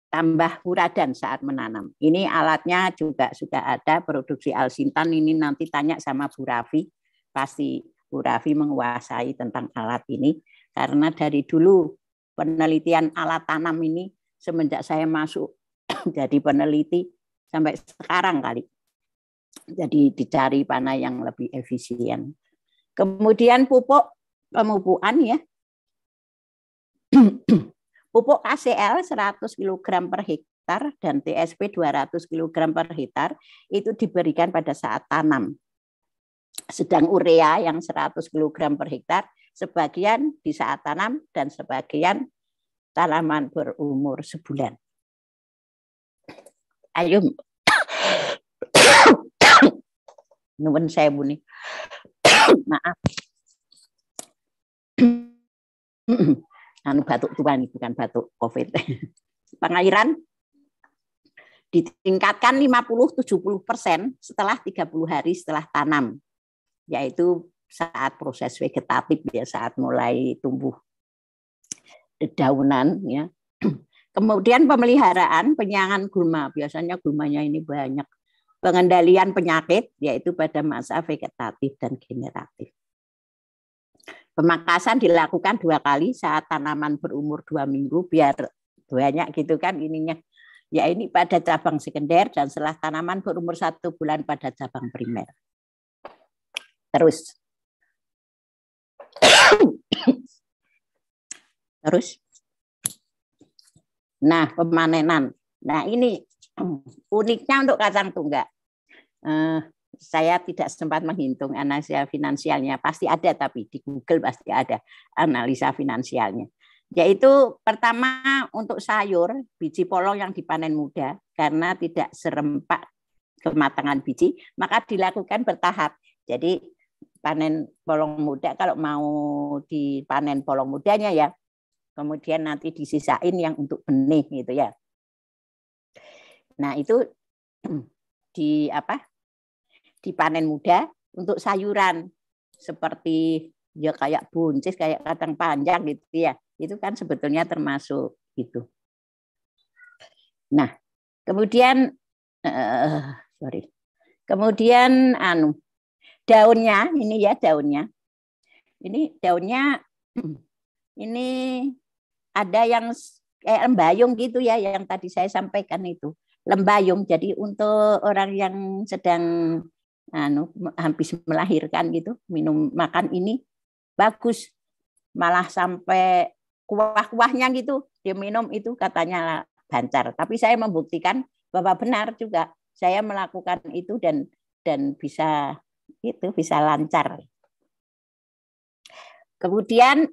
tambah dan saat menanam. Ini alatnya juga sudah ada produksi Alsintan ini nanti tanya sama Bu Raffi. Pasti Bu Raffi menguasai tentang alat ini karena dari dulu penelitian alat tanam ini semenjak saya masuk jadi peneliti sampai sekarang kali. Jadi dicari mana yang lebih efisien. Kemudian pupuk pemupuan ya. pupuk KCL 100 kg per hektar dan TSP 200 kg per hektar itu diberikan pada saat tanam. Sedang urea yang 100 kg per hektar sebagian di saat tanam dan sebagian tanaman berumur sebulan. Ayo, nuwun saya bunyi. Maaf. anu batuk tua nih, bukan batuk COVID. Pengairan ditingkatkan 50-70 persen setelah 30 hari setelah tanam, yaitu saat proses vegetatif ya saat mulai tumbuh dedaunan ya. Kemudian pemeliharaan penyangan gulma, biasanya gulmanya ini banyak pengendalian penyakit yaitu pada masa vegetatif dan generatif. Pemangkasan dilakukan dua kali saat tanaman berumur dua minggu biar banyak gitu kan ininya. Ya ini pada cabang sekunder dan setelah tanaman berumur satu bulan pada cabang primer. Terus. Terus. Nah, pemanenan. Nah, ini uniknya untuk kacang tunggak. Uh, saya tidak sempat menghitung analisa finansialnya. Pasti ada tapi di Google pasti ada analisa finansialnya. Yaitu pertama untuk sayur, biji polong yang dipanen muda karena tidak serempak kematangan biji, maka dilakukan bertahap. Jadi panen polong muda kalau mau dipanen polong mudanya ya. Kemudian nanti disisain yang untuk benih gitu ya. Nah, itu di apa? dipanen muda untuk sayuran seperti ya kayak buncis, kayak kacang panjang gitu ya. Itu kan sebetulnya termasuk gitu Nah, kemudian uh, sorry. Kemudian anu daunnya ini ya daunnya. Ini daunnya ini ada yang kayak eh, embayung gitu ya yang tadi saya sampaikan itu lembayung. Jadi untuk orang yang sedang anu habis melahirkan gitu, minum makan ini bagus. Malah sampai kuah-kuahnya gitu diminum itu katanya bancar. Tapi saya membuktikan bahwa benar juga. Saya melakukan itu dan dan bisa itu bisa lancar. Kemudian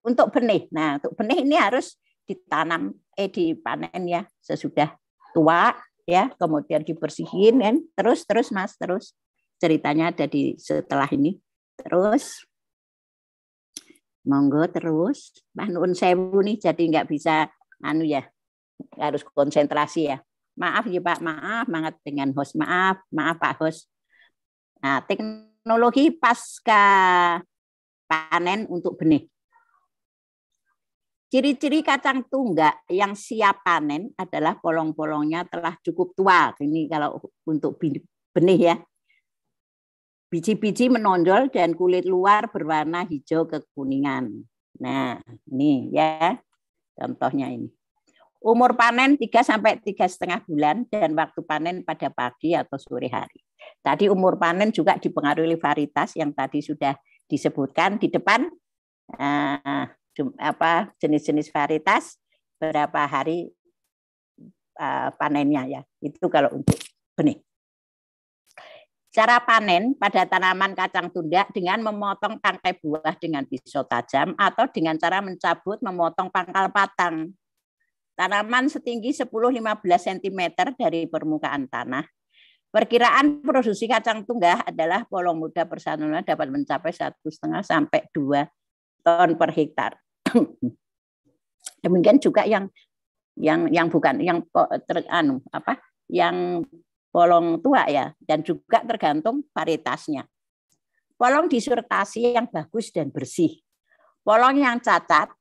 untuk benih. Nah, untuk benih ini harus ditanam eh dipanen ya sesudah tua ya kemudian dibersihin kan terus terus mas terus ceritanya ada di setelah ini terus monggo terus manun sewu nih jadi nggak bisa anu ya harus konsentrasi ya maaf ya pak maaf banget dengan host maaf maaf pak host nah teknologi pasca panen untuk benih Ciri-ciri kacang tunggak yang siap panen adalah polong-polongnya telah cukup tua. Ini kalau untuk benih ya. Biji-biji menonjol dan kulit luar berwarna hijau kekuningan. Nah, ini ya contohnya ini. Umur panen 3 sampai tiga setengah bulan dan waktu panen pada pagi atau sore hari. Tadi umur panen juga dipengaruhi varietas yang tadi sudah disebutkan di depan. Nah, apa jenis-jenis varietas berapa hari eh, panennya ya. Itu kalau untuk benih. Cara panen pada tanaman kacang tunda dengan memotong tangkai buah dengan pisau tajam atau dengan cara mencabut memotong pangkal patang Tanaman setinggi 10-15 cm dari permukaan tanah. Perkiraan produksi kacang tunggah adalah polong muda persanola dapat mencapai 1,5 sampai 2 ton per hektar. Demikian juga yang yang yang bukan yang ter, anu, apa yang polong tua ya dan juga tergantung varietasnya. Polong disertasi yang bagus dan bersih. Polong yang cacat,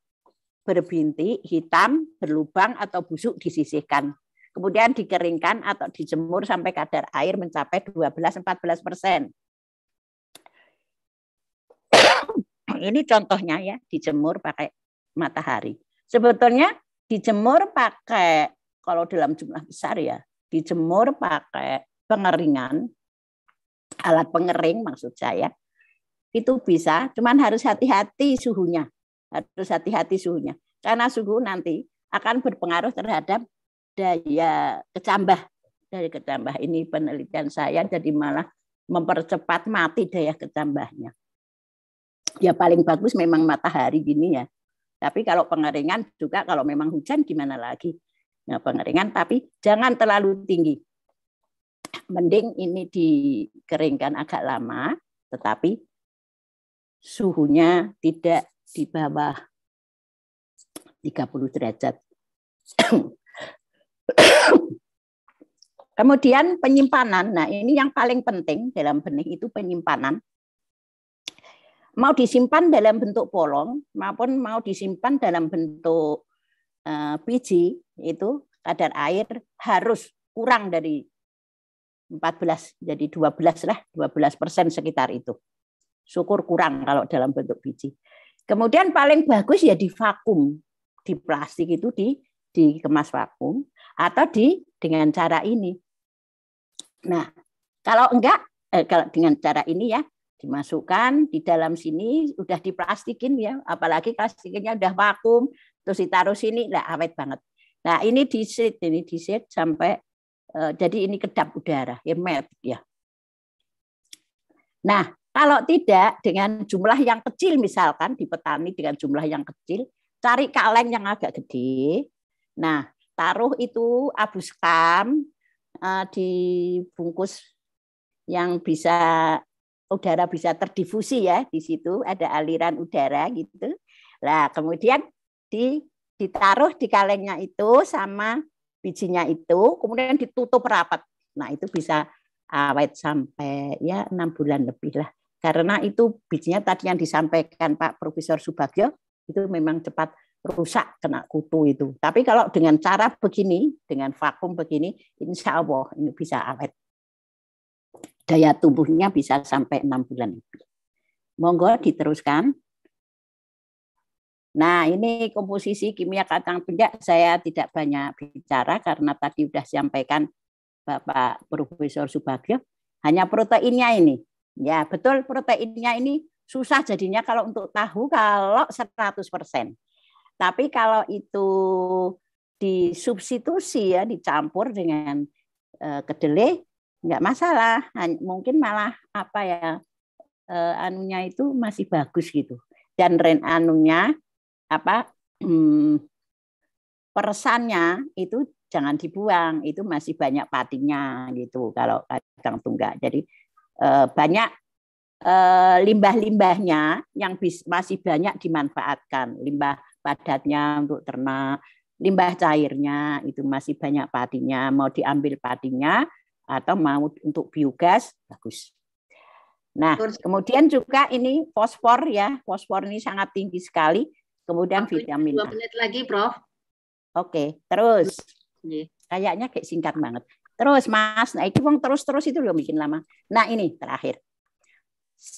berbintik, hitam, berlubang atau busuk disisihkan. Kemudian dikeringkan atau dijemur sampai kadar air mencapai 12-14 persen. Ini contohnya ya, dijemur pakai matahari. Sebetulnya dijemur pakai kalau dalam jumlah besar ya, dijemur pakai pengeringan alat pengering maksud saya itu bisa, cuman harus hati-hati suhunya, harus hati-hati suhunya karena suhu nanti akan berpengaruh terhadap daya kecambah dari kecambah ini penelitian saya jadi malah mempercepat mati daya kecambahnya. Ya paling bagus memang matahari gini ya. Tapi kalau pengeringan juga kalau memang hujan gimana lagi? Nah, pengeringan tapi jangan terlalu tinggi. Mending ini dikeringkan agak lama, tetapi suhunya tidak di bawah 30 derajat. Kemudian penyimpanan. Nah, ini yang paling penting dalam benih itu penyimpanan mau disimpan dalam bentuk polong maupun mau disimpan dalam bentuk eh, biji itu kadar air harus kurang dari 14 jadi 12 lah 12 persen sekitar itu syukur kurang kalau dalam bentuk biji kemudian paling bagus ya di vakum di plastik itu di kemas vakum atau di dengan cara ini nah kalau enggak eh, kalau dengan cara ini ya dimasukkan di dalam sini udah diplastikin ya apalagi plastiknya udah vakum terus ditaruh sini lah awet banget nah ini disit ini disit sampai eh, jadi ini kedap udara ya met ya nah kalau tidak dengan jumlah yang kecil misalkan di petani dengan jumlah yang kecil cari kaleng yang agak gede nah taruh itu abu sekam eh, dibungkus yang bisa udara bisa terdifusi ya di situ ada aliran udara gitu. lah kemudian di ditaruh di kalengnya itu sama bijinya itu kemudian ditutup rapat. Nah itu bisa awet sampai ya enam bulan lebih lah. Karena itu bijinya tadi yang disampaikan Pak Profesor Subagyo itu memang cepat rusak kena kutu itu. Tapi kalau dengan cara begini, dengan vakum begini, insya Allah ini bisa awet daya tubuhnya bisa sampai enam bulan lebih. Monggo diteruskan. Nah, ini komposisi kimia kacang penjak saya tidak banyak bicara karena tadi sudah sampaikan Bapak Profesor Subagio. Hanya proteinnya ini. Ya, betul proteinnya ini susah jadinya kalau untuk tahu kalau 100%. Tapi kalau itu disubstitusi ya dicampur dengan eh, kedelai nggak masalah mungkin malah apa ya eh, anunya itu masih bagus gitu dan ren anunya apa hmm, peresannya itu jangan dibuang itu masih banyak patinya gitu kalau kacang tunggak jadi eh, banyak eh, limbah-limbahnya yang masih banyak dimanfaatkan limbah padatnya untuk ternak limbah cairnya itu masih banyak patinya mau diambil patinya atau mau untuk biogas bagus. Nah, kemudian juga ini fosfor ya, fosfor ini sangat tinggi sekali. Kemudian vitamin. Dua menit lagi, Prof. Oke, terus. Kayaknya kayak singkat banget. Terus, Mas. Nah, itu terus-terus itu loh bikin lama. Nah, ini terakhir.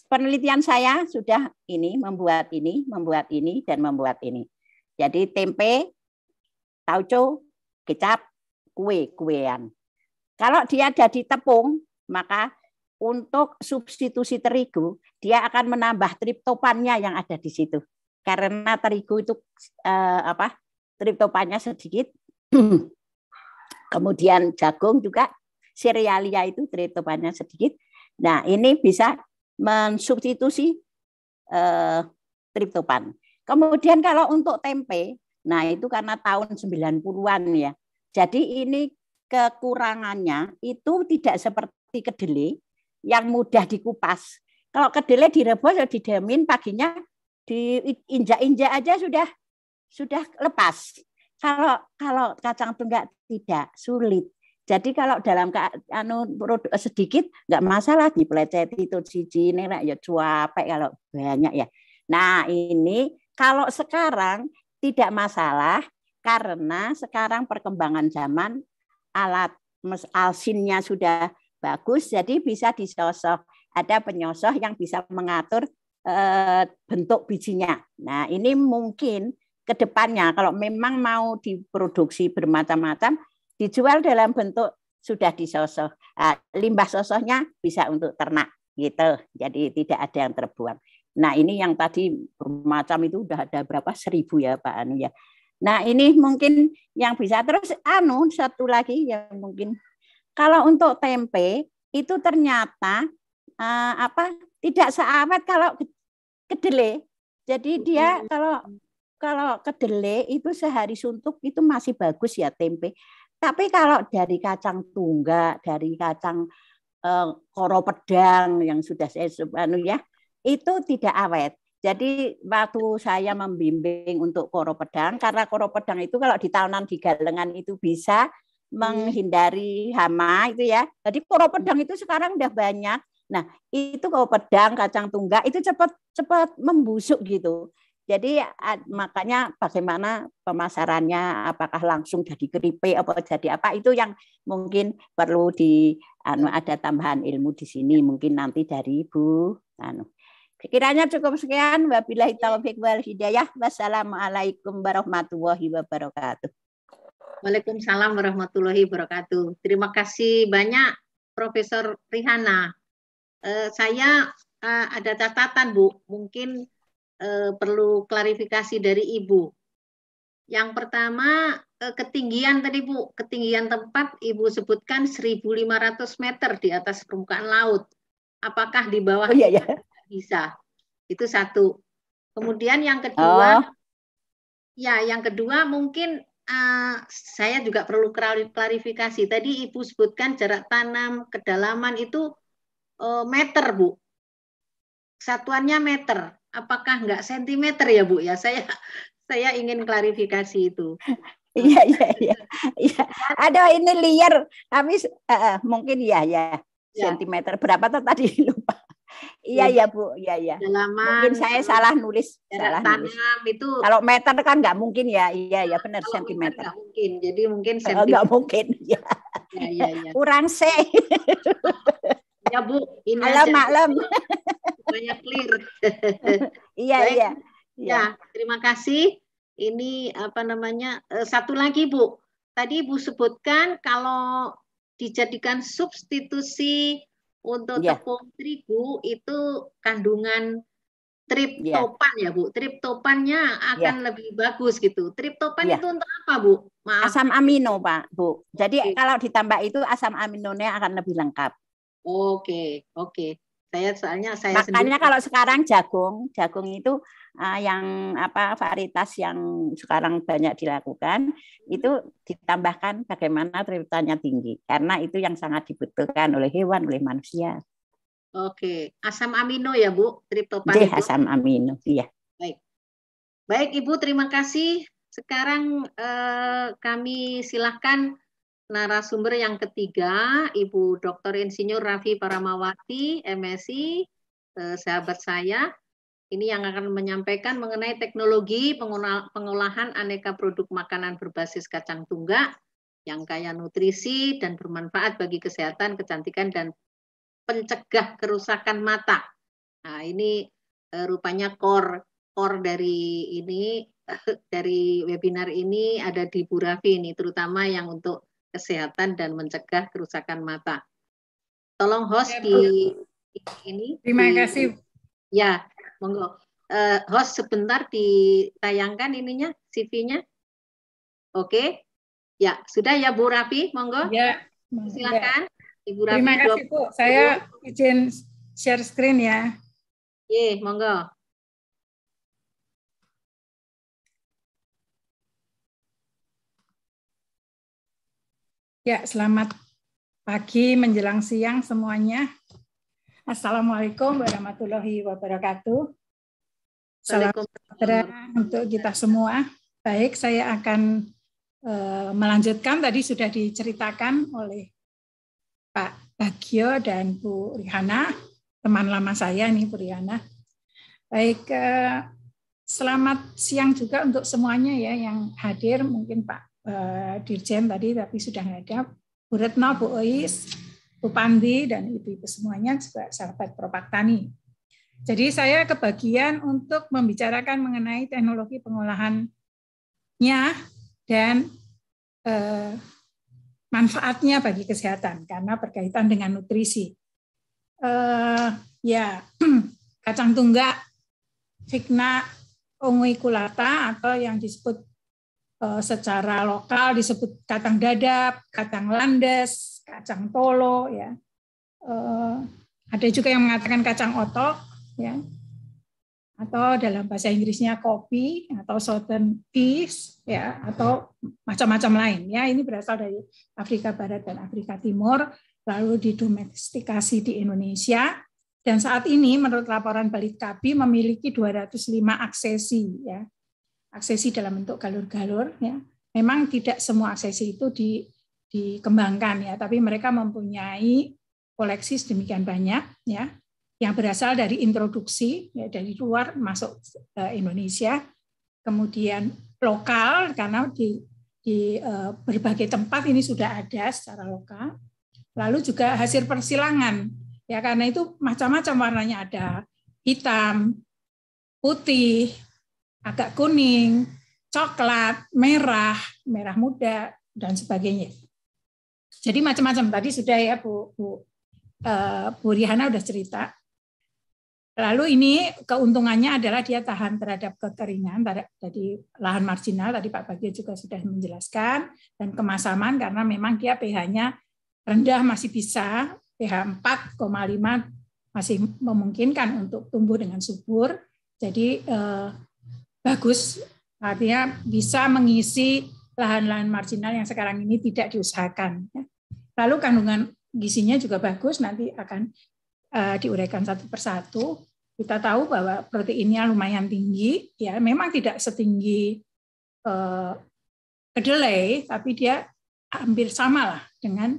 Penelitian saya sudah ini membuat ini, membuat ini dan membuat ini. Jadi tempe, tauco, kecap, kue, kuean. Kalau dia jadi tepung, maka untuk substitusi terigu, dia akan menambah triptopannya yang ada di situ. Karena terigu itu eh, apa? Triptopannya sedikit. Kemudian jagung juga serealia itu triptopannya sedikit. Nah, ini bisa mensubstitusi eh, triptopan. Kemudian kalau untuk tempe, nah itu karena tahun 90-an ya. Jadi ini kekurangannya itu tidak seperti kedelai yang mudah dikupas. Kalau kedelai direbus atau didemin paginya diinjak-injak aja sudah sudah lepas. Kalau kalau kacang tunggak tidak sulit. Jadi kalau dalam anu sedikit nggak masalah dipelecet itu cici ini ya cuape kalau banyak ya. Nah ini kalau sekarang tidak masalah karena sekarang perkembangan zaman alat alsinnya sudah bagus, jadi bisa disosok. Ada penyosok yang bisa mengatur eh, bentuk bijinya. Nah, ini mungkin ke depannya kalau memang mau diproduksi bermacam-macam, dijual dalam bentuk sudah disosok. Ah, limbah sosoknya bisa untuk ternak gitu. Jadi tidak ada yang terbuang. Nah, ini yang tadi bermacam itu sudah ada berapa seribu ya Pak Anu ya. Nah, ini mungkin yang bisa terus anu satu lagi ya mungkin kalau untuk tempe itu ternyata uh, apa tidak seawet kalau kedelai. Jadi dia kalau kalau kedelai itu sehari suntuk itu masih bagus ya tempe. Tapi kalau dari kacang tungga, dari kacang uh, koro pedang yang sudah saya anu ya, itu tidak awet. Jadi waktu saya membimbing untuk koro pedang, karena koro pedang itu kalau ditanam di galengan itu bisa hmm. menghindari hama itu ya. Jadi koro pedang itu sekarang udah banyak. Nah itu koro pedang, kacang tunggak itu cepat cepat membusuk gitu. Jadi makanya bagaimana pemasarannya, apakah langsung jadi keripik apa jadi apa itu yang mungkin perlu di anu, hmm. ada tambahan ilmu di sini mungkin nanti dari Bu anu. Kiranya cukup sekian. Wabillahi taufik wal hidayah. Wassalamualaikum warahmatullahi wabarakatuh. Waalaikumsalam warahmatullahi wabarakatuh. Terima kasih banyak Profesor Rihana. Eh, saya eh, ada catatan Bu, mungkin eh, perlu klarifikasi dari Ibu. Yang pertama eh, ketinggian tadi Bu, ketinggian tempat Ibu sebutkan 1.500 meter di atas permukaan laut. Apakah di bawah oh, iya, iya bisa. Itu satu. Kemudian yang kedua, oh. ya yang kedua mungkin uh, saya juga perlu klarifikasi. Tadi Ibu sebutkan jarak tanam kedalaman itu uh, meter, Bu. Satuannya meter. Apakah enggak sentimeter ya, Bu? Ya, saya saya ingin klarifikasi itu. Iya, iya, iya. iya. Ada ini liar, habis uh, mungkin ya, ya. Sentimeter berapa tuh tadi Iya ya Bu, iya iya. mungkin saya salah nulis. salah tanam nulis. itu. Kalau meter kan nggak mungkin ya, iya ya benar sentimeter. Nggak mungkin, jadi mungkin sentimeter. Nggak mungkin ya. Ya, ya, ya. Kurang C. ya Bu, ini malam malam. Banyak clear. iya iya. Ya, iya. terima kasih. Ini apa namanya? Eh, satu lagi Bu, tadi bu sebutkan kalau dijadikan substitusi untuk yeah. tepung terigu itu kandungan triptopan iya. yeah. ya Bu. Triptopannya iya. akan yeah. lebih bagus gitu. Triptopan yeah. itu untuk apa Bu? Maaf. Asam amino Pak Bu. Jadi okay. kalau ditambah itu asam aminonya akan lebih lengkap. Oke okay. oke. Okay. Saya soalnya saya Makanya sendiri. kalau sekarang jagung, jagung itu uh, yang apa varietas yang sekarang banyak dilakukan itu ditambahkan bagaimana treatmentnya tinggi karena itu yang sangat dibutuhkan oleh hewan oleh manusia. Oke, asam amino ya Bu, triptofan. Iya, asam amino, iya. Baik. Baik Ibu, terima kasih. Sekarang eh, kami silahkan narasumber yang ketiga, Ibu Dr. Insinyur Raffi Paramawati, MSI, eh, sahabat saya. Ini yang akan menyampaikan mengenai teknologi pengolahan aneka produk makanan berbasis kacang tunggak yang kaya nutrisi dan bermanfaat bagi kesehatan, kecantikan, dan pencegah kerusakan mata. Nah, ini eh, rupanya core core dari ini dari webinar ini ada di Bu Raffi ini terutama yang untuk kesehatan dan mencegah kerusakan mata. Tolong host di, ini. Terima di, kasih. Ya, monggo. Uh, host sebentar ditayangkan ininya CV-nya. Oke. Okay. Ya, sudah ya Bu Rapi, monggo. Ya. Silakan. Ya. Ibu Rapi. Terima kasih Bu. Saya izin share screen ya. Ye, monggo. Ya, selamat pagi menjelang siang semuanya. Assalamualaikum warahmatullahi wabarakatuh. Salam sejahtera untuk kita semua. Baik, saya akan eh, melanjutkan tadi sudah diceritakan oleh Pak Bagio dan Bu Rihana, teman lama saya nih Bu Rihana. Baik, eh, selamat siang juga untuk semuanya ya yang hadir, mungkin Pak Eh, dirjen tadi tapi sudah nggak ada, Bu Retno, Bu Ois, Bu Pandi, dan ibu-ibu semuanya juga sahabat Propak Tani. Jadi saya kebagian untuk membicarakan mengenai teknologi pengolahannya dan eh, manfaatnya bagi kesehatan karena berkaitan dengan nutrisi. Eh, ya kacang tunggak, figna unguiculata atau yang disebut Eh, secara lokal disebut kacang dadap, kacang landes, kacang tolo ya. Eh, ada juga yang mengatakan kacang otok ya. Atau dalam bahasa Inggrisnya kopi atau southern peas ya atau macam-macam lain ya. Ini berasal dari Afrika Barat dan Afrika Timur lalu didomestikasi di Indonesia dan saat ini menurut laporan Balitkabi memiliki 205 aksesi ya aksesi dalam bentuk galur-galur ya. Memang tidak semua aksesi itu di, dikembangkan ya, tapi mereka mempunyai koleksi sedemikian banyak ya yang berasal dari introduksi ya, dari luar masuk ke eh, Indonesia, kemudian lokal karena di di uh, berbagai tempat ini sudah ada secara lokal. Lalu juga hasil persilangan ya karena itu macam-macam warnanya ada hitam, putih, agak kuning, coklat, merah, merah muda, dan sebagainya. Jadi macam-macam tadi sudah ya Bu Bu, eh, Bu Rihana sudah cerita. Lalu ini keuntungannya adalah dia tahan terhadap kekeringan, jadi lahan marginal, tadi Pak Bagio juga sudah menjelaskan, dan kemasaman karena memang dia pH-nya rendah masih bisa, pH 4,5 masih memungkinkan untuk tumbuh dengan subur. Jadi eh, bagus, artinya bisa mengisi lahan-lahan marginal yang sekarang ini tidak diusahakan. Ya. Lalu kandungan gizinya juga bagus, nanti akan eh, diuraikan satu persatu. Kita tahu bahwa proteinnya lumayan tinggi, ya memang tidak setinggi eh, kedelai, tapi dia hampir sama lah dengan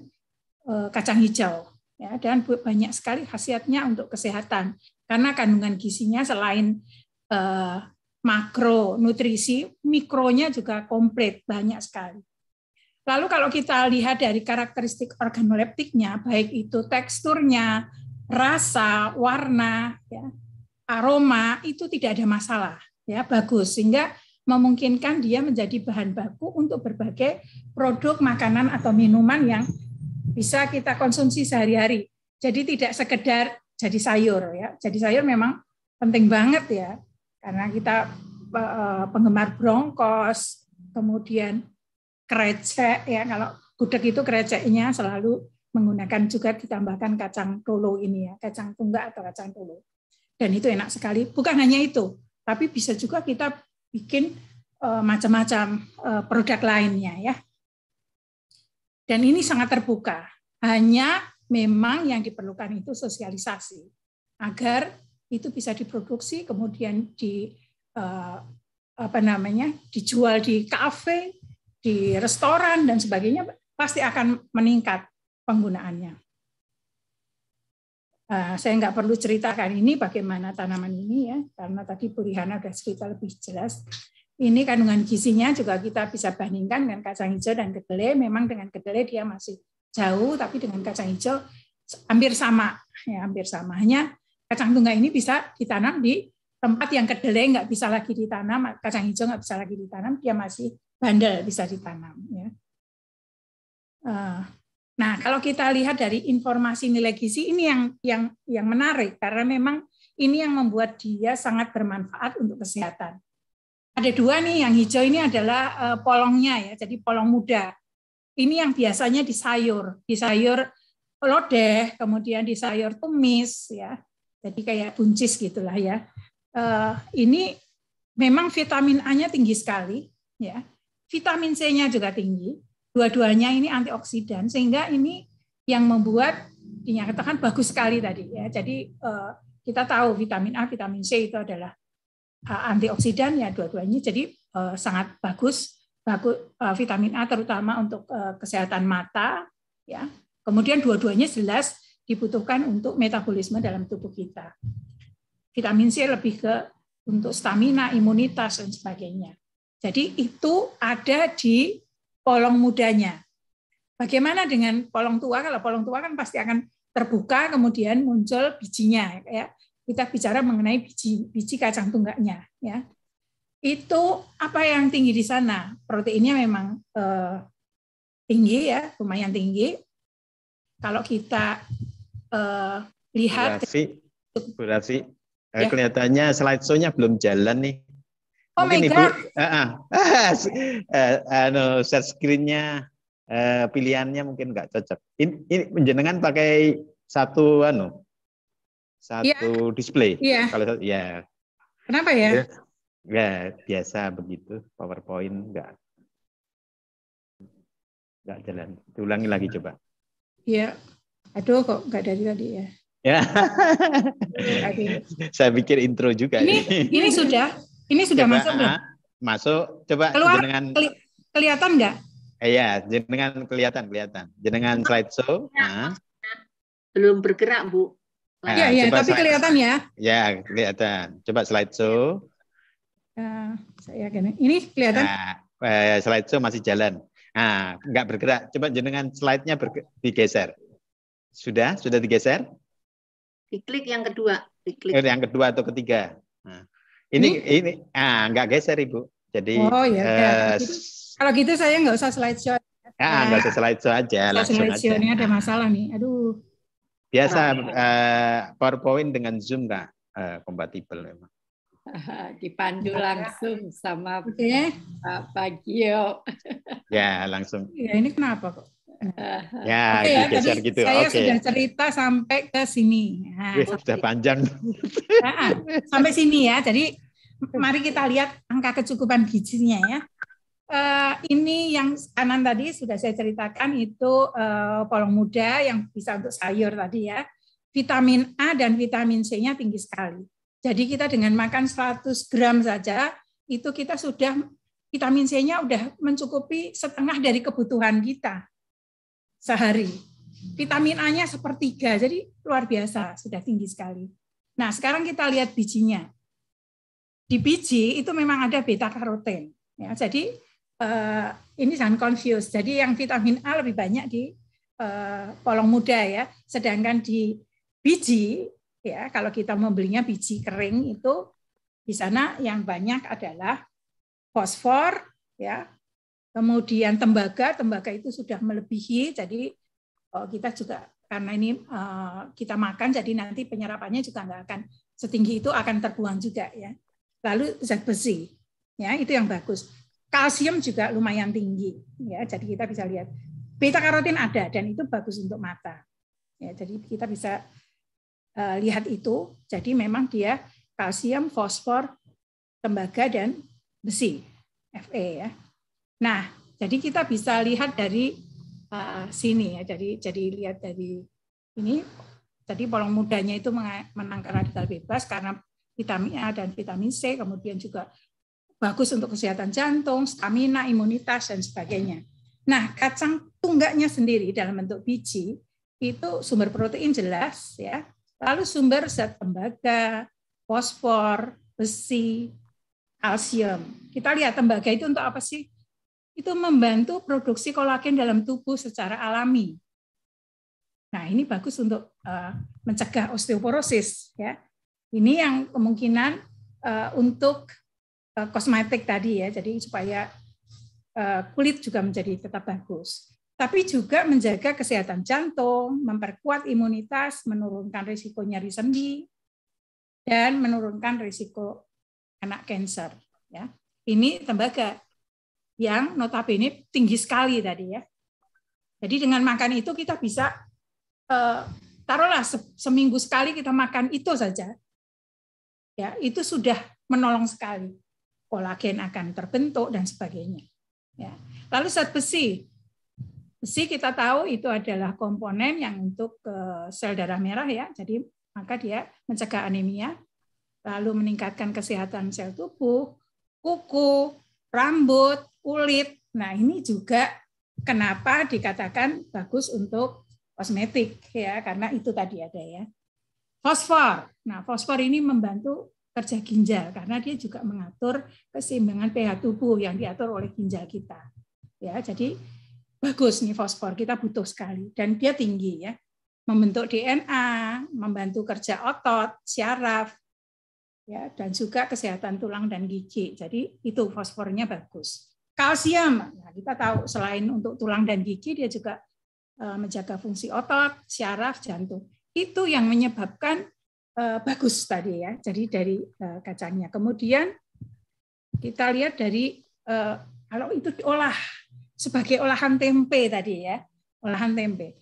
eh, kacang hijau. Ya, dan banyak sekali khasiatnya untuk kesehatan karena kandungan gizinya selain eh, makro nutrisi, mikronya juga komplit, banyak sekali. Lalu kalau kita lihat dari karakteristik organoleptiknya, baik itu teksturnya, rasa, warna, ya, aroma, itu tidak ada masalah. ya Bagus, sehingga memungkinkan dia menjadi bahan baku untuk berbagai produk makanan atau minuman yang bisa kita konsumsi sehari-hari. Jadi tidak sekedar jadi sayur ya. Jadi sayur memang penting banget ya karena kita eh, penggemar Broncos, kemudian krecek ya kalau gudeg itu kreceknya selalu menggunakan juga ditambahkan kacang tolo ini ya, kacang tunggak atau kacang tolo. Dan itu enak sekali. Bukan hanya itu, tapi bisa juga kita bikin eh, macam-macam eh, produk lainnya ya. Dan ini sangat terbuka. Hanya memang yang diperlukan itu sosialisasi agar itu bisa diproduksi kemudian di eh, apa namanya dijual di kafe, di restoran dan sebagainya pasti akan meningkat penggunaannya. Eh, saya nggak perlu ceritakan ini bagaimana tanaman ini ya, karena tadi Bu sudah cerita lebih jelas. Ini kandungan gizinya juga kita bisa bandingkan dengan kacang hijau dan kedelai. Memang dengan kedelai dia masih jauh, tapi dengan kacang hijau hampir sama, ya, hampir sama. Hanya Kacang tunggal ini bisa ditanam di tempat yang kedelai nggak bisa lagi ditanam, kacang hijau nggak bisa lagi ditanam, dia masih bandel bisa ditanam. Ya. Eh, nah, kalau kita lihat dari informasi nilai gizi ini yang yang yang menarik karena memang ini yang membuat dia sangat bermanfaat untuk kesehatan. Ada dua nih, yang hijau ini adalah eh, polongnya ya, jadi polong muda. Ini yang biasanya di sayur, di sayur lodeh, kemudian di sayur tumis ya. Jadi kayak buncis gitulah ya. Uh, ini memang vitamin A-nya tinggi sekali, ya. Vitamin C-nya juga tinggi. Dua-duanya ini antioksidan sehingga ini yang membuat dinyatakan bagus sekali tadi ya. Jadi uh, kita tahu vitamin A, vitamin C itu adalah uh, antioksidan ya dua-duanya. Jadi uh, sangat bagus bagus vitamin A terutama untuk kesehatan mata ya. Kemudian dua-duanya jelas dibutuhkan untuk metabolisme dalam tubuh kita. Vitamin C lebih ke untuk stamina, imunitas, dan sebagainya. Jadi itu ada di polong mudanya. Bagaimana dengan polong tua? Kalau polong tua kan pasti akan terbuka, kemudian muncul bijinya. Ya. Kita bicara mengenai biji, biji kacang tunggaknya. Ya. Itu apa yang tinggi di sana? Proteinnya memang eh, tinggi ya, lumayan tinggi. Kalau kita uh, lihat. bu Rafi eh, Ya. Kelihatannya show nya belum jalan nih. Oh Mungkin my Ibu, God. Uh, uh, uh, uh, uh, no, share screen-nya uh, pilihannya mungkin nggak cocok. Ini, ini menjenengan pakai satu anu satu yeah. display. Yeah. Kalau ya. Yeah. Kenapa ya? Iya. Ya, yeah, biasa begitu PowerPoint nggak nggak jalan. Ulangi lagi coba. Iya. Yeah. Aduh kok nggak dari tadi ya. Ya. Saya pikir intro juga. Ini ini sudah ini sudah coba, masuk belum? Ah, masuk. Coba Keluar, jenengan keli, kelihatan nggak? Iya, eh, jenengan kelihatan kelihatan. Jenengan slide Ya. Nah. Belum bergerak bu. Nah, iya, iya tapi kelihatan ya. Ya kelihatan. Coba slide show. Ya, saya kena. Ini kelihatan. Nah, ya, eh, Slide show masih jalan. Nah, nggak bergerak. Coba jenengan slide-nya digeser. Sudah? Sudah digeser? Diklik yang kedua. Diklik. Yang kedua atau ketiga. Nah, ini, ini ini ah nggak geser ibu. Jadi oh, ya, uh, ya. kalau gitu saya nggak usah slide show. Ya, ah, nah, nggak usah slide show aja. Langsung show aja. ini ada masalah nih. Aduh. Biasa oh, uh, PowerPoint dengan Zoom nggak uh, eh, kompatibel memang. Dipandu iya. langsung sama okay. Pak Gio. Ya langsung. Ya ini kenapa kok? ya, okay, ya gitu. gitu. Saya okay. sudah cerita sampai ke sini. Nah, Wih, sampai, sudah panjang. sampai sini ya. Jadi mari kita lihat angka kecukupan gizinya ya. Uh, ini yang kanan tadi sudah saya ceritakan itu uh, polong muda yang bisa untuk sayur tadi ya. Vitamin A dan vitamin C-nya tinggi sekali. Jadi kita dengan makan 100 gram saja itu kita sudah vitamin C-nya sudah mencukupi setengah dari kebutuhan kita sehari. Vitamin A-nya sepertiga, jadi luar biasa, sudah tinggi sekali. Nah, sekarang kita lihat bijinya. Di biji itu memang ada beta karoten. Ya, jadi eh, ini jangan confuse. Jadi yang vitamin A lebih banyak di eh, polong muda ya, sedangkan di biji ya kalau kita membelinya biji kering itu di sana yang banyak adalah fosfor ya Kemudian tembaga, tembaga itu sudah melebihi, jadi eh, kita juga karena ini eh, kita makan, jadi nanti penyerapannya juga nggak akan setinggi itu akan terbuang juga ya. Lalu zat besi, ya itu yang bagus. Kalsium juga lumayan tinggi, ya. Jadi kita bisa lihat beta karotin ada dan itu bagus untuk mata. Ya, jadi kita bisa uh, lihat itu. Jadi memang dia kalsium, fosfor, tembaga dan besi, Fe ya. Nah, jadi kita bisa lihat dari uh, sini ya. Jadi jadi lihat dari ini. jadi polong mudanya itu menangkal radikal bebas karena vitamin A dan vitamin C, kemudian juga bagus untuk kesehatan jantung, stamina, imunitas, dan sebagainya. Nah, kacang tunggaknya sendiri dalam bentuk biji itu sumber protein jelas ya. Lalu sumber zat tembaga, fosfor, besi, kalsium. Kita lihat tembaga itu untuk apa sih? itu membantu produksi kolagen dalam tubuh secara alami. Nah, ini bagus untuk eh, mencegah osteoporosis ya. Ini yang kemungkinan eh, untuk eh, kosmetik tadi ya. Jadi supaya kulit juga menjadi tetap bagus. Tapi juga menjaga kesehatan jantung, memperkuat imunitas, menurunkan risiko nyeri sendi dan menurunkan risiko anak kanker ya. Ini tembaga yang notabene tinggi sekali tadi ya. Jadi dengan makan itu kita bisa eh, taruhlah seminggu sekali kita makan itu saja. Ya, itu sudah menolong sekali. Kolagen akan terbentuk dan sebagainya. Ya. Lalu zat besi. Besi kita tahu itu adalah komponen yang untuk eh, sel darah merah ya. Jadi maka dia mencegah anemia, lalu meningkatkan kesehatan sel tubuh, kuku, rambut, kulit. Nah, ini juga kenapa dikatakan bagus untuk kosmetik ya, karena itu tadi ada ya. Fosfor. Nah, fosfor ini membantu kerja ginjal karena dia juga mengatur keseimbangan pH tubuh yang diatur oleh ginjal kita. Ya, jadi bagus nih fosfor kita butuh sekali dan dia tinggi ya. Membentuk DNA, membantu kerja otot, syaraf, ya dan juga kesehatan tulang dan gigi. Jadi itu fosfornya bagus. Kalsium, nah, kita tahu selain untuk tulang dan gigi dia juga e, menjaga fungsi otot, syaraf, jantung. Itu yang menyebabkan e, bagus tadi ya. Jadi dari e, kacangnya. Kemudian kita lihat dari kalau itu diolah sebagai olahan tempe tadi ya, olahan tempe.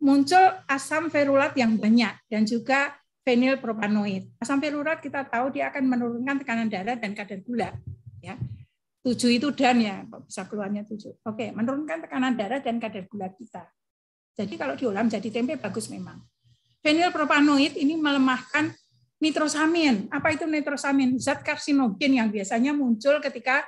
Muncul asam ferulat yang banyak dan juga fenilpropanoid. Asam felurat kita tahu dia akan menurunkan tekanan darah dan kadar gula. Ya. tujuh itu dan ya, bisa keluarnya tujuh Oke, menurunkan tekanan darah dan kadar gula kita. Jadi kalau diolam jadi tempe bagus memang. Fenilpropanoid ini melemahkan nitrosamin. Apa itu nitrosamin? Zat karsinogen yang biasanya muncul ketika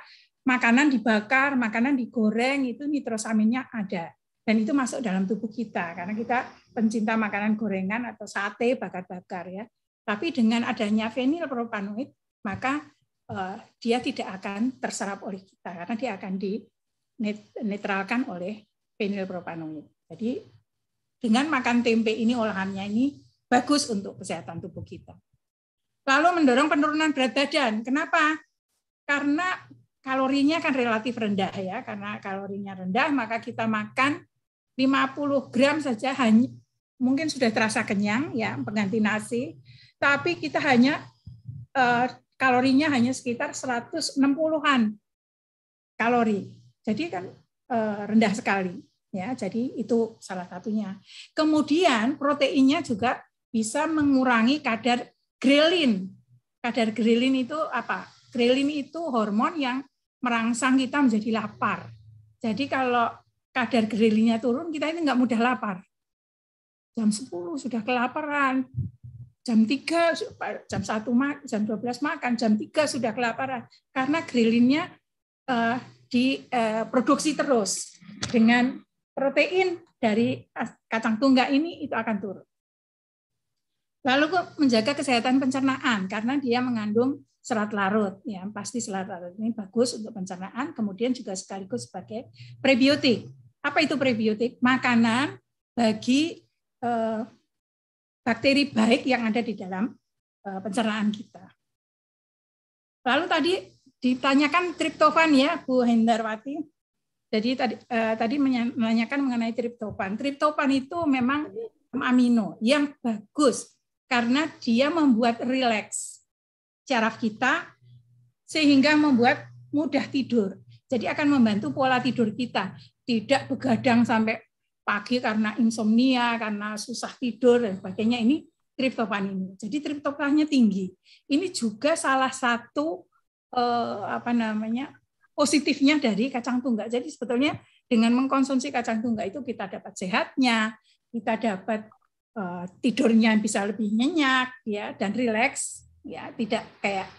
makanan dibakar, makanan digoreng, itu nitrosaminnya ada. Dan itu masuk dalam tubuh kita karena kita pencinta makanan gorengan atau sate bakar-bakar ya. Tapi dengan adanya fenilpropanoid maka eh, dia tidak akan terserap oleh kita karena dia akan dinetralkan oleh fenilpropanoid. Jadi dengan makan tempe ini olahannya ini bagus untuk kesehatan tubuh kita. Lalu mendorong penurunan berat badan. Kenapa? Karena kalorinya kan relatif rendah ya, karena kalorinya rendah maka kita makan 50 gram saja hanya mungkin sudah terasa kenyang ya pengganti nasi, tapi kita hanya eh, kalorinya hanya sekitar 160-an kalori. Jadi kan eh, rendah sekali ya. Jadi itu salah satunya. Kemudian proteinnya juga bisa mengurangi kadar grelin. Kadar grelin itu apa? Grelin itu hormon yang merangsang kita menjadi lapar. Jadi kalau kadar grelinnya turun, kita ini nggak mudah lapar jam 10 sudah kelaparan, jam 3 jam 1 jam 12 makan, jam 3 sudah kelaparan karena grillinnya uh, eh, diproduksi eh, uh, terus dengan protein dari kacang tunggak ini itu akan turun. Lalu menjaga kesehatan pencernaan karena dia mengandung serat larut ya pasti serat larut ini bagus untuk pencernaan kemudian juga sekaligus sebagai prebiotik. Apa itu prebiotik? Makanan bagi Eh, bakteri baik yang ada di dalam eh, pencernaan kita. Lalu tadi ditanyakan triptofan ya Bu Hendarwati. Jadi tadi eh, tadi menanyakan mengenai triptofan. Triptofan itu memang amino yang bagus karena dia membuat rileks saraf kita sehingga membuat mudah tidur. Jadi akan membantu pola tidur kita, tidak begadang sampai pagi karena insomnia, karena susah tidur dan sebagainya ini triptofan ini. Jadi triptofannya tinggi. Ini juga salah satu eh, apa namanya positifnya dari kacang tunggak. Jadi sebetulnya dengan mengkonsumsi kacang tunggak itu kita dapat sehatnya, kita dapat eh, tidurnya bisa lebih nyenyak ya dan rileks ya, tidak kayak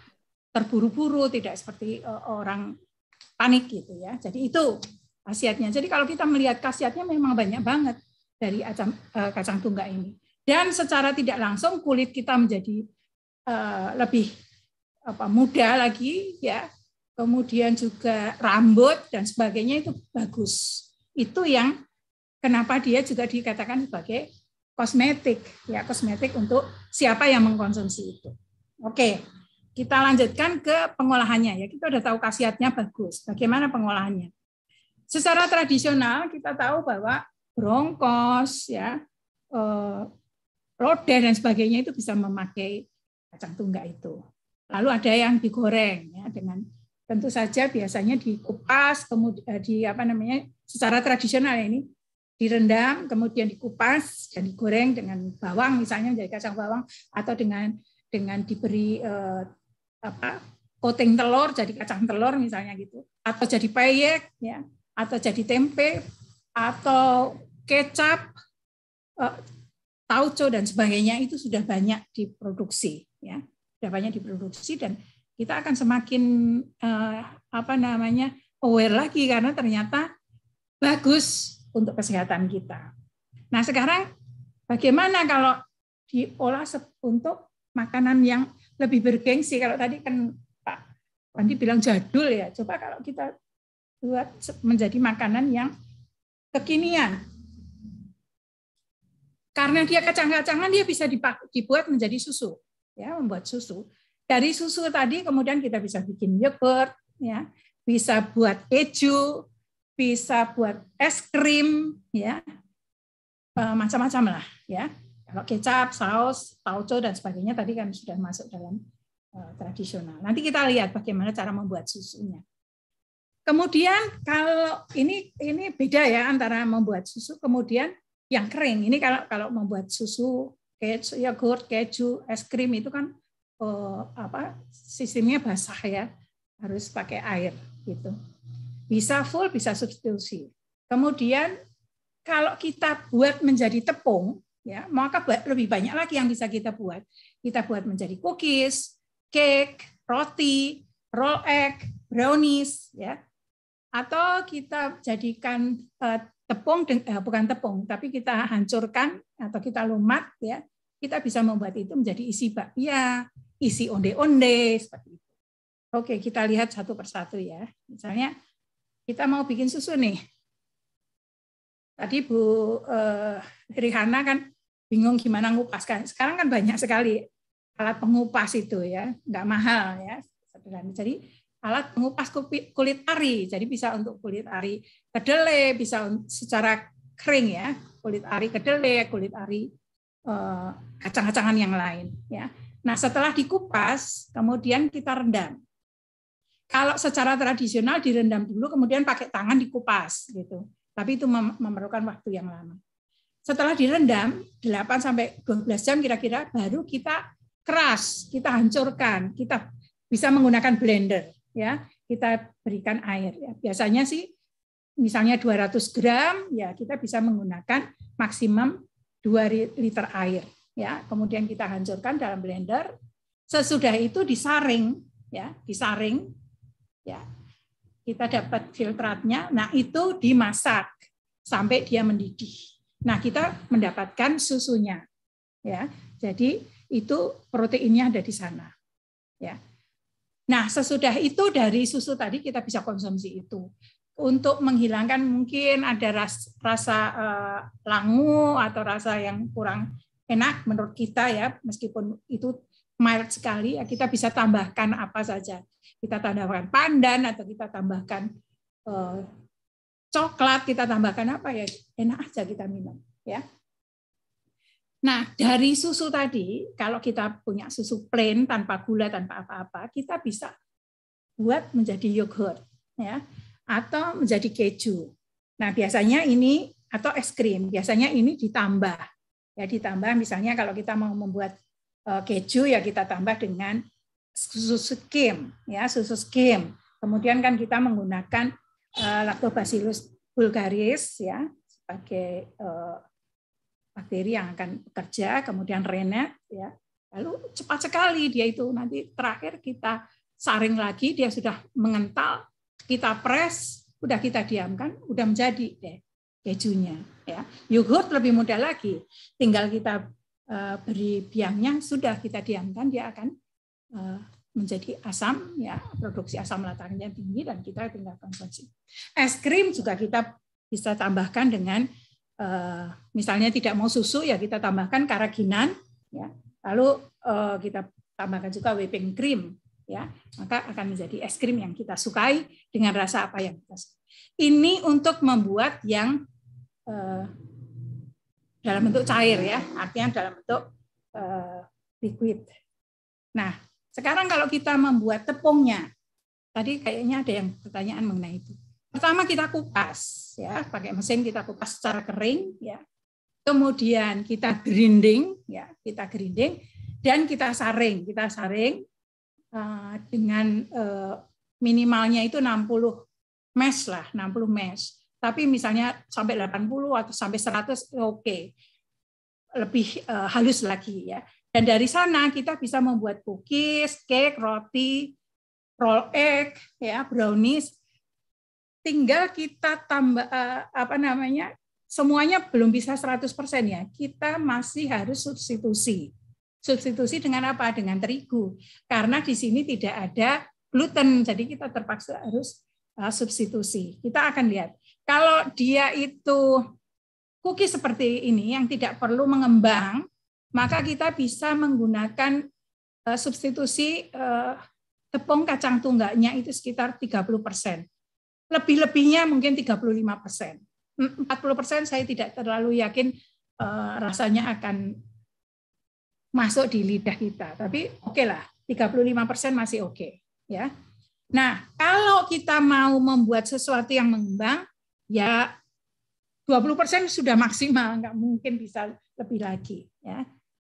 terburu-buru, tidak seperti eh, orang panik gitu ya. Jadi itu khasiatnya. Jadi kalau kita melihat khasiatnya memang banyak banget dari acam, kacang eh, tunggak ini. Dan secara tidak langsung kulit kita menjadi eh, lebih apa muda lagi ya. Kemudian juga rambut dan sebagainya itu bagus. Itu yang kenapa dia juga dikatakan sebagai kosmetik ya, kosmetik untuk siapa yang mengkonsumsi itu. Oke. Kita lanjutkan ke pengolahannya ya. Kita udah tahu khasiatnya bagus. Bagaimana pengolahannya? secara tradisional kita tahu bahwa brongkos, ya, roda eh, dan sebagainya itu bisa memakai kacang tunggak itu. Lalu ada yang digoreng ya dengan tentu saja biasanya dikupas kemudian eh, di apa namanya secara tradisional ya ini direndam kemudian dikupas dan digoreng dengan bawang misalnya menjadi kacang bawang atau dengan dengan diberi eh, apa coating telur jadi kacang telur misalnya gitu atau jadi payek ya atau jadi tempe atau kecap, eh, tauco dan sebagainya itu sudah banyak diproduksi ya. Sudah banyak diproduksi dan kita akan semakin eh, apa namanya aware lagi karena ternyata bagus untuk kesehatan kita. Nah, sekarang bagaimana kalau diolah untuk makanan yang lebih bergengsi? Kalau tadi kan Pak Andi bilang jadul ya. Coba kalau kita buat menjadi makanan yang kekinian. Karena dia kacang-kacangan dia bisa dibuat menjadi susu, ya, membuat susu. Dari susu tadi kemudian kita bisa bikin yogurt, ya, bisa buat keju, bisa buat es krim, ya, e, macam-macam lah, ya. Kalau kecap, saus, tauco dan sebagainya tadi kan sudah masuk dalam e, tradisional. Nanti kita lihat bagaimana cara membuat susunya. Kemudian kalau ini ini beda ya antara membuat susu kemudian yang kering. Ini kalau kalau membuat susu keju, yogurt, keju, es krim itu kan eh, apa sistemnya basah ya. Harus pakai air gitu. Bisa full, bisa substitusi. Kemudian kalau kita buat menjadi tepung ya, maka lebih banyak lagi yang bisa kita buat. Kita buat menjadi cookies, cake, roti, roll egg, brownies ya atau kita jadikan eh, tepung eh, bukan tepung tapi kita hancurkan atau kita lumat ya kita bisa membuat itu menjadi isi bakpia isi onde-onde seperti itu oke kita lihat satu persatu ya misalnya kita mau bikin susu nih tadi Bu eh, Rihana kan bingung gimana kan sekarang kan banyak sekali alat pengupas itu ya nggak mahal ya jadi alat pengupas kulit ari. Jadi bisa untuk kulit ari kedelai, bisa secara kering ya, kulit ari kedelai, kulit ari eh, kacang-kacangan yang lain ya. Nah, setelah dikupas, kemudian kita rendam. Kalau secara tradisional direndam dulu kemudian pakai tangan dikupas gitu. Tapi itu memerlukan waktu yang lama. Setelah direndam 8 sampai 12 jam kira-kira baru kita keras, kita hancurkan, kita bisa menggunakan blender ya kita berikan air ya. Biasanya sih misalnya 200 gram ya kita bisa menggunakan maksimum 2 liter air ya. Kemudian kita hancurkan dalam blender. Sesudah itu disaring ya, disaring ya. Kita dapat filtratnya. Nah, itu dimasak sampai dia mendidih. Nah, kita mendapatkan susunya. Ya. Jadi itu proteinnya ada di sana. Ya. Nah, sesudah itu dari susu tadi kita bisa konsumsi itu. Untuk menghilangkan mungkin ada ras, rasa uh, langu atau rasa yang kurang enak menurut kita ya, meskipun itu mild sekali ya kita bisa tambahkan apa saja. Kita tambahkan pandan atau kita tambahkan uh, coklat, kita tambahkan apa ya, enak aja kita minum ya. Nah, dari susu tadi, kalau kita punya susu plain tanpa gula, tanpa apa-apa, kita bisa buat menjadi yogurt ya atau menjadi keju. Nah, biasanya ini atau es krim, biasanya ini ditambah. Ya, ditambah misalnya kalau kita mau membuat eh, keju ya kita tambah dengan susu skim, ya susu skim. Kemudian kan kita menggunakan eh, lactobacillus vulgaris ya sebagai eh, bakteri yang akan bekerja, kemudian renet, ya. Lalu cepat sekali dia itu nanti terakhir kita saring lagi, dia sudah mengental, kita press, udah kita diamkan, udah menjadi deh kejunya. Ya. Yogurt lebih mudah lagi, tinggal kita eh, beri biangnya, sudah kita diamkan, dia akan eh, menjadi asam ya produksi asam latarnya tinggi dan kita tinggal konsumsi es krim juga kita bisa tambahkan dengan Eh, misalnya tidak mau susu ya kita tambahkan karaginan ya lalu eh, kita tambahkan juga whipping cream ya maka akan menjadi es krim yang kita sukai dengan rasa apa yang kita sukai. ini untuk membuat yang eh, dalam bentuk cair ya artinya dalam bentuk liquid nah sekarang kalau kita membuat tepungnya tadi kayaknya ada yang pertanyaan mengenai itu pertama kita kupas ya pakai mesin kita kupas secara kering ya kemudian kita grinding ya kita grinding dan kita saring kita saring uh, dengan uh, minimalnya itu 60 mesh lah 60 mesh tapi misalnya sampai 80 atau sampai 100 oke okay. lebih uh, halus lagi ya dan dari sana kita bisa membuat cookies, cake, roti, roll egg, ya brownies tinggal kita tambah eh, apa namanya semuanya belum bisa 100% ya. Kita masih harus substitusi. Substitusi dengan apa? Dengan terigu. Karena di sini tidak ada gluten, jadi kita terpaksa harus eh, substitusi. Kita akan lihat. Kalau dia itu cookie seperti ini yang tidak perlu mengembang, maka kita bisa menggunakan eh, substitusi tepung kacang tunggaknya itu sekitar 30 persen lebih-lebihnya mungkin 35 persen. 40 persen saya tidak terlalu yakin eh, rasanya akan masuk di lidah kita. Tapi oke okay lah, 35 persen masih oke. Okay, ya. Nah, kalau kita mau membuat sesuatu yang mengembang, ya 20 persen sudah maksimal, nggak mungkin bisa lebih lagi. Ya.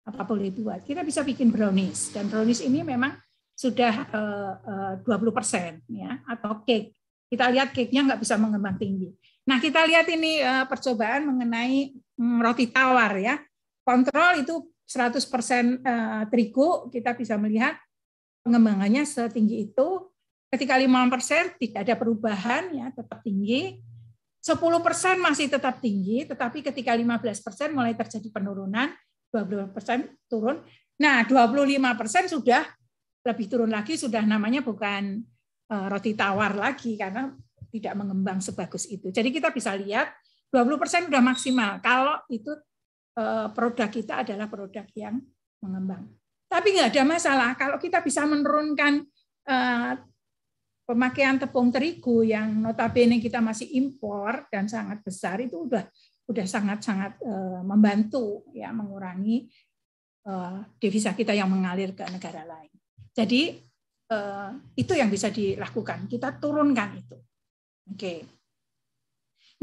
Apa boleh buat? Kita bisa bikin brownies, dan brownies ini memang sudah eh, 20 eh, persen, ya, atau cake kita lihat cake-nya nggak bisa mengembang tinggi. Nah, kita lihat ini eh, percobaan mengenai hmm, roti tawar ya. Kontrol itu 100% eh, terigu, kita bisa melihat pengembangannya setinggi itu. Ketika 5% tidak ada perubahan ya, tetap tinggi. 10% masih tetap tinggi, tetapi ketika 15% mulai terjadi penurunan, 20% turun. Nah, 25% sudah lebih turun lagi sudah namanya bukan Eh, roti tawar lagi karena tidak mengembang sebagus itu. Jadi kita bisa lihat 20% sudah maksimal kalau itu eh, produk kita adalah produk yang mengembang. Tapi nggak ada masalah kalau kita bisa menurunkan eh, pemakaian tepung terigu yang notabene kita masih impor dan sangat besar itu udah udah sangat-sangat membantu ya mengurangi devisa kita yang mengalir ke negara lain. Jadi Eh, itu yang bisa dilakukan. Kita turunkan itu. Oke. Okay.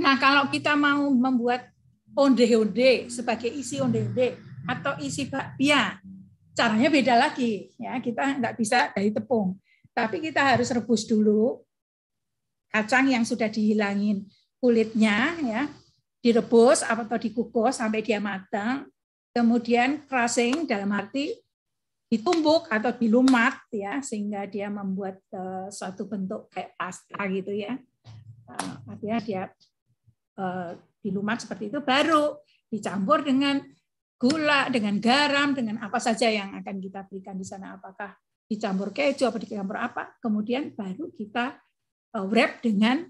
Nah, kalau kita mau membuat onde-onde sebagai isi onde-onde atau isi bakpia, caranya beda lagi. Ya, kita nggak bisa dari tepung. Tapi kita harus rebus dulu kacang yang sudah dihilangin kulitnya, ya, direbus atau dikukus sampai dia matang. Kemudian crushing dalam arti ditumbuk atau dilumat ya sehingga dia membuat uh, suatu bentuk kayak pasta gitu ya uh, artinya dia uh, dilumat seperti itu baru dicampur dengan gula dengan garam dengan apa saja yang akan kita berikan di sana apakah dicampur keju atau dicampur apa kemudian baru kita uh, wrap dengan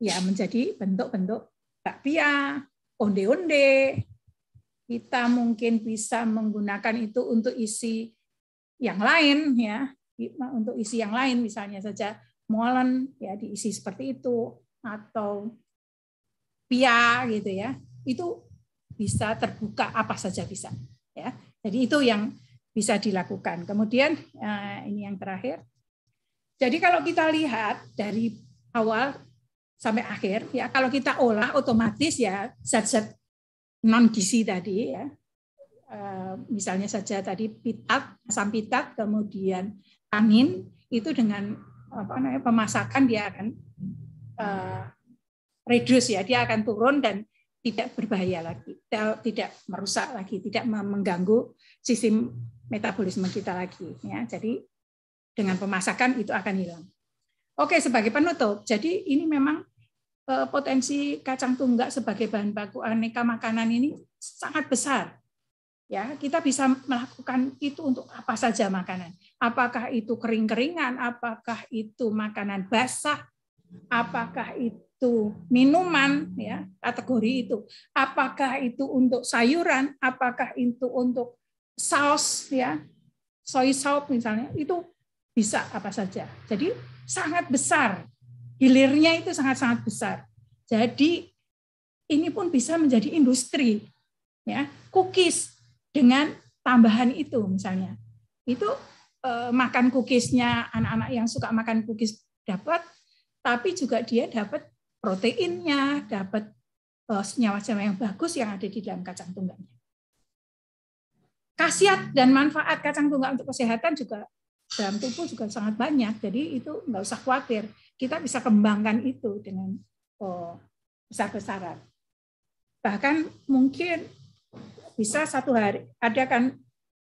ya menjadi bentuk-bentuk bakpia onde-onde kita mungkin bisa menggunakan itu untuk isi yang lain ya untuk isi yang lain misalnya saja molen ya diisi seperti itu atau pia gitu ya itu bisa terbuka apa saja bisa ya jadi itu yang bisa dilakukan kemudian eh, ini yang terakhir jadi kalau kita lihat dari awal sampai akhir ya kalau kita olah otomatis ya zat-zat non gizi tadi ya. Eh, misalnya saja tadi pitak asam pitak kemudian tanin itu dengan apa namanya pemasakan dia akan uh, reduce ya, dia akan turun dan tidak berbahaya lagi, tidak merusak lagi, tidak mengganggu sistem metabolisme kita lagi ya. Jadi dengan pemasakan itu akan hilang. Oke, sebagai penutup, jadi ini memang Eh, potensi kacang tunggak sebagai bahan baku aneka makanan ini sangat besar. Ya, kita bisa melakukan itu untuk apa saja makanan. Apakah itu kering-keringan, apakah itu makanan basah, apakah itu minuman ya, kategori itu. Apakah itu untuk sayuran, apakah itu untuk saus ya, soy sauce misalnya, itu bisa apa saja. Jadi sangat besar hilirnya itu sangat-sangat besar. Jadi ini pun bisa menjadi industri. Ya, cookies dengan tambahan itu misalnya. Itu eh, makan cookiesnya anak-anak yang suka makan cookies dapat, tapi juga dia dapat proteinnya, dapat eh, senyawa-senyawa yang bagus yang ada di dalam kacang tunggaknya. Khasiat dan manfaat kacang tunggak untuk kesehatan juga dalam tubuh juga sangat banyak. Jadi itu nggak usah khawatir kita bisa kembangkan itu dengan oh, besar-besaran. Bahkan mungkin bisa satu hari ada kan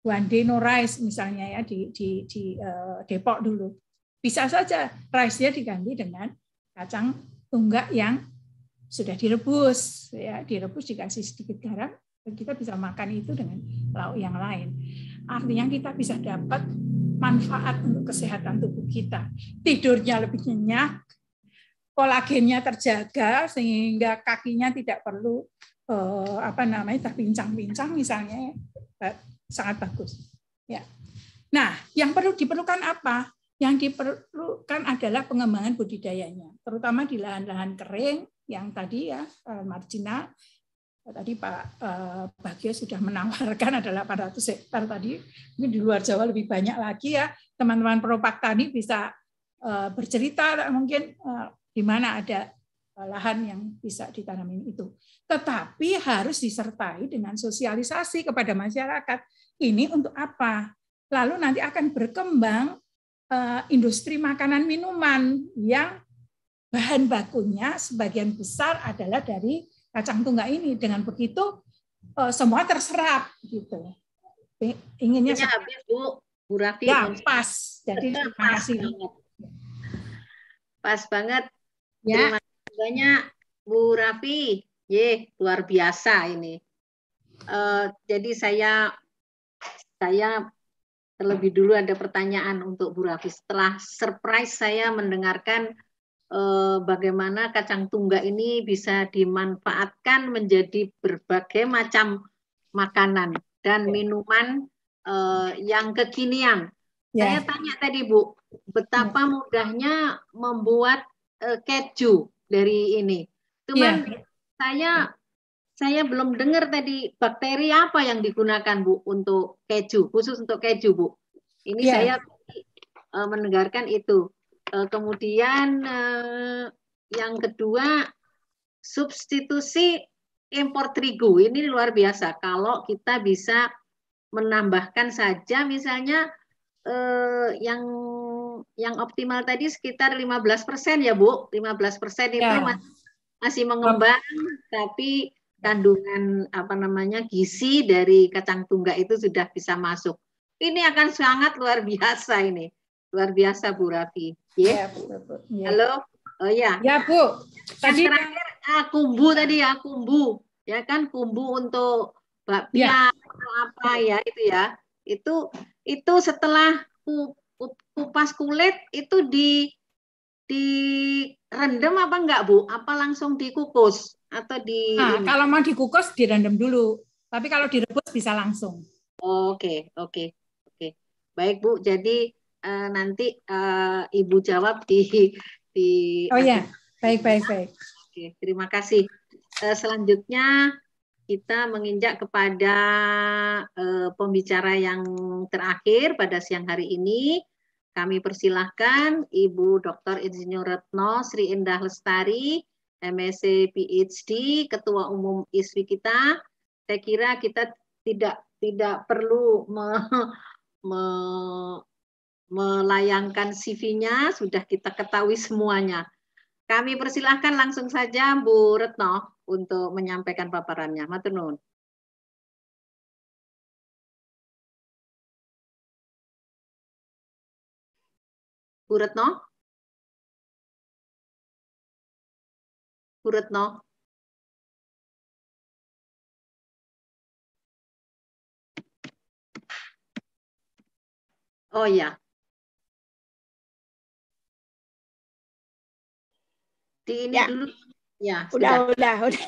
one day no rice misalnya ya di di, di eh, Depok dulu. Bisa saja rice-nya diganti dengan kacang tunggak yang sudah direbus ya, direbus dikasih sedikit garam kita bisa makan itu dengan lauk yang lain. Artinya kita bisa dapat manfaat untuk kesehatan tubuh kita. Tidurnya lebih nyenyak, kolagennya terjaga sehingga kakinya tidak perlu eh, apa namanya terpincang-pincang misalnya eh, sangat bagus. Ya. Nah, yang perlu diperlukan apa? Yang diperlukan adalah pengembangan budidayanya, terutama di lahan-lahan kering yang tadi ya eh, marginal tadi Pak eh, Bagio sudah menawarkan ada 800 hektar tadi, mungkin di luar Jawa lebih banyak lagi ya, teman-teman peropak tani bisa eh, bercerita mungkin eh, di mana ada lahan yang bisa ditanamin itu. Tetapi harus disertai dengan sosialisasi kepada masyarakat. Ini untuk apa? Lalu nanti akan berkembang industri makanan minuman yang bahan bakunya sebagian besar adalah dari kacang tunggak ini. Dengan begitu eh, semua terserap gitu. Inginnya ya, habis Bu, Bu Ya, pas. Jadi terima kasih. Pas banget. Ya. Terima kasih banyak Bu rafi Ye, luar biasa ini. Uh, jadi saya saya terlebih dulu ada pertanyaan untuk Bu rafi Setelah surprise saya mendengarkan Eh, bagaimana kacang tungga ini bisa dimanfaatkan menjadi berbagai macam makanan dan ya. minuman eh, yang kekinian. Yeah. Saya tanya tadi Bu, betapa hmm. mudahnya membuat eh, keju dari ini. Cuman yeah. saya ya. saya belum dengar tadi bakteri apa yang digunakan Bu untuk keju, khusus untuk keju Bu. Ini yeah. saya mendengarkan itu. Eh, kemudian eh, yang kedua substitusi impor terigu. Ini luar biasa kalau kita bisa menambahkan saja misalnya eh, yang yang optimal tadi sekitar 15% ya Bu. 15% itu ya. masih, masih mengembang tapi kandungan apa namanya gizi dari kacang tunggak itu sudah bisa masuk. Ini akan sangat luar biasa ini. Luar biasa Bu Rati. Yeah. Ya, Bu. Iya. Halo. Oh ya. Ya Bu. Tadi yang terakhir ah, kumbu tadi ya kumbu. Ya kan kumbu untuk bakpia ya. atau apa ya itu ya. Itu itu setelah kupas kulit itu di di rendam apa enggak Bu? Apa langsung dikukus atau di nah, kalau mau dikukus direndam dulu. Tapi kalau direbus bisa langsung. Oh, oke, okay, oke. Okay, oke. Okay. Baik Bu, jadi uh, nanti uh, Ibu jawab di di Oh ya, baik baik baik. Oke, terima kasih. Uh, selanjutnya kita menginjak kepada uh, pembicara yang terakhir pada siang hari ini. Kami persilahkan Ibu Dr. Insinyur Retno Sri Indah Lestari, MSc PhD, Ketua Umum ISWI kita. Saya kira kita tidak tidak perlu me, me, melayangkan CV-nya, sudah kita ketahui semuanya. Kami persilahkan langsung saja Bu Retno untuk menyampaikan paparannya. Maturnuun. Bu Retno? Bu Retno? Oh ya, Di ini ya. dulu. Ya, udah, sudah. udah, udah.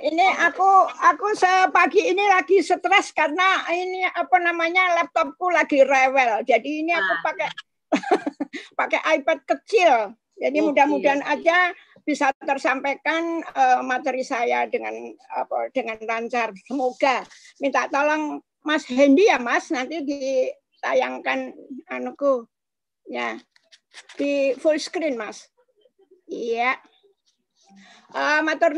ini aku aku sepagi ini lagi stres karena ini apa namanya laptopku lagi rewel. Jadi ini aku ah. pakai pakai iPad kecil. Jadi mudah-mudahan aja bisa tersampaikan uh, materi saya dengan apa dengan lancar. Semoga minta tolong Mas Hendi ya Mas nanti ditayangkan anuku ya di full screen Mas. Iya. Uh, Matur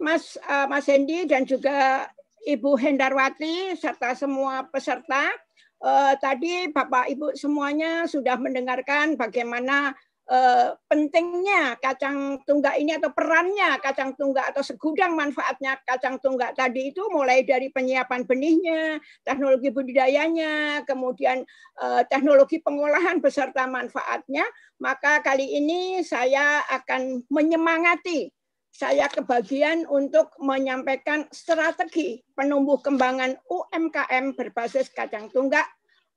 Mas uh, Mas Hendi dan juga Ibu Hendarwati serta semua peserta. Uh, tadi Bapak Ibu semuanya sudah mendengarkan bagaimana eh, pentingnya kacang tunggak ini atau perannya kacang tunggak atau segudang manfaatnya kacang tunggak tadi itu mulai dari penyiapan benihnya, teknologi budidayanya, kemudian eh, teknologi pengolahan beserta manfaatnya, maka kali ini saya akan menyemangati saya kebagian untuk menyampaikan strategi penumbuh kembangan UMKM berbasis kacang tunggak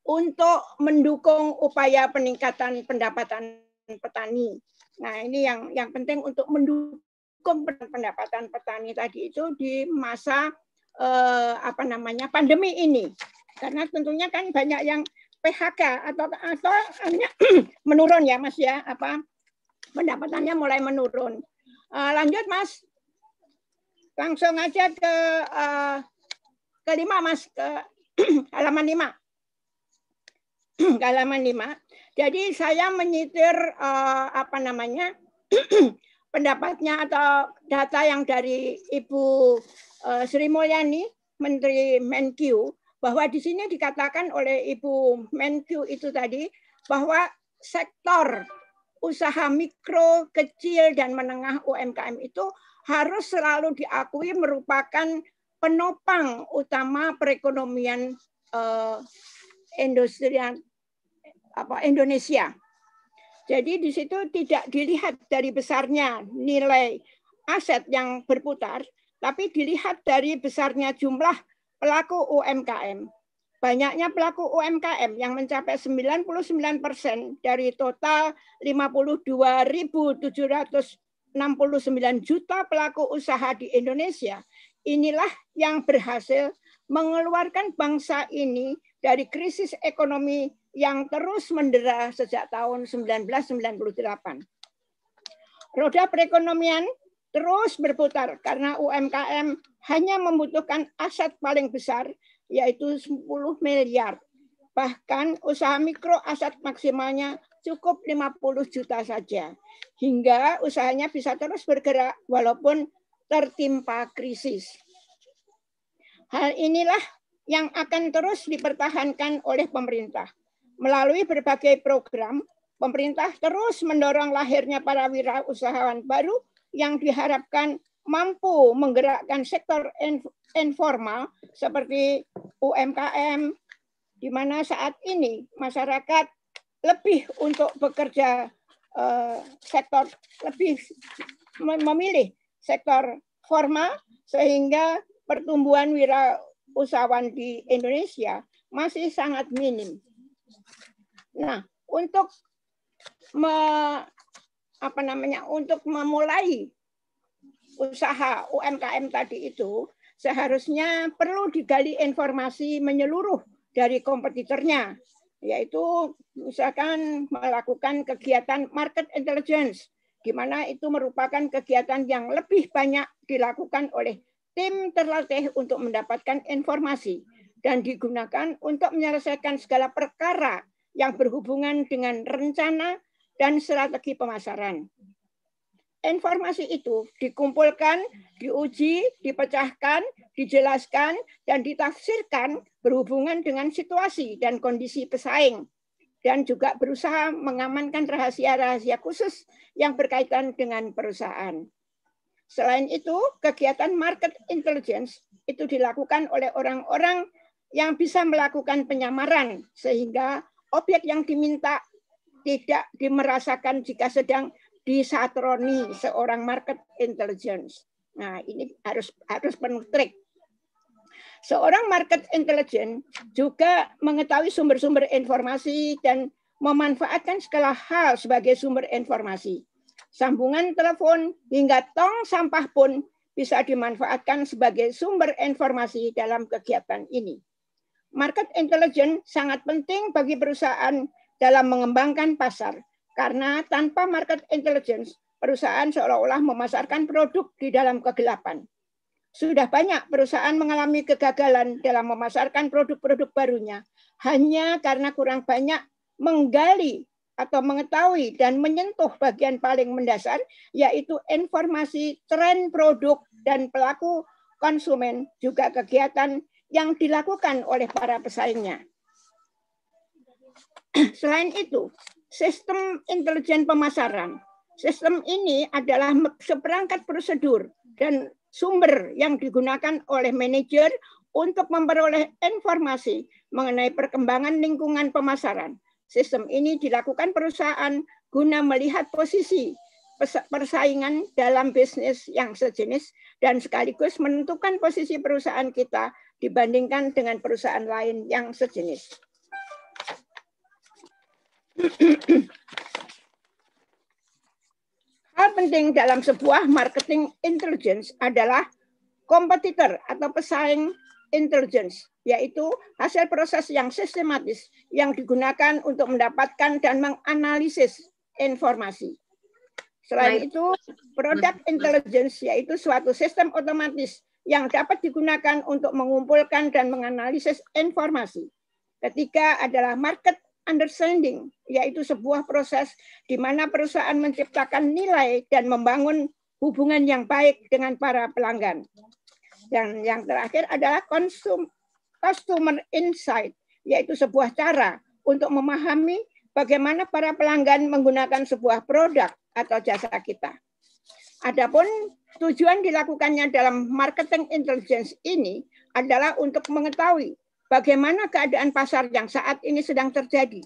untuk mendukung upaya peningkatan pendapatan petani. Nah, ini yang yang penting untuk mendukung pendapatan petani tadi itu di masa eh, apa namanya pandemi ini. Karena tentunya kan banyak yang PHK atau atau menurun ya Mas ya apa pendapatannya mulai menurun. Uh, lanjut Mas, langsung aja ke uh, eh, kelima Mas ke halaman lima, halaman lima. Jadi saya menyitir uh, apa namanya pendapatnya atau data yang dari Ibu uh, Sri Mulyani, Menteri Menkyu, bahwa di sini dikatakan oleh Ibu Menkyu itu tadi bahwa sektor usaha mikro, kecil, dan menengah UMKM itu harus selalu diakui merupakan penopang utama perekonomian uh, industri apa Indonesia. Jadi di situ tidak dilihat dari besarnya nilai aset yang berputar, tapi dilihat dari besarnya jumlah pelaku UMKM. Banyaknya pelaku UMKM yang mencapai 99 persen dari total 52.769 juta pelaku usaha di Indonesia, inilah yang berhasil mengeluarkan bangsa ini dari krisis ekonomi yang terus mendera sejak tahun 1998. Roda perekonomian terus berputar karena UMKM hanya membutuhkan aset paling besar yaitu 10 miliar. Bahkan usaha mikro aset maksimalnya cukup 50 juta saja. Hingga usahanya bisa terus bergerak walaupun tertimpa krisis. Hal inilah yang akan terus dipertahankan oleh pemerintah. Melalui berbagai program, pemerintah terus mendorong lahirnya para wirausahawan baru yang diharapkan mampu menggerakkan sektor informal seperti UMKM, di mana saat ini masyarakat lebih untuk bekerja eh, sektor lebih memilih sektor formal sehingga pertumbuhan wirausahawan di Indonesia masih sangat minim. Nah, untuk me, apa namanya? Untuk memulai usaha UMKM tadi itu seharusnya perlu digali informasi menyeluruh dari kompetitornya, yaitu misalkan melakukan kegiatan market intelligence di mana itu merupakan kegiatan yang lebih banyak dilakukan oleh tim terlatih untuk mendapatkan informasi dan digunakan untuk menyelesaikan segala perkara yang berhubungan dengan rencana dan strategi pemasaran. Informasi itu dikumpulkan, diuji, dipecahkan, dijelaskan, dan ditafsirkan berhubungan dengan situasi dan kondisi pesaing, dan juga berusaha mengamankan rahasia-rahasia khusus yang berkaitan dengan perusahaan. Selain itu, kegiatan market intelligence itu dilakukan oleh orang-orang yang bisa melakukan penyamaran sehingga objek yang diminta tidak dimerasakan jika sedang disatroni seorang market intelligence. Nah, ini harus harus penuh trik. Seorang market intelligence juga mengetahui sumber-sumber informasi dan memanfaatkan segala hal sebagai sumber informasi. Sambungan telepon hingga tong sampah pun bisa dimanfaatkan sebagai sumber informasi dalam kegiatan ini market intelligence sangat penting bagi perusahaan dalam mengembangkan pasar karena tanpa market intelligence perusahaan seolah-olah memasarkan produk di dalam kegelapan. Sudah banyak perusahaan mengalami kegagalan dalam memasarkan produk-produk barunya hanya karena kurang banyak menggali atau mengetahui dan menyentuh bagian paling mendasar yaitu informasi tren produk dan pelaku konsumen juga kegiatan yang dilakukan oleh para pesaingnya. Selain itu, sistem intelijen pemasaran. Sistem ini adalah seperangkat prosedur dan sumber yang digunakan oleh manajer untuk memperoleh informasi mengenai perkembangan lingkungan pemasaran. Sistem ini dilakukan perusahaan guna melihat posisi persaingan dalam bisnis yang sejenis dan sekaligus menentukan posisi perusahaan kita dibandingkan dengan perusahaan lain yang sejenis. Hal penting dalam sebuah marketing intelligence adalah kompetitor atau pesaing intelligence, yaitu hasil proses yang sistematis yang digunakan untuk mendapatkan dan menganalisis informasi. Selain itu, produk hmm. intelligence yaitu suatu sistem otomatis yang dapat digunakan untuk mengumpulkan dan menganalisis informasi. Ketiga adalah market understanding, yaitu sebuah proses di mana perusahaan menciptakan nilai dan membangun hubungan yang baik dengan para pelanggan. Dan yang terakhir adalah konsum, customer insight, yaitu sebuah cara untuk memahami bagaimana para pelanggan menggunakan sebuah produk atau jasa kita. Adapun Tujuan dilakukannya dalam marketing intelligence ini adalah untuk mengetahui bagaimana keadaan pasar yang saat ini sedang terjadi.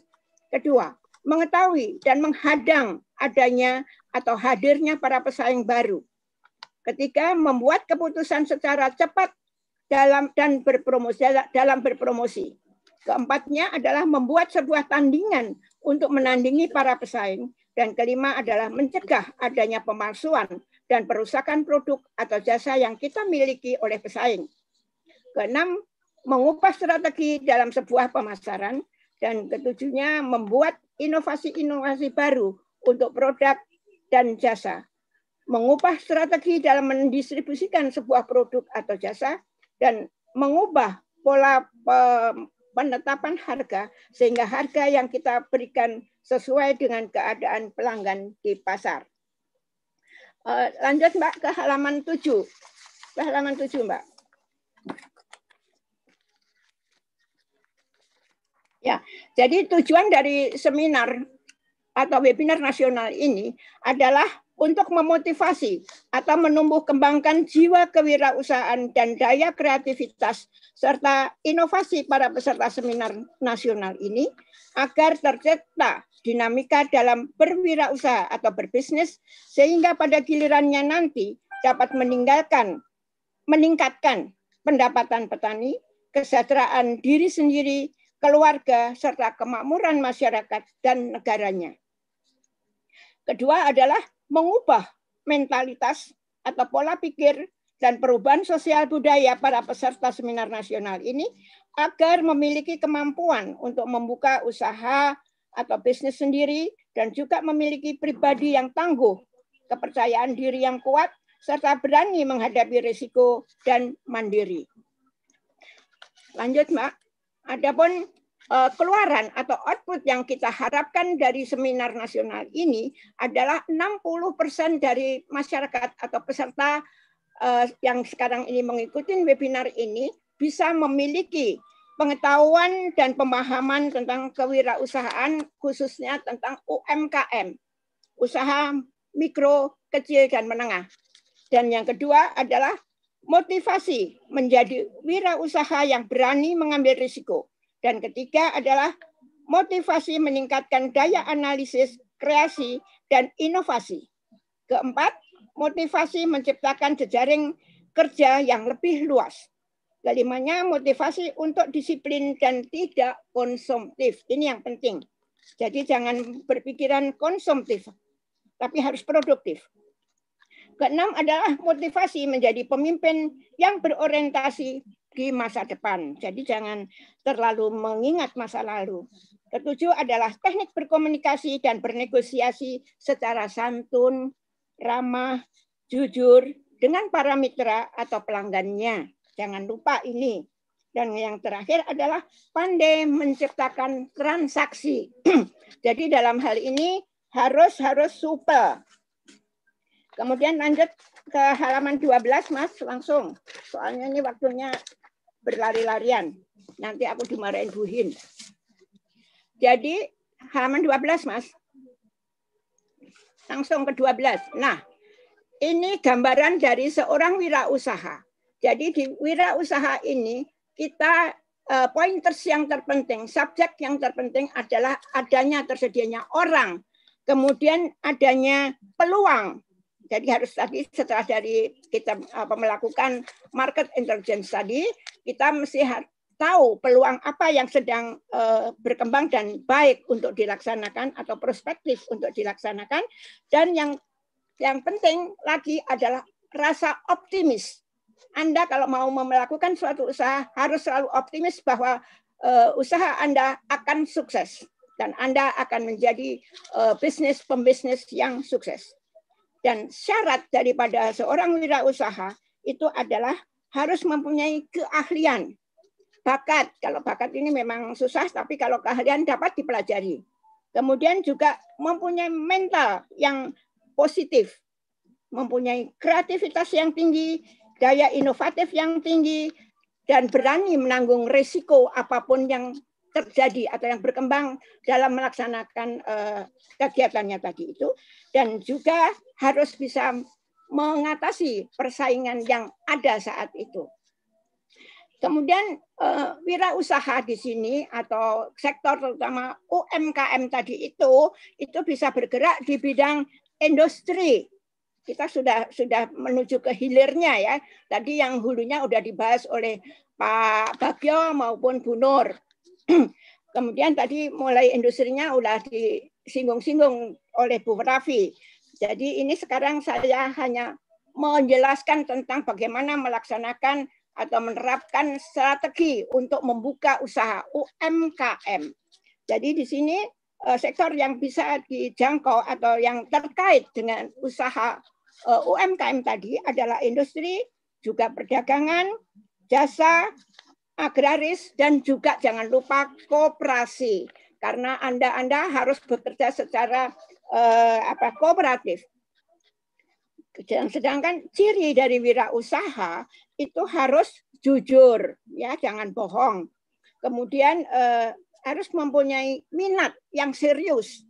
Kedua, mengetahui dan menghadang adanya atau hadirnya para pesaing baru. ketika membuat keputusan secara cepat dalam dan berpromosi dalam berpromosi. Keempatnya adalah membuat sebuah tandingan untuk menandingi para pesaing dan kelima adalah mencegah adanya pemalsuan dan perusakan produk atau jasa yang kita miliki oleh pesaing. Keenam, mengupas strategi dalam sebuah pemasaran. Dan ketujuhnya, membuat inovasi-inovasi baru untuk produk dan jasa. Mengubah strategi dalam mendistribusikan sebuah produk atau jasa dan mengubah pola penetapan harga sehingga harga yang kita berikan sesuai dengan keadaan pelanggan di pasar. Eh, lanjut Mbak ke halaman 7. Ke halaman 7 Mbak. Ya, jadi tujuan dari seminar atau webinar nasional ini adalah untuk memotivasi atau menumbuh kembangkan jiwa kewirausahaan dan daya kreativitas serta inovasi para peserta seminar nasional ini agar tercipta dinamika dalam berwirausaha atau berbisnis sehingga pada gilirannya nanti dapat meninggalkan meningkatkan pendapatan petani, kesejahteraan diri sendiri, keluarga serta kemakmuran masyarakat dan negaranya. Kedua adalah mengubah mentalitas atau pola pikir dan perubahan sosial budaya para peserta seminar nasional ini agar memiliki kemampuan untuk membuka usaha atau bisnis sendiri dan juga memiliki pribadi yang tangguh, kepercayaan diri yang kuat, serta berani menghadapi risiko dan mandiri. Lanjut, Mbak. Adapun Eh, keluaran atau output yang kita harapkan dari seminar nasional ini adalah 60% dari masyarakat atau peserta eh, yang sekarang ini mengikuti webinar ini bisa memiliki pengetahuan dan pemahaman tentang kewirausahaan khususnya tentang UMKM, usaha mikro, kecil dan menengah. Dan yang kedua adalah motivasi menjadi wirausaha yang berani mengambil risiko dan ketiga adalah motivasi meningkatkan daya analisis, kreasi, dan inovasi. Keempat, motivasi menciptakan jejaring kerja yang lebih luas. Kelimanya, motivasi untuk disiplin dan tidak konsumtif. Ini yang penting. Jadi jangan berpikiran konsumtif, tapi harus produktif. Keenam adalah motivasi menjadi pemimpin yang berorientasi di masa depan. Jadi jangan terlalu mengingat masa lalu. Ketujuh adalah teknik berkomunikasi dan bernegosiasi secara santun, ramah, jujur dengan para mitra atau pelanggannya. Jangan lupa ini. Dan yang terakhir adalah pandai menciptakan transaksi. Jadi dalam hal ini harus harus super. Kemudian lanjut ke halaman 12 Mas langsung. Soalnya ini waktunya berlari-larian. Nanti aku dimarahin Bu Hin. Jadi halaman 12, Mas. Langsung ke 12. Nah, ini gambaran dari seorang wirausaha. Jadi di wirausaha ini kita uh, pointers yang terpenting, subjek yang terpenting adalah adanya tersedianya orang, kemudian adanya peluang. Jadi harus tadi setelah dari kita apa, melakukan market intelligence tadi, kita mesti tahu peluang apa yang sedang eh, berkembang dan baik untuk dilaksanakan atau prospektif untuk dilaksanakan dan yang yang penting lagi adalah rasa optimis. Anda kalau mau melakukan suatu usaha harus selalu optimis bahwa eh, usaha Anda akan sukses dan Anda akan menjadi eh, bisnis pembisnis yang sukses. Dan syarat daripada seorang wirausaha itu adalah harus mempunyai keahlian, bakat. Kalau bakat ini memang susah, tapi kalau keahlian dapat dipelajari. Kemudian juga mempunyai mental yang positif, mempunyai kreativitas yang tinggi, daya inovatif yang tinggi, dan berani menanggung risiko apapun yang terjadi atau yang berkembang dalam melaksanakan uh, kegiatannya tadi itu dan juga harus bisa mengatasi persaingan yang ada saat itu. Kemudian eh, wirausaha di sini atau sektor terutama UMKM tadi itu itu bisa bergerak di bidang industri. Kita sudah sudah menuju ke hilirnya ya. Tadi yang hulunya sudah dibahas oleh Pak Bagio maupun Bu Nur. Kemudian tadi mulai industrinya sudah disinggung-singgung oleh Bu Rafi. Jadi ini sekarang saya hanya menjelaskan tentang bagaimana melaksanakan atau menerapkan strategi untuk membuka usaha UMKM. Jadi di sini eh, sektor yang bisa dijangkau atau yang terkait dengan usaha eh, UMKM tadi adalah industri, juga perdagangan, jasa, agraris, dan juga jangan lupa kooperasi. Karena Anda-Anda harus bekerja secara uh, apa kooperatif. Sedangkan ciri dari wirausaha itu harus jujur, ya jangan bohong. Kemudian uh, harus mempunyai minat yang serius,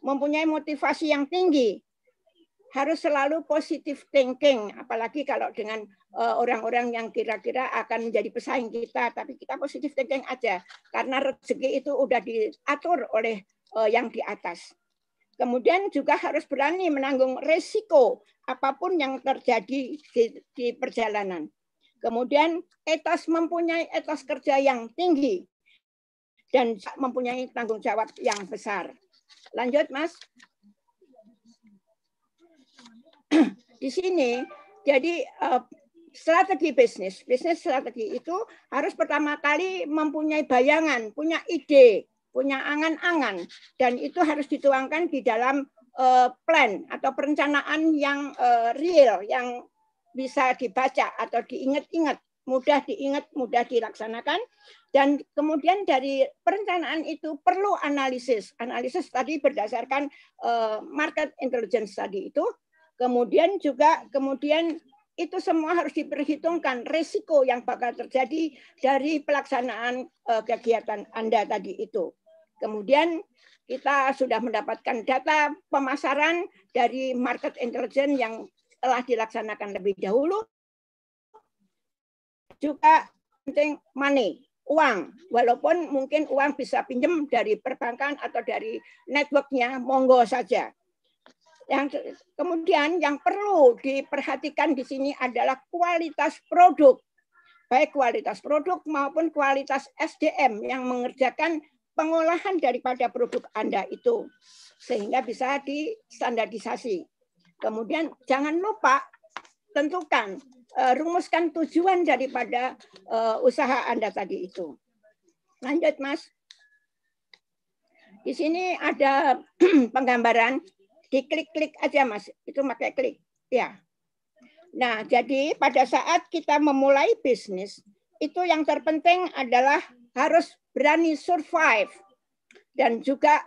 mempunyai motivasi yang tinggi, harus selalu positif thinking, apalagi kalau dengan eh, orang-orang yang kira-kira akan menjadi pesaing kita, tapi kita positif thinking aja, karena rezeki itu udah diatur oleh yang di atas. Kemudian juga harus berani menanggung resiko apapun yang terjadi di, di perjalanan. Kemudian etos mempunyai etos kerja yang tinggi dan mempunyai tanggung jawab yang besar. Lanjut, Mas. Di sini, jadi eh, strategi bisnis, bisnis strategi itu harus pertama kali mempunyai bayangan, punya ide, punya angan-angan dan itu harus dituangkan di dalam uh, plan atau perencanaan yang uh, real yang bisa dibaca atau diingat-ingat mudah diingat mudah dilaksanakan dan kemudian dari perencanaan itu perlu analisis analisis tadi berdasarkan uh, market intelligence tadi itu kemudian juga kemudian itu semua harus diperhitungkan risiko yang bakal terjadi dari pelaksanaan uh, kegiatan Anda tadi itu. Kemudian kita sudah mendapatkan data pemasaran dari market intelligence yang telah dilaksanakan lebih dahulu. Juga penting money, uang. Walaupun mungkin uang bisa pinjam dari perbankan atau dari networknya, monggo saja. Yang kemudian yang perlu diperhatikan di sini adalah kualitas produk, baik kualitas produk maupun kualitas SDM yang mengerjakan pengolahan daripada produk Anda itu sehingga bisa distandarisasi. Kemudian jangan lupa tentukan eh, rumuskan tujuan daripada eh, usaha Anda tadi itu. Lanjut Mas. Di sini ada penggambaran diklik-klik aja Mas, itu pakai klik. Ya. Nah, jadi pada saat kita memulai bisnis itu yang terpenting adalah harus berani survive dan juga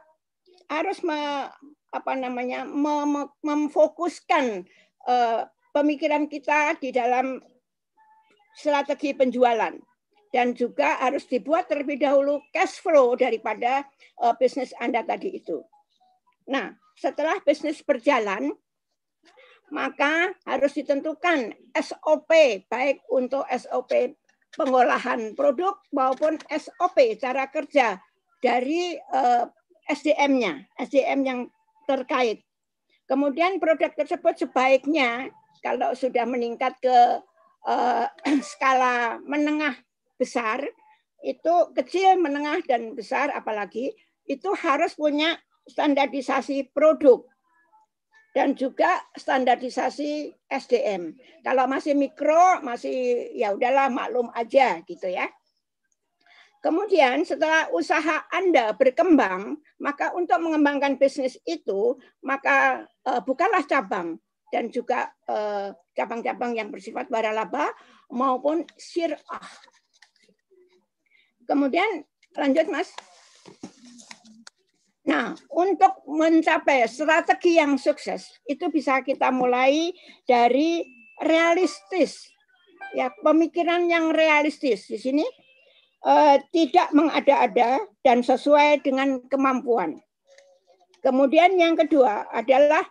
harus me, apa namanya mem, memfokuskan uh, pemikiran kita di dalam strategi penjualan dan juga harus dibuat terlebih dahulu cash flow daripada uh, bisnis Anda tadi itu. Nah, setelah bisnis berjalan, maka harus ditentukan SOP baik untuk SOP pengolahan produk maupun SOP cara kerja dari eh, SDM-nya, SDM yang terkait. Kemudian produk tersebut sebaiknya kalau sudah meningkat ke eh, skala menengah besar itu kecil, menengah dan besar apalagi itu harus punya standarisasi produk dan juga standarisasi SDM. Kalau masih mikro, masih ya udahlah maklum aja gitu ya. Kemudian setelah usaha Anda berkembang, maka untuk mengembangkan bisnis itu, maka uh, bukalah cabang dan juga eh, cabang-cabang uh, yang bersifat waralaba maupun syirah. Kemudian lanjut Mas. Nah, untuk mencapai strategi yang sukses itu bisa kita mulai dari realistis. Ya, pemikiran yang realistis di sini eh, tidak mengada-ada dan sesuai dengan kemampuan. Kemudian yang kedua adalah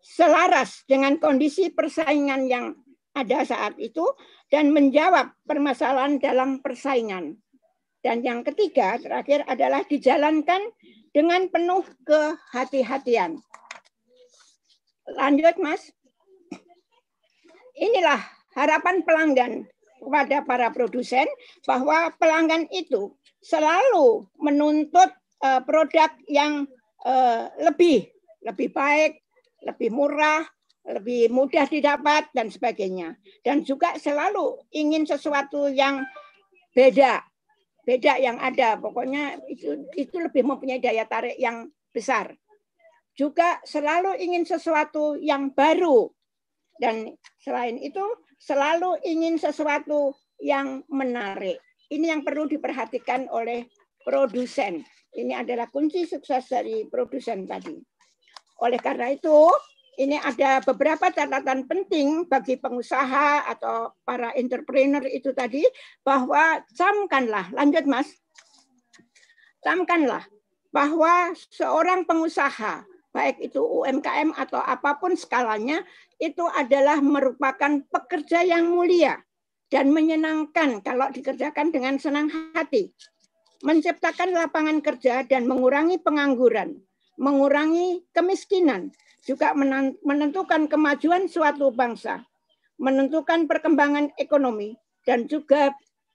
selaras dengan kondisi persaingan yang ada saat itu dan menjawab permasalahan dalam persaingan. Dan yang ketiga terakhir adalah dijalankan dengan penuh kehati-hatian. Lanjut, Mas. Inilah harapan pelanggan kepada para produsen bahwa pelanggan itu selalu menuntut eh, produk yang eh, lebih lebih baik, lebih murah, lebih mudah didapat dan sebagainya. Dan juga selalu ingin sesuatu yang beda beda yang ada. Pokoknya itu, itu lebih mempunyai daya tarik yang besar. Juga selalu ingin sesuatu yang baru. Dan selain itu selalu ingin sesuatu yang menarik. Ini yang perlu diperhatikan oleh produsen. Ini adalah kunci sukses dari produsen tadi. Oleh karena itu, ini ada beberapa catatan penting bagi pengusaha atau para entrepreneur itu tadi bahwa camkanlah, lanjut Mas, camkanlah bahwa seorang pengusaha baik itu UMKM atau apapun skalanya itu adalah merupakan pekerja yang mulia dan menyenangkan kalau dikerjakan dengan senang hati. Menciptakan lapangan kerja dan mengurangi pengangguran, mengurangi kemiskinan, juga menentukan kemajuan suatu bangsa, menentukan perkembangan ekonomi, dan juga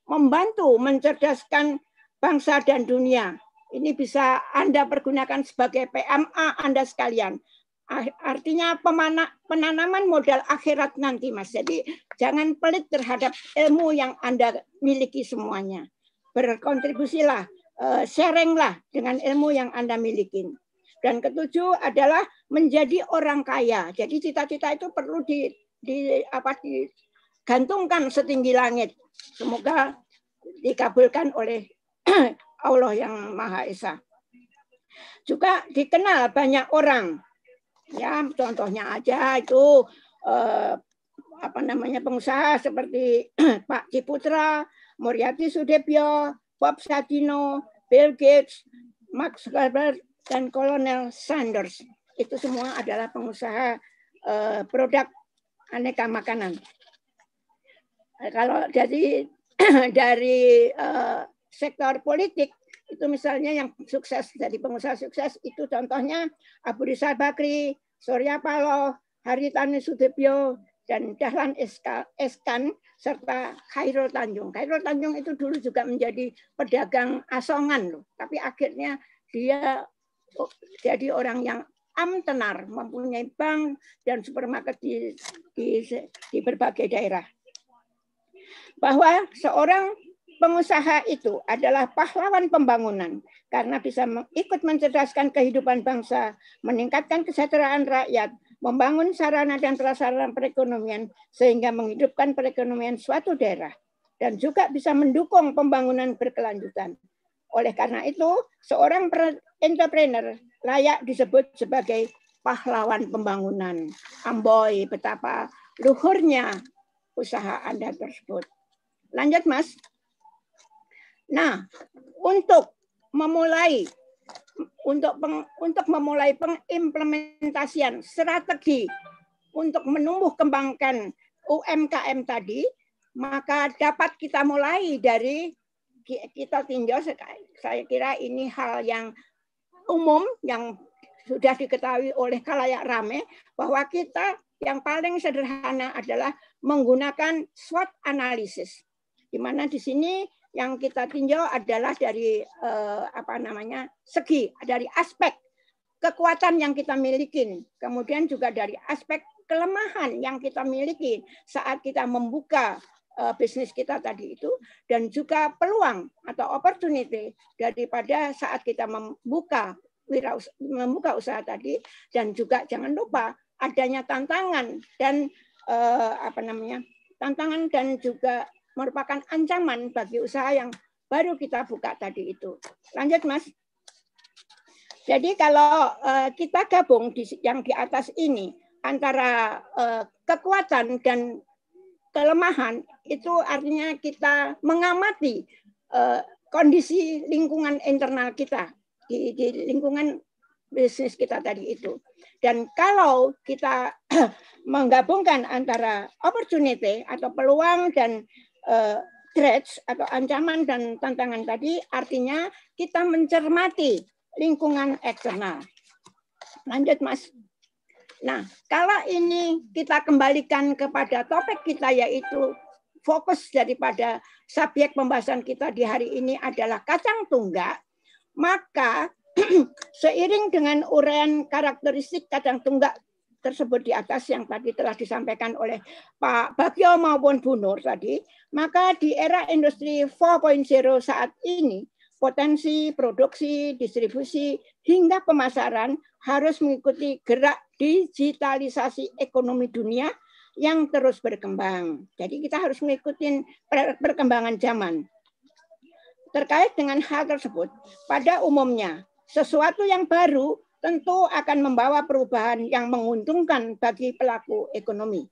membantu mencerdaskan bangsa dan dunia. Ini bisa Anda pergunakan sebagai PMA Anda sekalian. Ah, artinya pemana, penanaman modal akhirat nanti, Mas. Jadi jangan pelit terhadap ilmu yang Anda miliki semuanya. Berkontribusilah, eh, sharinglah dengan ilmu yang Anda miliki. Dan ketujuh adalah menjadi orang kaya. Jadi cita-cita itu perlu di, di apa digantungkan setinggi langit. Semoga dikabulkan oleh Allah yang Maha Esa. Juga dikenal banyak orang. Ya, contohnya aja itu eh, apa namanya pengusaha seperti Pak Ciputra, Muryati Sudebyo, Bob Sadino, Bill Gates, Max Zuckerberg, dan Kolonel Sanders. Itu semua adalah pengusaha uh, produk aneka makanan. Kalau jadi dari uh, sektor politik itu misalnya yang sukses dari pengusaha sukses itu contohnya Abu Rizal Bakri, Surya Paloh, Haritanu Sudibyo, dan Dahlan Eskan serta Khairul Tanjung. Khairul Tanjung itu dulu juga menjadi pedagang asongan loh, tapi akhirnya dia jadi orang yang amtenar mempunyai bank dan supermarket di, di, di berbagai daerah. Bahwa seorang pengusaha itu adalah pahlawan pembangunan karena bisa ikut mencerdaskan kehidupan bangsa, meningkatkan kesejahteraan rakyat, membangun sarana dan prasarana perekonomian sehingga menghidupkan perekonomian suatu daerah dan juga bisa mendukung pembangunan berkelanjutan. Oleh karena itu, seorang entrepreneur layak disebut sebagai pahlawan pembangunan. Amboi, betapa luhurnya usaha Anda tersebut. Lanjut, Mas. Nah, untuk memulai untuk peng, untuk memulai pengimplementasian strategi untuk menumbuh kembangkan UMKM tadi, maka dapat kita mulai dari kita tinjau saya kira ini hal yang umum yang sudah diketahui oleh kalayak rame bahwa kita yang paling sederhana adalah menggunakan SWOT analisis. Di mana di sini yang kita tinjau adalah dari eh, apa namanya segi dari aspek kekuatan yang kita miliki, kemudian juga dari aspek kelemahan yang kita miliki saat kita membuka Eh, bisnis kita tadi itu dan juga peluang atau opportunity daripada saat kita membuka wira membuka usaha tadi dan juga jangan lupa adanya tantangan dan eh, apa namanya tantangan dan juga merupakan ancaman bagi usaha yang baru kita buka tadi itu lanjut mas jadi kalau eh, kita gabung di yang di atas ini antara kekuatan dan kelemahan itu artinya kita mengamati uh, kondisi lingkungan internal kita di, di lingkungan bisnis kita tadi itu. Dan kalau kita menggabungkan antara opportunity atau peluang dan uh, threats atau ancaman dan tantangan tadi, artinya kita mencermati lingkungan eksternal. Lanjut, Mas. Nah, kalau ini kita kembalikan kepada topik kita yaitu fokus daripada subjek pembahasan kita di hari ini adalah kacang tunggak, maka seiring dengan uraian karakteristik kacang tunggak tersebut di atas yang tadi telah disampaikan oleh Pak Bagio maupun Bu Nur tadi, maka di era industri 4.0 saat ini potensi produksi, distribusi hingga pemasaran harus mengikuti gerak digitalisasi ekonomi dunia yang terus berkembang. Jadi kita harus mengikuti perkembangan zaman. Terkait dengan hal tersebut, pada umumnya sesuatu yang baru tentu akan membawa perubahan yang menguntungkan bagi pelaku ekonomi.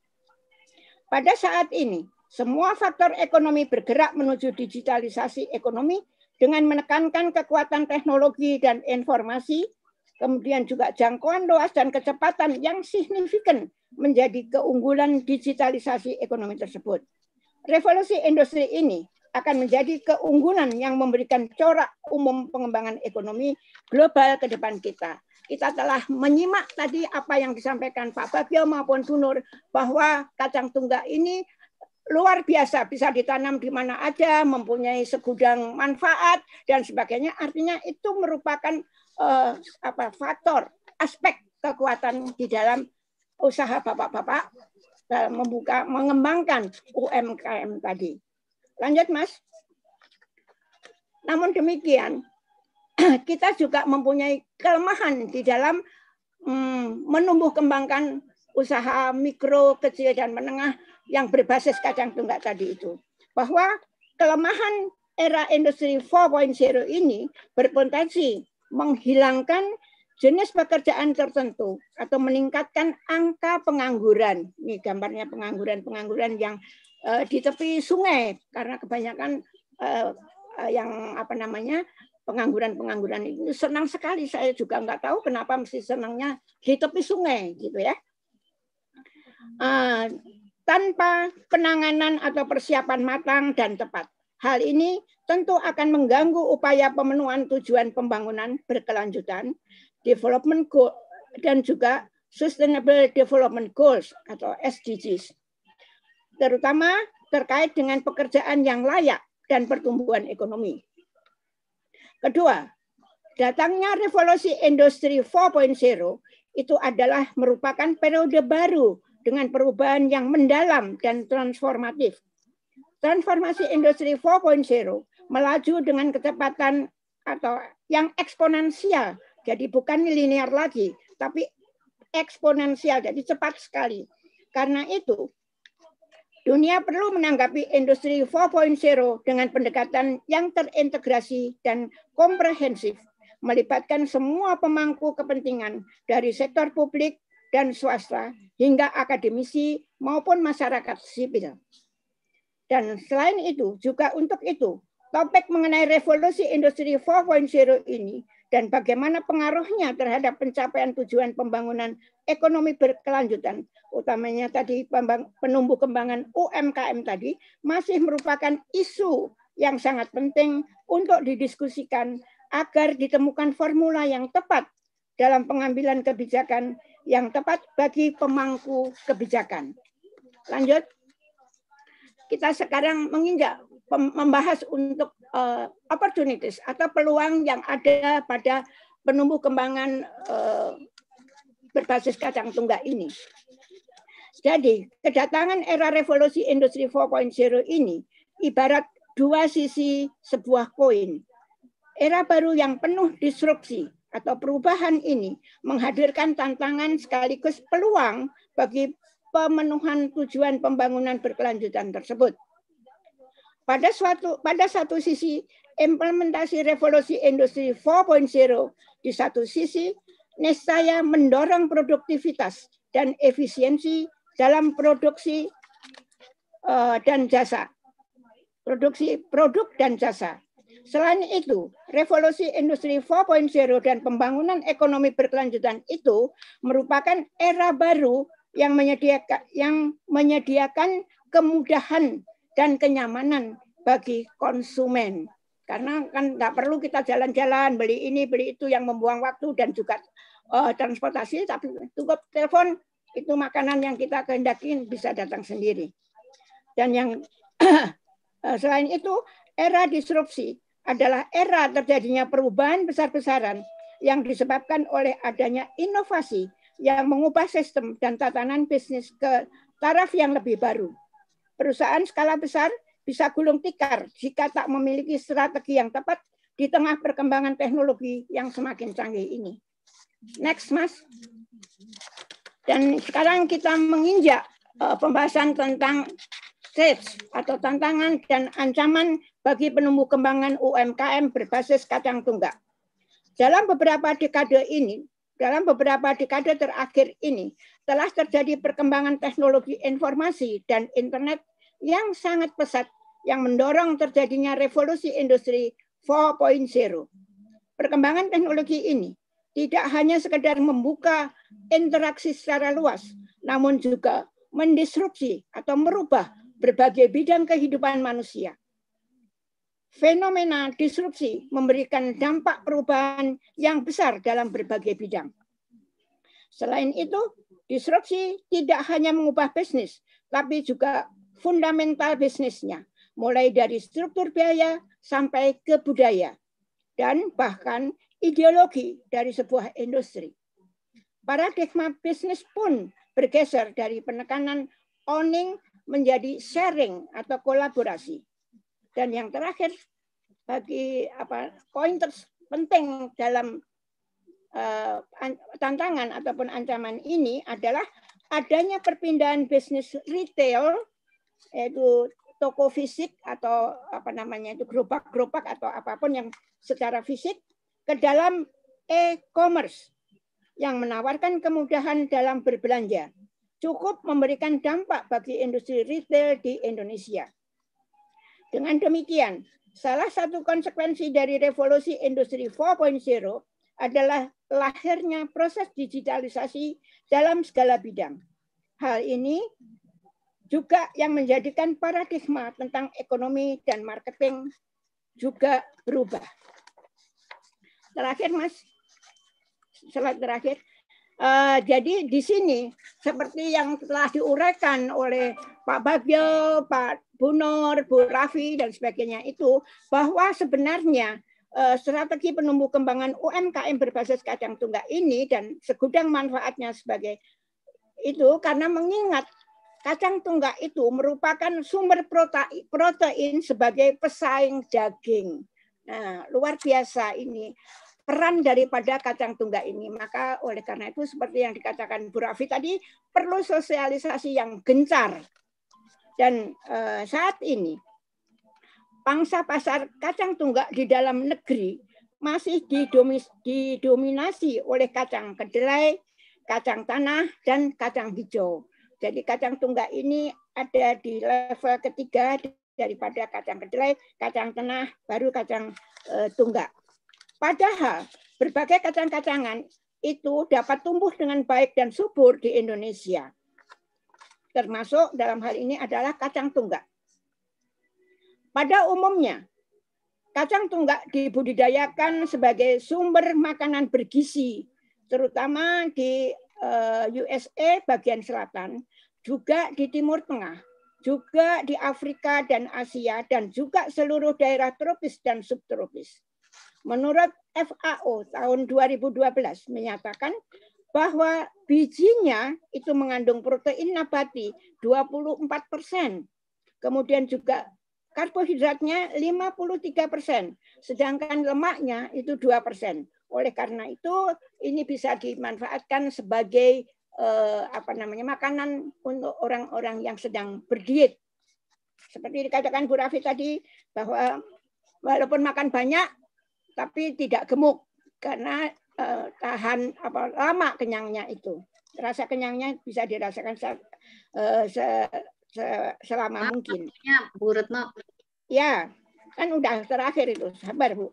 Pada saat ini, semua faktor ekonomi bergerak menuju digitalisasi ekonomi dengan menekankan kekuatan teknologi dan informasi kemudian juga jangkauan luas dan kecepatan yang signifikan menjadi keunggulan digitalisasi ekonomi tersebut. Revolusi industri ini akan menjadi keunggulan yang memberikan corak umum pengembangan ekonomi global ke depan kita. Kita telah menyimak tadi apa yang disampaikan Pak Bagio maupun Sunur bahwa kacang tunggak ini luar biasa bisa ditanam di mana aja, mempunyai segudang manfaat dan sebagainya. Artinya itu merupakan uh, apa faktor aspek kekuatan di dalam usaha bapak-bapak dalam eh, membuka mengembangkan UMKM tadi. Lanjut Mas. Namun demikian kita juga mempunyai kelemahan di dalam mm, menumbuh kembangkan usaha mikro, kecil dan menengah yang berbasis kacang tunggak tadi itu. Bahwa kelemahan era industri 4.0 ini berpotensi menghilangkan jenis pekerjaan tertentu atau meningkatkan angka pengangguran. Ini gambarnya pengangguran-pengangguran yang uh, di tepi sungai karena kebanyakan uh, yang apa namanya pengangguran-pengangguran ini senang sekali saya juga nggak tahu kenapa mesti senangnya di tepi sungai gitu ya. Uh, tanpa penanganan atau persiapan matang dan tepat. Hal ini tentu akan mengganggu upaya pemenuhan tujuan pembangunan berkelanjutan, development goal, dan juga sustainable development goals atau SDGs. Terutama terkait dengan pekerjaan yang layak dan pertumbuhan ekonomi. Kedua, datangnya revolusi industri 4.0 itu adalah merupakan periode baru dengan perubahan yang mendalam dan transformatif Transformasi industri 4.0 melaju dengan kecepatan atau yang eksponensial. Jadi bukan linear lagi, tapi eksponensial. Jadi cepat sekali. Karena itu, dunia perlu menanggapi industri 4.0 dengan pendekatan yang terintegrasi dan komprehensif, melibatkan semua pemangku kepentingan dari sektor publik dan swasta hingga akademisi maupun masyarakat sipil. Dan selain itu, juga untuk itu, topik mengenai revolusi industri 4.0 ini dan bagaimana pengaruhnya terhadap pencapaian tujuan pembangunan ekonomi berkelanjutan, utamanya tadi penumbuh kembangan UMKM tadi, masih merupakan isu yang sangat penting untuk didiskusikan agar ditemukan formula yang tepat dalam pengambilan kebijakan yang tepat bagi pemangku kebijakan. Lanjut kita sekarang menginjak membahas untuk uh, opportunities atau peluang yang ada pada penumbuh kembangan uh, berbasis kacang tunggak ini. Jadi, kedatangan era revolusi industri 4.0 ini ibarat dua sisi sebuah koin. Era baru yang penuh disrupsi atau perubahan ini menghadirkan tantangan sekaligus peluang bagi pemenuhan tujuan pembangunan berkelanjutan tersebut. Pada suatu pada satu sisi implementasi revolusi industri 4.0 di satu sisi niscaya mendorong produktivitas dan efisiensi dalam produksi uh, dan jasa. Produksi produk dan jasa. Selain itu, revolusi industri 4.0 dan pembangunan ekonomi berkelanjutan itu merupakan era baru yang menyediakan yang menyediakan kemudahan dan kenyamanan bagi konsumen. Karena kan nggak perlu kita jalan-jalan beli ini beli itu yang membuang waktu dan juga uh, transportasi, tapi cukup telepon itu makanan yang kita kehendaki bisa datang sendiri. Dan yang eh, selain itu era disrupsi adalah era terjadinya perubahan besar-besaran yang disebabkan oleh adanya inovasi yang mengubah sistem dan tatanan bisnis ke taraf yang lebih baru. Perusahaan skala besar bisa gulung tikar jika tak memiliki strategi yang tepat di tengah perkembangan teknologi yang semakin canggih ini. Next, Mas. Dan sekarang kita menginjak eh, pembahasan tentang stage atau tantangan dan ancaman bagi penumbuh kembangan UMKM berbasis kacang tunggak. Dalam beberapa dekade ini, dalam beberapa dekade terakhir ini, telah terjadi perkembangan teknologi informasi dan internet yang sangat pesat yang mendorong terjadinya revolusi industri 4.0. Perkembangan teknologi ini tidak hanya sekedar membuka interaksi secara luas, namun juga mendisrupsi atau merubah berbagai bidang kehidupan manusia fenomena disrupsi memberikan dampak perubahan yang besar dalam berbagai bidang. Selain itu, disrupsi tidak hanya mengubah bisnis, tapi juga fundamental bisnisnya, mulai dari struktur biaya sampai ke budaya, dan bahkan ideologi dari sebuah industri. Paradigma bisnis pun bergeser dari penekanan owning menjadi sharing atau kolaborasi dan yang terakhir bagi apa poin penting dalam uh, tantangan ataupun ancaman ini adalah adanya perpindahan bisnis retail yaitu toko fisik atau apa namanya itu gerobak-gerobak atau apapun yang secara fisik ke dalam e-commerce yang menawarkan kemudahan dalam berbelanja cukup memberikan dampak bagi industri retail di Indonesia. Dengan demikian, salah satu konsekuensi dari revolusi industri 4.0 adalah lahirnya proses digitalisasi dalam segala bidang. Hal ini juga yang menjadikan paradigma tentang ekonomi dan marketing juga berubah. Terakhir, Mas. selat terakhir. Uh, jadi di sini seperti yang telah diuraikan oleh Pak Bagio, Pak Bu Nur, Bu Raffi, dan sebagainya itu, bahwa sebenarnya eh, strategi penumbuh kembangan UMKM berbasis kadang tunggak ini dan segudang manfaatnya sebagai itu karena mengingat kacang tunggak itu merupakan sumber protein sebagai pesaing daging. Nah, luar biasa ini peran daripada kacang tunggak ini. Maka oleh karena itu seperti yang dikatakan Bu Raffi tadi, perlu sosialisasi yang gencar dan uh, saat ini pangsa pasar kacang tunggak di dalam negeri masih didomis, didominasi oleh kacang kedelai, kacang tanah, dan kacang hijau. Jadi kacang tunggak ini ada di level ketiga daripada kacang kedelai, kacang tanah, baru kacang e, tunggak. Padahal berbagai kacang-kacangan itu dapat tumbuh dengan baik dan subur di Indonesia termasuk dalam hal ini adalah kacang tunggak. Pada umumnya, kacang tunggak dibudidayakan sebagai sumber makanan bergizi, terutama di eh, USA bagian selatan, juga di Timur Tengah, juga di Afrika dan Asia, dan juga seluruh daerah tropis dan subtropis. Menurut FAO tahun 2012 menyatakan bahwa bijinya itu mengandung protein nabati 24 persen. Kemudian juga karbohidratnya 53 persen. Sedangkan lemaknya itu 2 persen. Oleh karena itu ini bisa dimanfaatkan sebagai eh, apa namanya makanan untuk orang-orang yang sedang berdiet. Seperti dikatakan Bu Rafi tadi bahwa walaupun makan banyak tapi tidak gemuk karena Eh, tahan apa lama kenyangnya itu. Rasa kenyangnya bisa dirasakan se, eh, se, se, selama mungkin. Ya, Bu Retno. Ya, kan udah terakhir itu. Sabar, Bu.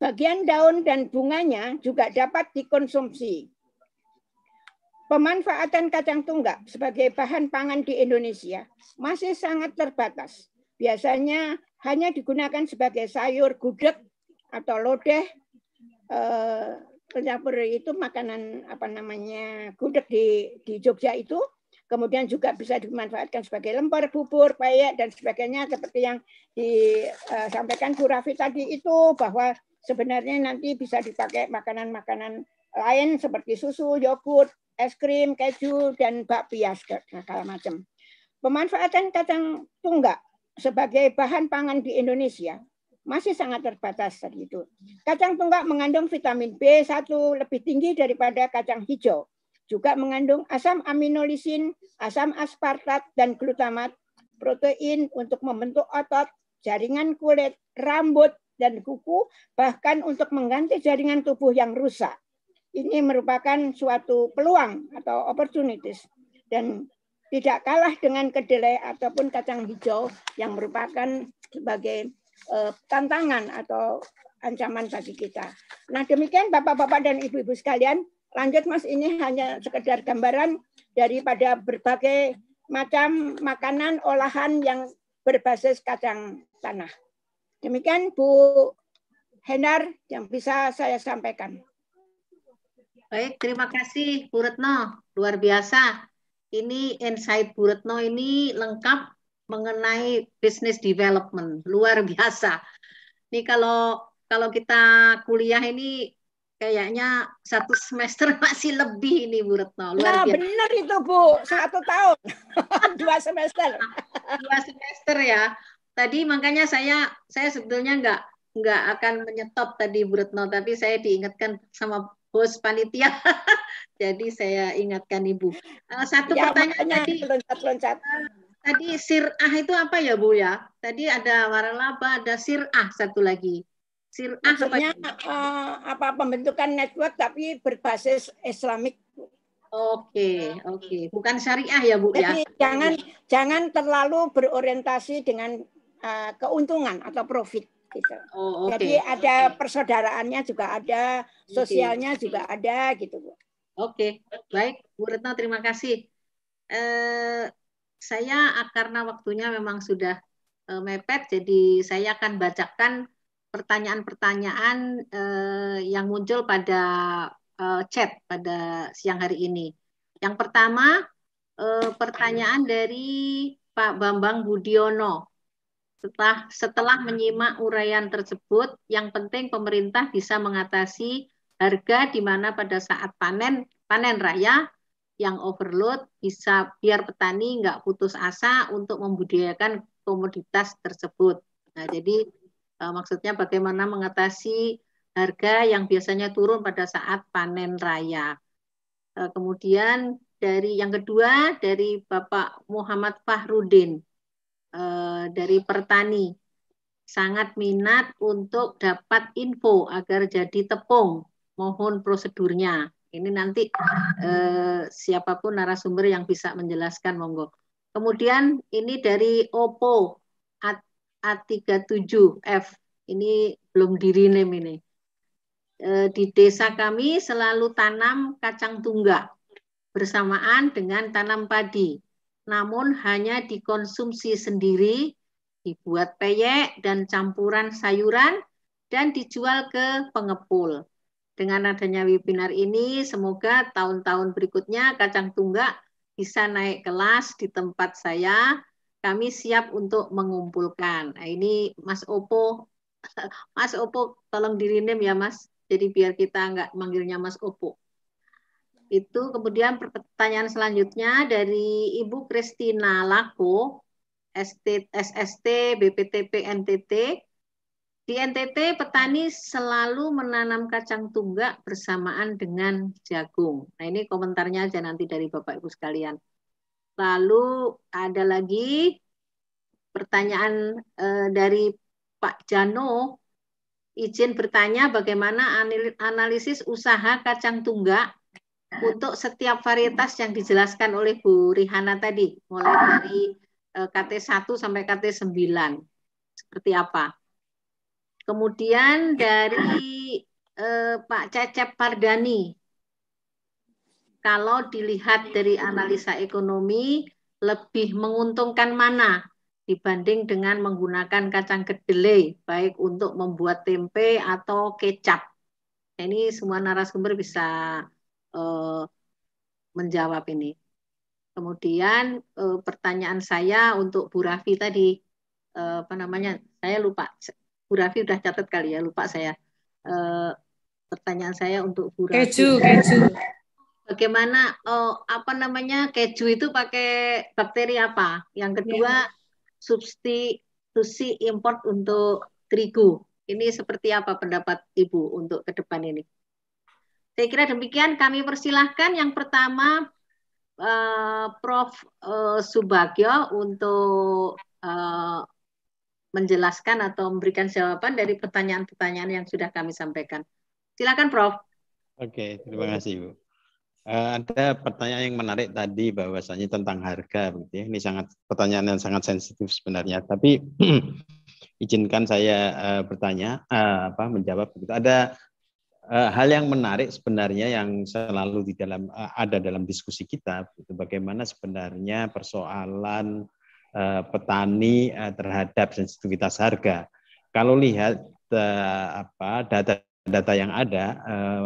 Bagian daun dan bunganya juga dapat dikonsumsi. Pemanfaatan kacang tunggak sebagai bahan pangan di Indonesia masih sangat terbatas. Biasanya hanya digunakan sebagai sayur gudeg atau lodeh eh, itu makanan apa namanya gudeg di di Jogja itu kemudian juga bisa dimanfaatkan sebagai lempar bubur payek dan sebagainya seperti yang disampaikan eh, Bu Rafi tadi itu bahwa sebenarnya nanti bisa dipakai makanan-makanan lain seperti susu, yogurt, es krim, keju dan bakpia segala macam. Pemanfaatan kacang tunggak sebagai bahan pangan di Indonesia masih sangat terbatas tadi itu. Kacang tunggak mengandung vitamin B1 lebih tinggi daripada kacang hijau. Juga mengandung asam aminolisin, asam aspartat, dan glutamat, protein untuk membentuk otot, jaringan kulit, rambut, dan kuku, bahkan untuk mengganti jaringan tubuh yang rusak. Ini merupakan suatu peluang atau opportunities. Dan tidak kalah dengan kedelai ataupun kacang hijau yang merupakan sebagai Eh, tantangan atau ancaman bagi kita. Nah demikian Bapak-Bapak dan Ibu-Ibu sekalian, lanjut Mas ini hanya sekedar gambaran daripada berbagai macam makanan olahan yang berbasis kacang tanah. Demikian Bu Henar yang bisa saya sampaikan. Baik, terima kasih Bu Retno. Luar biasa. Ini insight Bu Retno ini lengkap mengenai business development luar biasa. Nih kalau kalau kita kuliah ini kayaknya satu semester masih lebih ini Bu Retno. Luar nah, biasa. benar itu Bu, satu tahun, dua semester. dua semester ya. Tadi makanya saya saya sebetulnya nggak nggak akan menyetop tadi Bu Retno, tapi saya diingatkan sama bos panitia. Jadi saya ingatkan Ibu. Eh, satu ya, pertanyaan tadi. Loncat-loncat. Eh, Tadi sirah itu apa ya Bu ya? Tadi ada waralaba, ada sirah satu lagi. Sirah Maksudnya, apa? Uh, eh, apa pembentukan network tapi berbasis Islamik. Oke, okay, oke. Okay. Bukan syariah ya Bu ya? Jadi ya. jangan jangan terlalu berorientasi dengan uh, keuntungan atau profit gitu. Oh, okay. Jadi ada okay. persaudaraannya juga ada, sosialnya okay. juga ada gitu Bu. Oke, okay. baik Bu Retno terima kasih. Eh, saya karena waktunya memang sudah e, mepet, jadi saya akan bacakan pertanyaan-pertanyaan e, yang muncul pada e, chat pada siang hari ini. Yang pertama, pertanyaan dari Pak Bambang Budiono. Setelah, setelah menyimak uraian tersebut, yang penting pemerintah bisa mengatasi harga di mana pada saat panen panen raya yang overload bisa biar petani nggak putus asa untuk membudidayakan komoditas tersebut. Nah, jadi uh, maksudnya bagaimana mengatasi harga yang biasanya turun pada saat panen raya. Uh, kemudian dari yang kedua dari Bapak Muhammad Fahrudin uh, dari Pertani sangat minat untuk dapat info agar jadi tepung. Mohon prosedurnya. Ini nanti eh, siapapun narasumber yang bisa menjelaskan monggo. Kemudian ini dari Oppo A37F. Ini belum direname ini. Eh, di desa kami selalu tanam kacang tunggak bersamaan dengan tanam padi. Namun hanya dikonsumsi sendiri, dibuat peyek dan campuran sayuran, dan dijual ke pengepul. Dengan adanya webinar ini, semoga tahun-tahun berikutnya Kacang Tunggak bisa naik kelas di tempat saya. Kami siap untuk mengumpulkan. Nah, ini Mas Opo, Mas Opo tolong dirinim ya Mas. Jadi biar kita nggak manggilnya Mas Opo. Itu kemudian pertanyaan selanjutnya dari Ibu Kristina Lako, SST, BPTP, NTT. Di NTT, petani selalu menanam kacang tunggak bersamaan dengan jagung. Nah, ini komentarnya aja nanti dari Bapak Ibu sekalian. Lalu ada lagi pertanyaan eh, dari Pak Jano. Izin bertanya bagaimana analisis usaha kacang tunggak untuk setiap varietas yang dijelaskan oleh Bu Rihana tadi, mulai dari eh, KT1 sampai KT9. Seperti apa? Kemudian dari eh, Pak Cecep Pardani, kalau dilihat dari analisa ekonomi, lebih menguntungkan mana dibanding dengan menggunakan kacang kedelai, baik untuk membuat tempe atau kecap? ini semua narasumber bisa eh, menjawab ini. Kemudian eh, pertanyaan saya untuk Bu Raffi tadi, eh, apa namanya? Saya lupa Bu Raffi udah catat kali ya, lupa saya. E, pertanyaan saya untuk Bu Raffi. Keju, keju. Bagaimana oh, apa namanya keju itu pakai bakteri apa? Yang kedua ya. substitusi import untuk terigu. Ini seperti apa pendapat Ibu untuk ke depan ini? Saya kira demikian kami persilahkan yang pertama Uh, Prof uh, Subagyo untuk uh, menjelaskan atau memberikan jawaban dari pertanyaan-pertanyaan yang sudah kami sampaikan. Silakan, Prof. Oke, terima kasih, Bu. Uh, ada pertanyaan yang menarik tadi bahwasannya tentang harga begitu ya. Ini sangat pertanyaan yang sangat sensitif sebenarnya. Tapi izinkan saya uh, bertanya uh, apa menjawab begitu. Ada uh, hal yang menarik sebenarnya yang selalu di dalam uh, ada dalam diskusi kita begitu bagaimana sebenarnya persoalan Eh, petani eh, terhadap sensitivitas harga. Kalau lihat eh, apa data-data yang ada,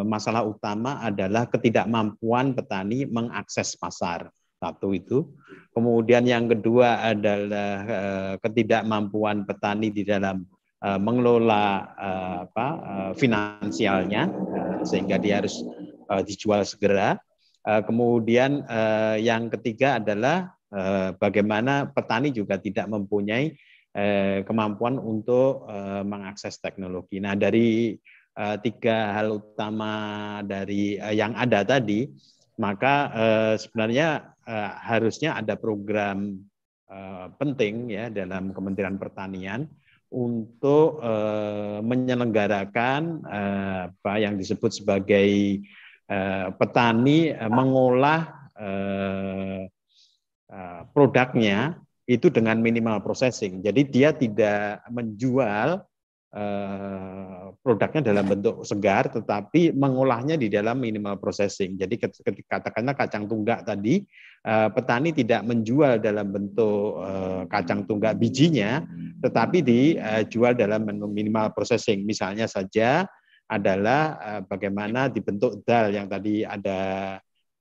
masalah utama adalah ketidakmampuan petani mengakses pasar. Satu itu. Kemudian yang kedua adalah ketidakmampuan petani di dalam mengelola apa finansialnya sehingga dia harus dijual segera. Kemudian yang ketiga adalah Eh, bagaimana petani juga tidak mempunyai eh, kemampuan untuk eh, mengakses teknologi. Nah, dari tiga hal utama dari yang ada tadi, maka sebenarnya harusnya ada program penting ya dalam Kementerian Pertanian untuk menyelenggarakan apa yang disebut sebagai petani mengolah Eh, produknya itu dengan minimal processing. Jadi dia tidak menjual eh, produknya dalam bentuk segar, tetapi mengolahnya di dalam minimal processing. Jadi katakanlah kacang tunggak tadi, eh, petani tidak menjual dalam bentuk kacang tunggak bijinya, tetapi dijual dalam minimal processing. Misalnya saja adalah bagaimana dibentuk dal yang tadi ada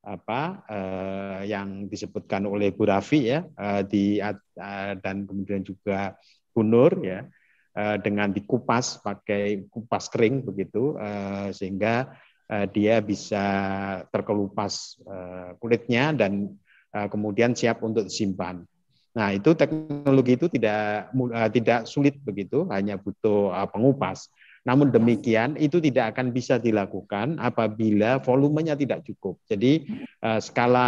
apa eh, yang disebutkan oleh Bu Rafi ya eh, di eh, dan kemudian juga Bu Nur ya eh, dengan dikupas pakai kupas kering begitu eh, sehingga eh, dia bisa terkelupas eh, kulitnya dan eh, kemudian siap untuk disimpan. Nah itu teknologi itu tidak eh, tidak sulit begitu hanya butuh eh, pengupas. Namun demikian itu tidak akan bisa dilakukan apabila volumenya tidak cukup. Jadi eh, skala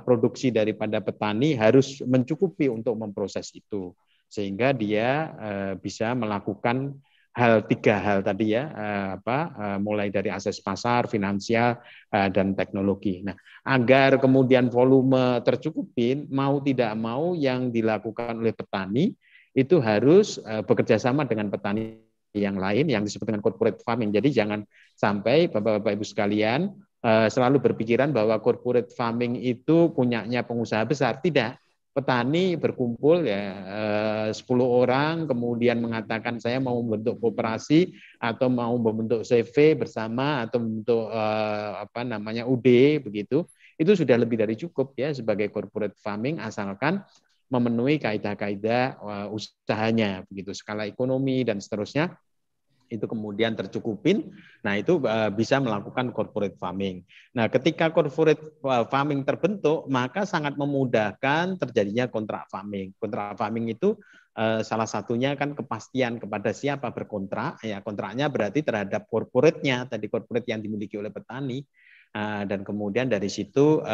produksi daripada petani harus mencukupi untuk memproses itu sehingga dia eh, bisa melakukan hal tiga hal tadi ya eh, apa mulai dari akses pasar, finansial dan teknologi. Nah, agar kemudian volume tercukupi mau tidak mau yang dilakukan oleh petani itu harus bekerjasama dengan petani yang lain yang disebut dengan corporate farming. Jadi jangan sampai Bapak-bapak Ibu sekalian eh, selalu berpikiran bahwa corporate farming itu punyanya pengusaha besar. Tidak. Petani berkumpul ya 10 eh, orang kemudian mengatakan saya mau membentuk koperasi atau mau membentuk CV bersama atau membentuk eh, apa namanya UD begitu. Itu sudah lebih dari cukup ya sebagai corporate farming asalkan memenuhi kaedah-kaedah eh, usahanya begitu skala ekonomi dan seterusnya itu kemudian tercukupin nah itu eh, bisa melakukan corporate farming nah ketika corporate eh, farming terbentuk maka sangat memudahkan terjadinya kontrak farming kontrak farming itu salah satunya kan kepastian kepada siapa berkontrak ya kontraknya berarti terhadap corporate-nya tadi corporate yang dimiliki oleh petani dan kemudian dari situ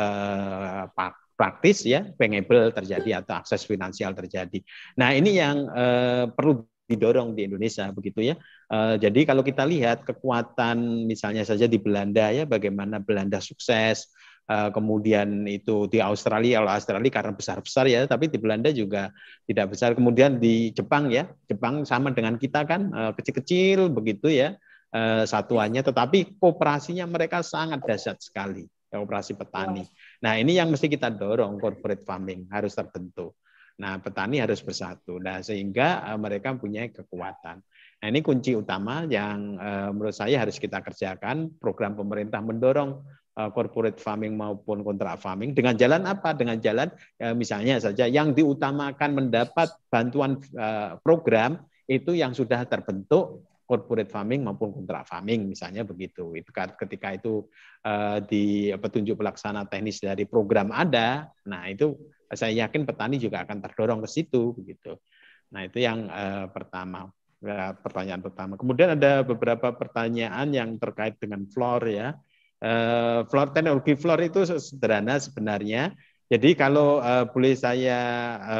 pak praktis ya bankable terjadi atau akses finansial terjadi. Nah ini yang eh, perlu didorong di Indonesia begitu ya. Uh, jadi kalau kita lihat kekuatan misalnya saja di Belanda ya, bagaimana Belanda sukses, eh, kemudian itu di Australia, kalau Australia karena besar besar ya, tapi di Belanda juga tidak besar. Kemudian di Jepang ya, Jepang sama dengan kita kan eh, kecil-kecil begitu ya satuannya, tetapi kooperasinya mereka sangat dasar sekali, kooperasi ya, petani. Nah, ini yang mesti kita dorong corporate farming harus terbentuk. Nah, petani harus bersatu. Nah, sehingga eh, mereka punya kekuatan. Nah, ini kunci utama yang eh, menurut saya harus kita kerjakan. Program pemerintah mendorong eh, corporate farming maupun kontrak farming dengan jalan apa? Dengan jalan misalnya saja yang diutamakan mendapat bantuan program itu yang sudah terbentuk corporate farming maupun kontrak farming misalnya begitu. Itu kan ketika itu eh, di petunjuk pelaksana teknis dari program ada, nah itu saya yakin petani juga akan terdorong ke situ begitu. Nah itu yang eh, pertama ya, pertanyaan pertama. Kemudian ada beberapa pertanyaan yang terkait dengan floor ya. Eh, floor teknologi floor itu sederhana sebenarnya. Jadi kalau boleh saya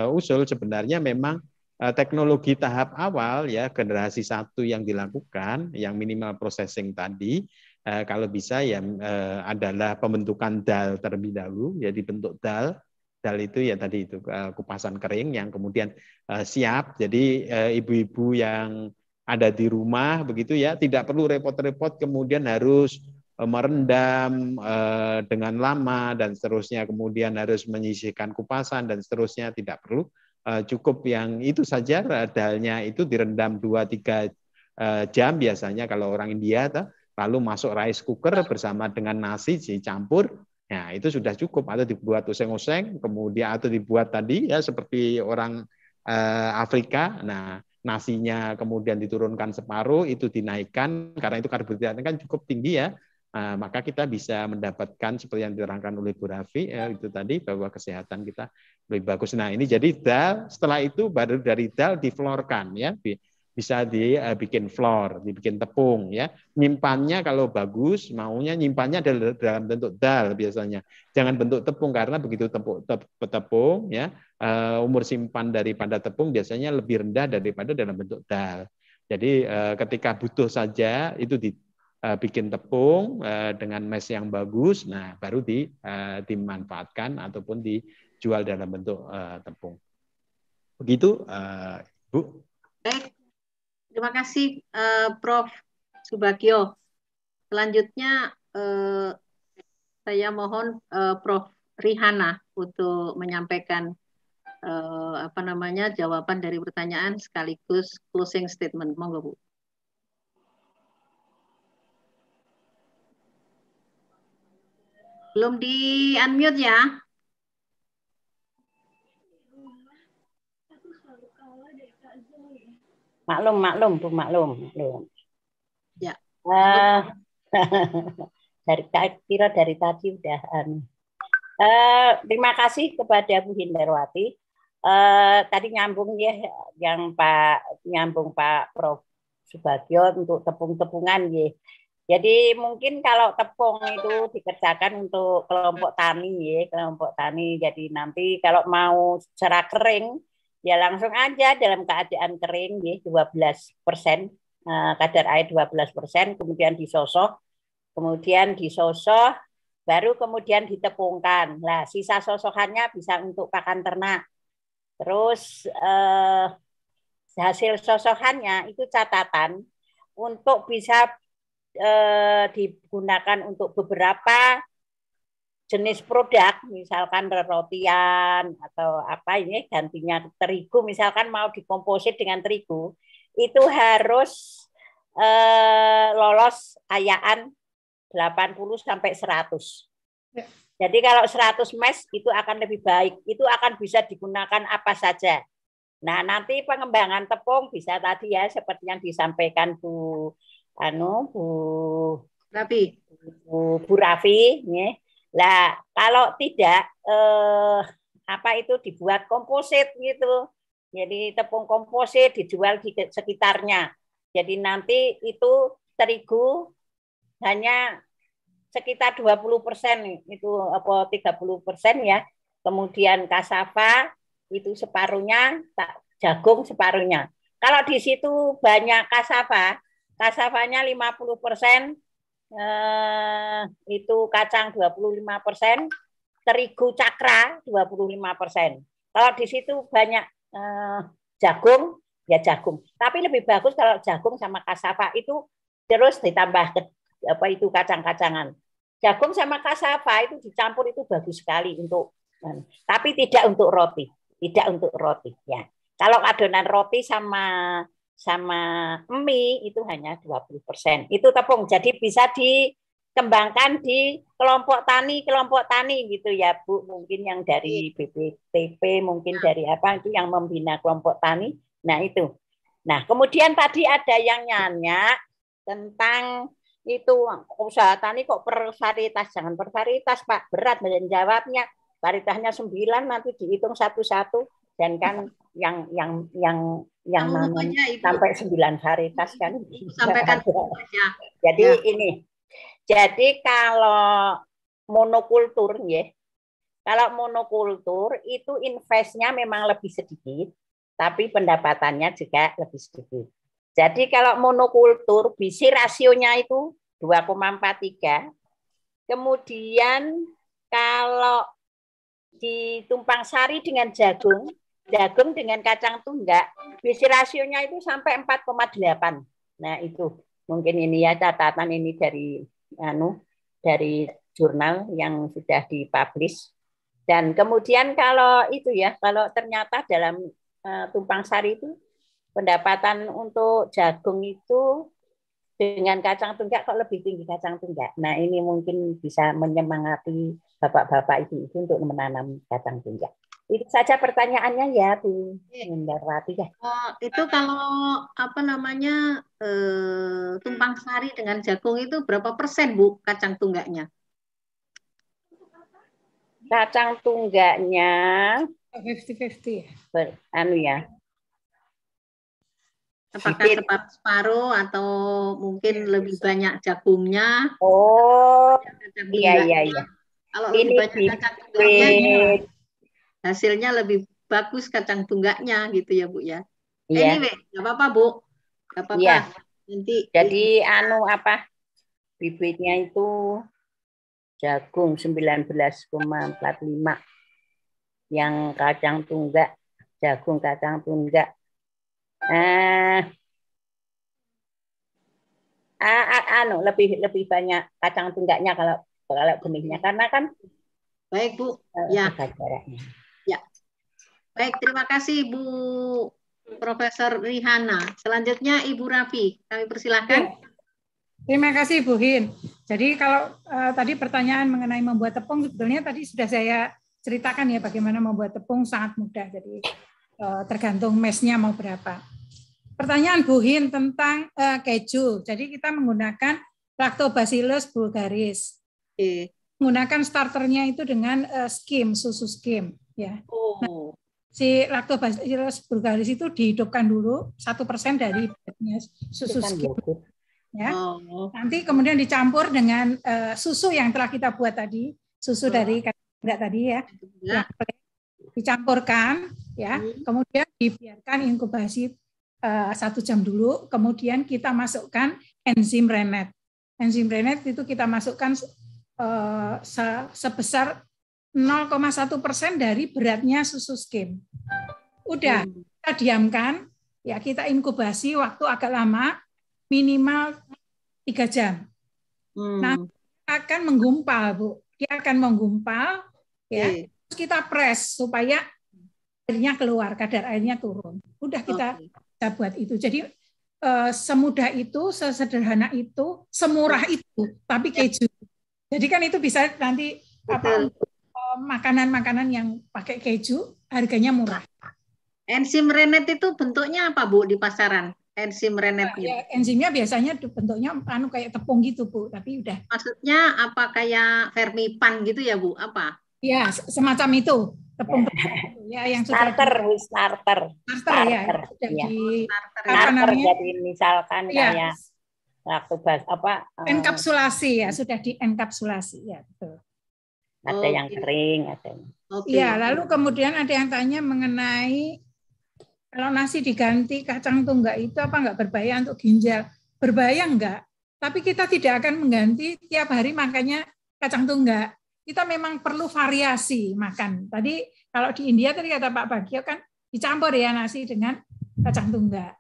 usul sebenarnya memang Eh, teknologi tahap awal ya generasi satu yang dilakukan yang minimal processing tadi eh, kalau bisa ya eh, adalah pembentukan dal terlebih dahulu jadi ya bentuk dal dal itu ya tadi itu kupasan kering yang kemudian siap jadi ibu-ibu yang ada di rumah begitu ya tidak perlu repot-repot kemudian harus merendam dengan lama dan seterusnya kemudian harus menyisihkan kupasan dan seterusnya tidak perlu Eh, cukup yang itu saja radalnya itu direndam 2 3 eh, jam biasanya kalau orang India tuh, lalu masuk rice cooker bersama dengan nasi dicampur Nah, itu sudah cukup atau dibuat oseng-oseng, kemudian atau dibuat tadi ya seperti orang uh, Afrika. Nah, nasinya kemudian diturunkan separuh, itu dinaikkan karena itu karbohidratnya kan cukup tinggi ya. Ah, maka kita bisa mendapatkan seperti yang diterangkan oleh Bu Raffi ya, itu tadi bahwa kesehatan kita lebih bagus. Nah ini jadi dal setelah itu baru dari dal diflorkan ya bisa dibikin eh, floor, dibikin tepung ya. Nyimpannya kalau bagus maunya nyimpannya dalam bentuk dal biasanya. Jangan bentuk tepung karena begitu tepung, tepung ya eh, umur simpan daripada tepung biasanya lebih rendah daripada dalam bentuk dal. Jadi eh, ketika butuh saja itu di Eh, bikin tepung eh, dengan mes yang bagus, nah baru di, eh, dimanfaatkan ataupun dijual dalam bentuk tepung. Begitu, Bu. Baik, terima kasih Prof. Subagio. Selanjutnya saya mohon Prof. Rihana untuk menyampaikan apa namanya jawaban dari pertanyaan sekaligus closing statement. Monggo Bu. Belum di unmute ya. Maklum, maklum, Bu, maklum, maklum. Ya. Uh, dari kira dari tadi udah uh, terima kasih kepada Bu Hindarwati. Uh, tadi nyambung ya yang Pak nyambung Pak Prof Subagio untuk tepung-tepungan ya. Jadi mungkin kalau tepung itu dikerjakan untuk kelompok tani ya, kelompok tani. Jadi nanti kalau mau secara kering ya langsung aja dalam keadaan kering ya 12 persen eh, kadar air 12 persen, kemudian disosok, kemudian disosok, baru kemudian ditepungkan. Nah sisa sosokannya bisa untuk pakan ternak. Terus eh, hasil sosokannya itu catatan untuk bisa eh, digunakan untuk beberapa jenis produk, misalkan rotian atau apa ini gantinya terigu, misalkan mau dikomposit dengan terigu, itu harus eh, lolos ayaan 80 sampai 100. Ya. Jadi kalau 100 mesh itu akan lebih baik, itu akan bisa digunakan apa saja. Nah, nanti pengembangan tepung bisa tadi ya seperti yang disampaikan Bu anu Bu Rafi. Bu, Bu Rafi ya. Lah kalau tidak eh, apa itu dibuat komposit gitu. Jadi tepung komposit dijual di sekitarnya. Jadi nanti itu terigu hanya sekitar 20 persen itu apa 30 persen ya kemudian kasava itu separuhnya jagung separuhnya kalau di situ banyak kasava Kasavanya 50 persen, eh, itu kacang 25 persen, terigu cakra 25 persen. Kalau di situ banyak eh, jagung, ya jagung. Tapi lebih bagus kalau jagung sama kasava itu terus ditambah ke, apa itu kacang-kacangan. Jagung sama kasava itu dicampur itu bagus sekali untuk eh, tapi tidak untuk roti, tidak untuk roti ya. Kalau adonan roti sama sama mie itu hanya 20%. Itu tepung. Jadi bisa dikembangkan di kelompok tani, kelompok tani gitu ya, Bu. Mungkin yang dari iya. BPTP, mungkin nah. dari apa itu yang membina kelompok tani. Nah, itu. Nah, kemudian tadi ada yang nanya tentang itu usaha tani kok per varietas jangan per varietas Pak berat menjawabnya varietasnya sembilan nanti dihitung satu-satu dan kan iya. yang yang yang yang Kamu namanya sampai sembilan varietas hmm, kan sampaikan ya. jadi ya. ini jadi kalau monokultur ya kalau monokultur itu investnya memang lebih sedikit tapi pendapatannya juga lebih sedikit jadi kalau monokultur bisi rasionya itu 2,43 kemudian kalau ditumpang sari dengan jagung jagung dengan kacang tunggak bisi rasionya itu sampai 4,8. Nah, itu mungkin ini ya catatan ini dari anu dari jurnal yang sudah dipublish. Dan kemudian kalau itu ya, kalau ternyata dalam uh, tumpang sari itu pendapatan untuk jagung itu dengan kacang tunggak kok lebih tinggi kacang tunggak. Nah, ini mungkin bisa menyemangati bapak-bapak itu untuk menanam kacang tunggak. Itu saja pertanyaannya ya Bu iya. Indarwati ya. Eh, itu kalau apa namanya eh, tumpang sari dengan jagung itu berapa persen Bu kacang tunggaknya? Kacang tunggaknya 50-50 ya. ber, anu ya. Apakah separuh, separuh atau mungkin iya, lebih banyak jagungnya? Oh, iya iya iya. Kalau ini lebih banyak kacang tunggaknya, hasilnya lebih bagus kacang tunggaknya gitu ya Bu ya. Yeah. Anyway, nggak apa-apa Bu, nggak apa-apa. Yeah. Nanti. Jadi anu apa bibitnya itu jagung 19,45 yang kacang tunggak jagung kacang tunggak eh anu lebih lebih banyak kacang tunggaknya kalau kalau benihnya karena kan baik bu ya jaraknya. Baik, terima kasih Bu Profesor Rihana. Selanjutnya Ibu Raffi, kami persilahkan. Ya. Terima kasih Bu Hin. Jadi kalau uh, tadi pertanyaan mengenai membuat tepung sebetulnya tadi sudah saya ceritakan ya bagaimana membuat tepung sangat mudah. Jadi uh, tergantung mesnya mau berapa. Pertanyaan Bu Hin tentang uh, keju. Jadi kita menggunakan Lactobacillus bulgaris. Okay. Menggunakan starternya itu dengan uh, skim, susu skim ya. Oh. Nah, si lactobacillus vulgaris itu dihidupkan dulu satu persen dari susu skim. Ya. Oh. Nanti kemudian dicampur dengan uh, susu yang telah kita buat tadi, susu oh. dari enggak tadi ya. ya. Dicampurkan ya. Hmm. Kemudian dibiarkan inkubasi uh, satu jam dulu, kemudian kita masukkan enzim renet. Enzim renet itu kita masukkan uh, sebesar 0,1 persen dari beratnya susu skim. Udah, hmm. kita diamkan, ya kita inkubasi waktu agak lama, minimal tiga jam. Hmm. Nah, akan menggumpal, Bu. Dia akan menggumpal, ya. Iya. Terus kita press supaya airnya keluar, kadar airnya turun. Udah kita, okay. kita buat itu. Jadi eh, semudah itu, sesederhana itu, semurah iya. itu, tapi iya. keju. Jadi kan itu bisa nanti apa makanan-makanan yang pakai keju harganya murah. Enzim renet itu bentuknya apa Bu di pasaran? Enzim renet nah, Ya, gitu. enzimnya biasanya bentuknya anu kayak tepung gitu Bu, tapi udah. Maksudnya apa kayak vermipan gitu ya Bu? Apa? Ya, semacam itu. Tepung ya yang starter, di, starter. Starter, starter ya. ya. Oh, starter, iya. starter namanya, jadi misalkan ya. kayak waktu bahas apa? Eh, Enkapsulasi ya, sudah dienkapsulasi ya, betul ada oh, yang kering, ada yang. Okay. Ya, lalu kemudian ada yang tanya mengenai kalau nasi diganti kacang tunggak itu apa nggak berbahaya untuk ginjal? Berbahaya enggak? Tapi kita tidak akan mengganti tiap hari makanya kacang tunggak. Kita memang perlu variasi makan. Tadi kalau di India tadi kata Pak Bagio kan dicampur ya nasi dengan kacang tunggak.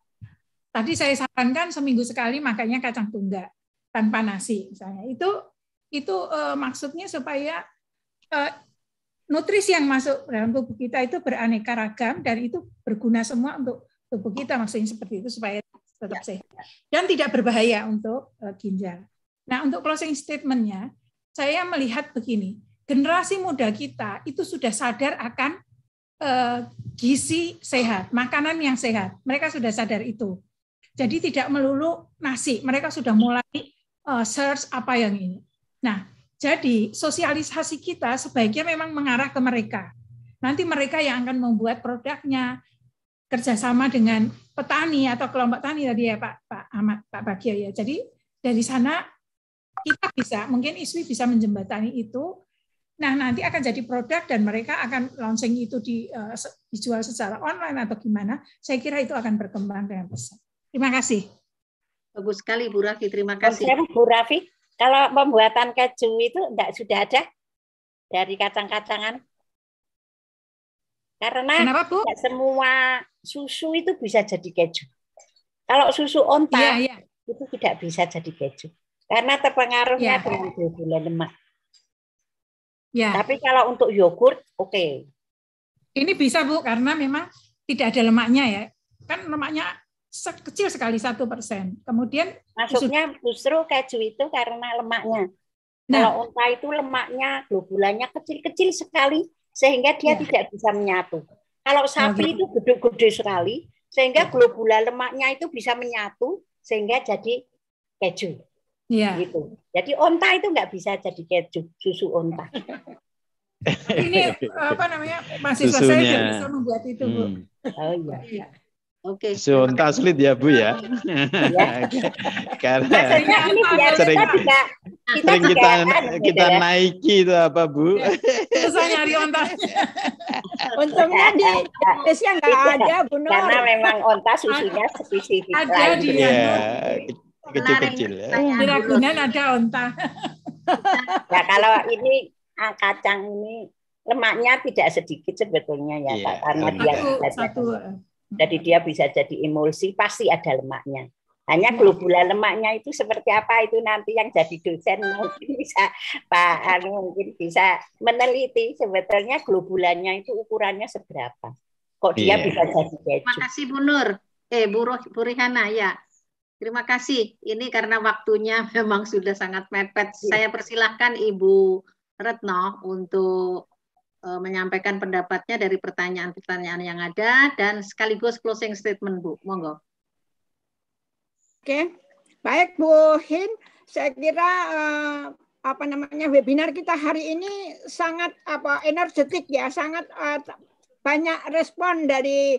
Tadi saya sarankan seminggu sekali makanya kacang tunggak tanpa nasi misalnya. Itu itu e, maksudnya supaya Eh, nutrisi yang masuk dalam tubuh kita itu beraneka ragam dan itu berguna semua untuk tubuh kita maksudnya seperti itu supaya tetap ya. sehat dan tidak berbahaya untuk eh, ginjal. Nah untuk closing statementnya saya melihat begini generasi muda kita itu sudah sadar akan eh, gizi sehat makanan yang sehat mereka sudah sadar itu. Jadi tidak melulu nasi mereka sudah mulai search apa yang ini. Nah jadi sosialisasi kita sebaiknya memang mengarah ke mereka. Nanti mereka yang akan membuat produknya kerjasama dengan petani atau kelompok tani tadi ya Pak Pak Ahmad Pak Bagio ya. Jadi dari sana kita bisa mungkin ISWI bisa menjembatani itu. Nah nanti akan jadi produk dan mereka akan launching itu di, uh, dijual secara online atau gimana. Saya kira itu akan berkembang dengan besar. Terima kasih. Bagus sekali Bu Rafi, terima kasih. Bu Rafi. Kalau pembuatan keju itu enggak sudah ada dari kacang-kacangan? Karena Kenapa, Bu? Enggak semua susu itu bisa jadi keju. Kalau susu onta ya, ya. itu tidak bisa jadi keju karena terpengaruhnya ya. dengan gula lemak. Ya. Tapi kalau untuk yogurt, oke. Okay. Ini bisa Bu karena memang tidak ada lemaknya ya. Kan lemaknya kecil sekali satu persen. Kemudian masuknya justru keju itu karena lemaknya. Nah, Kalau unta itu lemaknya globulanya kecil-kecil sekali sehingga dia ya. tidak bisa menyatu. Kalau nah, sapi nah, itu gede-gede sekali sehingga iya. globula lemaknya itu bisa menyatu sehingga jadi keju. Iya. Gitu. Jadi unta itu nggak bisa jadi keju susu unta Ini apa namanya masih selesai bisa membuat itu hmm. bu. Oh iya. iya. Oke. Okay. Sunta sulit ya Bu ya. Karena nah, sering, kita kita sering kita, kita gitu gitu ya. ya. naiki itu apa Bu? Susah iya. nyari onta. Untungnya di iya. Indonesia nggak iya. ada Bu Nur. Karena memang onta susinya spesifik. Ada di ya, kecil-kecil ya. Di Ragunan ada onta. nah kalau ini ah, kacang ini lemaknya tidak sedikit sebetulnya ya, yeah, karena dia satu, satu jadi dia bisa jadi emulsi, pasti ada lemaknya. Hanya globula lemaknya itu seperti apa itu nanti yang jadi dosen mungkin bisa Pak Anu mungkin bisa meneliti sebetulnya globulanya itu ukurannya seberapa. Kok dia yeah. bisa jadi keju. Terima kasih Bu Nur. Eh Bu, Ruh, Bu Rihana ya. Terima kasih. Ini karena waktunya memang sudah sangat mepet. Yeah. Saya persilahkan Ibu Retno untuk Eh, menyampaikan pendapatnya dari pertanyaan-pertanyaan yang ada dan sekaligus closing statement Bu. Monggo. Oke. Baik Bu Hin, saya kira eh, apa namanya webinar kita hari ini sangat apa energetik ya, sangat eh, banyak respon dari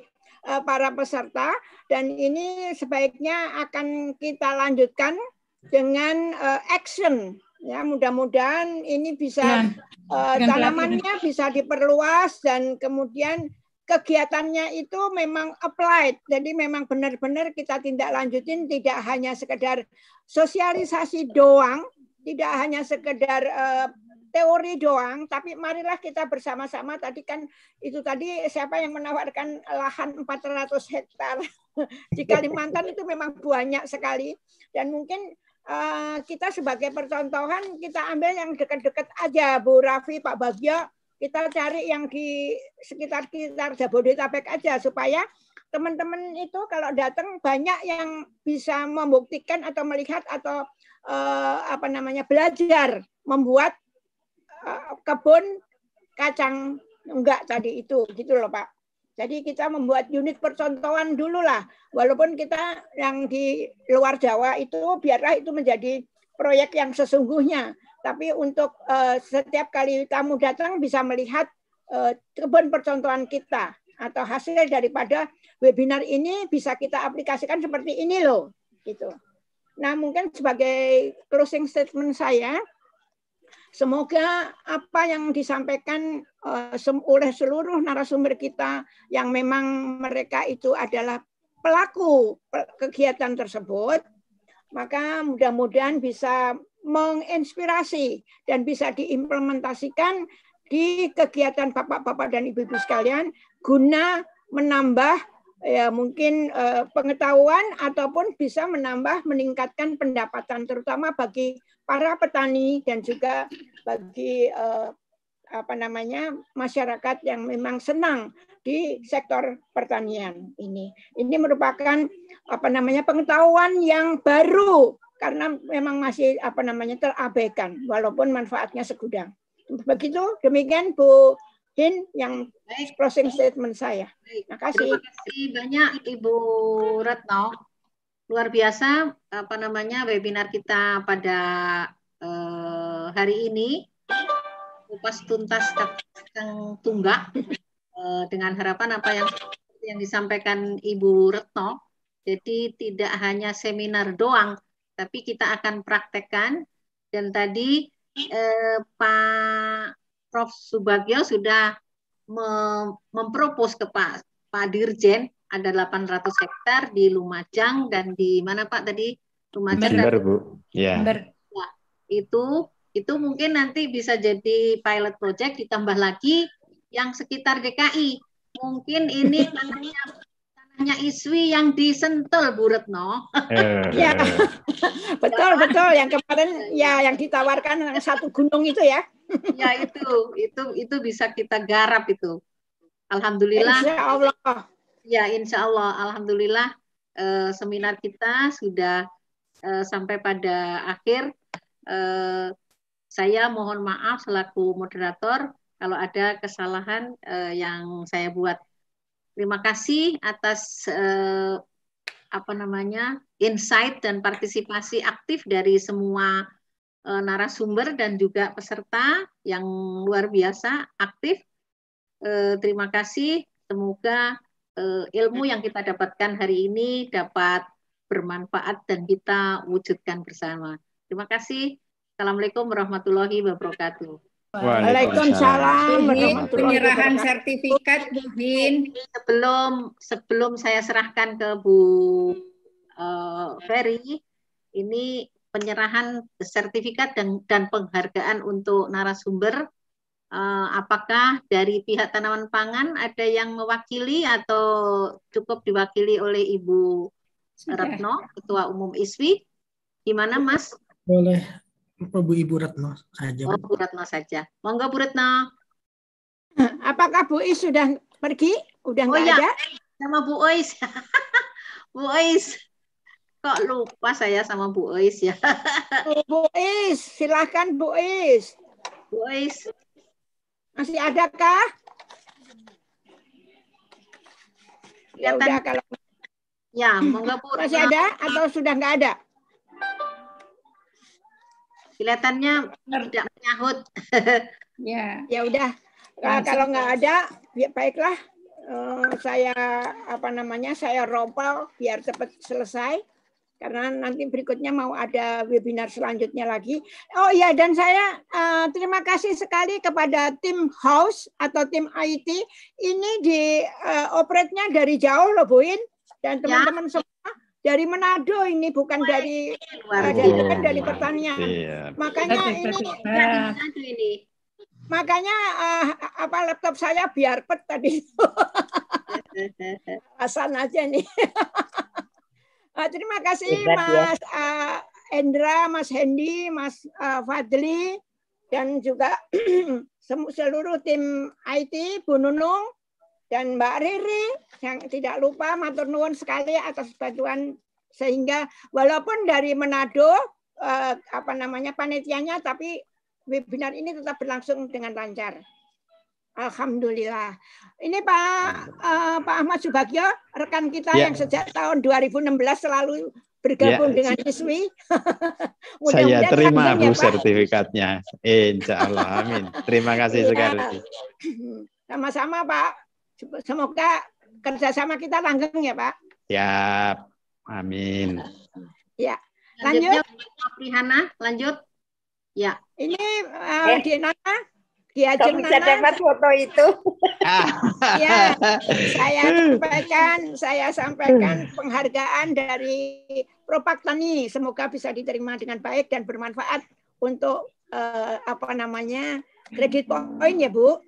para peserta dan ini sebaiknya akan kita lanjutkan dengan action Ya, mudah-mudahan ini bisa ya, uh, tanamannya bisa diperluas dan kemudian kegiatannya itu memang applied. Jadi memang benar-benar kita tindak lanjutin tidak hanya sekedar sosialisasi doang, tidak hanya sekedar uh, teori doang, tapi marilah kita bersama-sama tadi kan itu tadi siapa yang menawarkan lahan 400 hektar di Kalimantan itu memang banyak sekali dan mungkin Eh, kita sebagai percontohan kita ambil yang dekat-dekat aja Bu Raffi Pak Bagio kita cari yang di sekitar sekitar Jabodetabek aja supaya teman-teman itu kalau datang banyak yang bisa membuktikan atau melihat atau uh, apa namanya belajar membuat uh, kebun kacang enggak tadi itu gitu loh Pak. Jadi kita membuat unit percontohan dulu lah. Walaupun kita yang di luar Jawa itu biarlah itu menjadi proyek yang sesungguhnya. Tapi untuk uh, setiap kali tamu datang bisa melihat uh, kebun percontohan kita atau hasil daripada webinar ini bisa kita aplikasikan seperti ini loh gitu. Nah, mungkin sebagai closing statement saya semoga apa yang disampaikan Eh, oleh seluruh narasumber kita yang memang mereka itu adalah pelaku kegiatan tersebut, maka mudah-mudahan bisa menginspirasi dan bisa diimplementasikan di kegiatan bapak-bapak dan ibu-ibu sekalian guna menambah ya mungkin eh, pengetahuan ataupun bisa menambah meningkatkan pendapatan terutama bagi para petani dan juga bagi eh, apa namanya masyarakat yang memang senang di sektor pertanian ini. Ini merupakan apa namanya pengetahuan yang baru karena memang masih apa namanya terabaikan walaupun manfaatnya segudang. Begitu demikian Bu Hin yang Baik. closing statement saya. Terima kasih. Terima kasih banyak Ibu Retno. Luar biasa apa namanya webinar kita pada eh, hari ini kupas tuntas tentang tunggak eh, dengan harapan apa yang yang disampaikan Ibu Retno. Jadi tidak hanya seminar doang, tapi kita akan praktekkan. Dan tadi eh, Pak Prof. Subagio sudah mempropos ke Pak, Pak Dirjen ada 800 hektar di Lumajang dan di mana Pak tadi Lumajang Jember, Bu. Yeah. Ya. ya, itu itu mungkin nanti bisa jadi pilot project ditambah lagi yang sekitar GKI Mungkin ini tanahnya tanahnya Iswi yang disentul Bu Retno. Eh, ya. betul betul yang kemarin ya yang ditawarkan satu gunung itu ya. ya itu itu itu bisa kita garap itu. Alhamdulillah. Insya Allah. Ya Insya Allah. Alhamdulillah eh, seminar kita sudah eh, sampai pada akhir. Eh, saya mohon maaf selaku moderator kalau ada kesalahan eh, yang saya buat. Terima kasih atas eh, apa namanya insight dan partisipasi aktif dari semua eh, narasumber dan juga peserta yang luar biasa aktif. Eh, terima kasih. Semoga eh, ilmu yang kita dapatkan hari ini dapat bermanfaat dan kita wujudkan bersama. Terima kasih. Assalamualaikum warahmatullahi wabarakatuh. Waalaikumsalam. penyerahan sertifikat Bu Bin. Sebelum sebelum saya serahkan ke Bu uh, Ferry, ini penyerahan sertifikat dan, dan penghargaan untuk narasumber. Uh, apakah dari pihak tanaman pangan ada yang mewakili atau cukup diwakili oleh Ibu Retno, Ketua Umum ISWI? Gimana Mas? Boleh apa Bu Ibu Retno saja. Oh, Bu Retno saja. Monggo Bu Retno. Apakah Bu Is sudah pergi? Udah oh, ya. ada? Sama Bu Ois. Bu Ois. Kok lupa saya sama Bu Ois ya? Bu Ois, silahkan Bu Ois. Bu Ois. Masih ada kah? Ya, udah, kalau... ya monggo Bu Masih ada atau sudah nggak ada? Kelihatannya Benar. tidak menyahut. ya. Ya udah. Nah, kalau nggak ada, ya baiklah. Uh, saya apa namanya? Saya rompal biar cepat selesai karena nanti berikutnya mau ada webinar selanjutnya lagi. Oh iya, dan saya uh, terima kasih sekali kepada tim house atau tim IT ini di uh, operate-nya dari jauh loh Buin dan ya. teman-teman ya dari Manado ini bukan dari luar dari, iya, iya, dari, pertanian. Iya. Makanya ini, ini makanya uh, apa laptop saya biar pet tadi asal aja nih. uh, terima kasih Hebat, ya. Mas ya. uh, Endra, Mas Hendi, Mas uh, Fadli dan juga seluruh tim IT Bu Nunung dan Mbak Riri yang tidak lupa matur nuwun sekali atas bantuan sehingga walaupun dari Manado eh, apa namanya panitianya tapi webinar ini tetap berlangsung dengan lancar. Alhamdulillah. Ini Pak eh, Pak Ahmad Subagio, rekan kita yeah. yang sejak tahun 2016 selalu bergabung ya. dengan ISWI. Saya terima Bu ya, sertifikatnya. Insya Allah, amin. Terima kasih ya. sekali. Sama-sama Pak. Semoga kerjasama kita langgeng ya Pak. Ya, Amin. Ya. Lanjut. Prihana, lanjut. Ya. Ini uh, eh. Dina, eh. Nana. bisa dapat foto itu. ya. Saya sampaikan, saya sampaikan penghargaan dari Propak Tani. Semoga bisa diterima dengan baik dan bermanfaat untuk uh, apa namanya kredit poin ya Bu.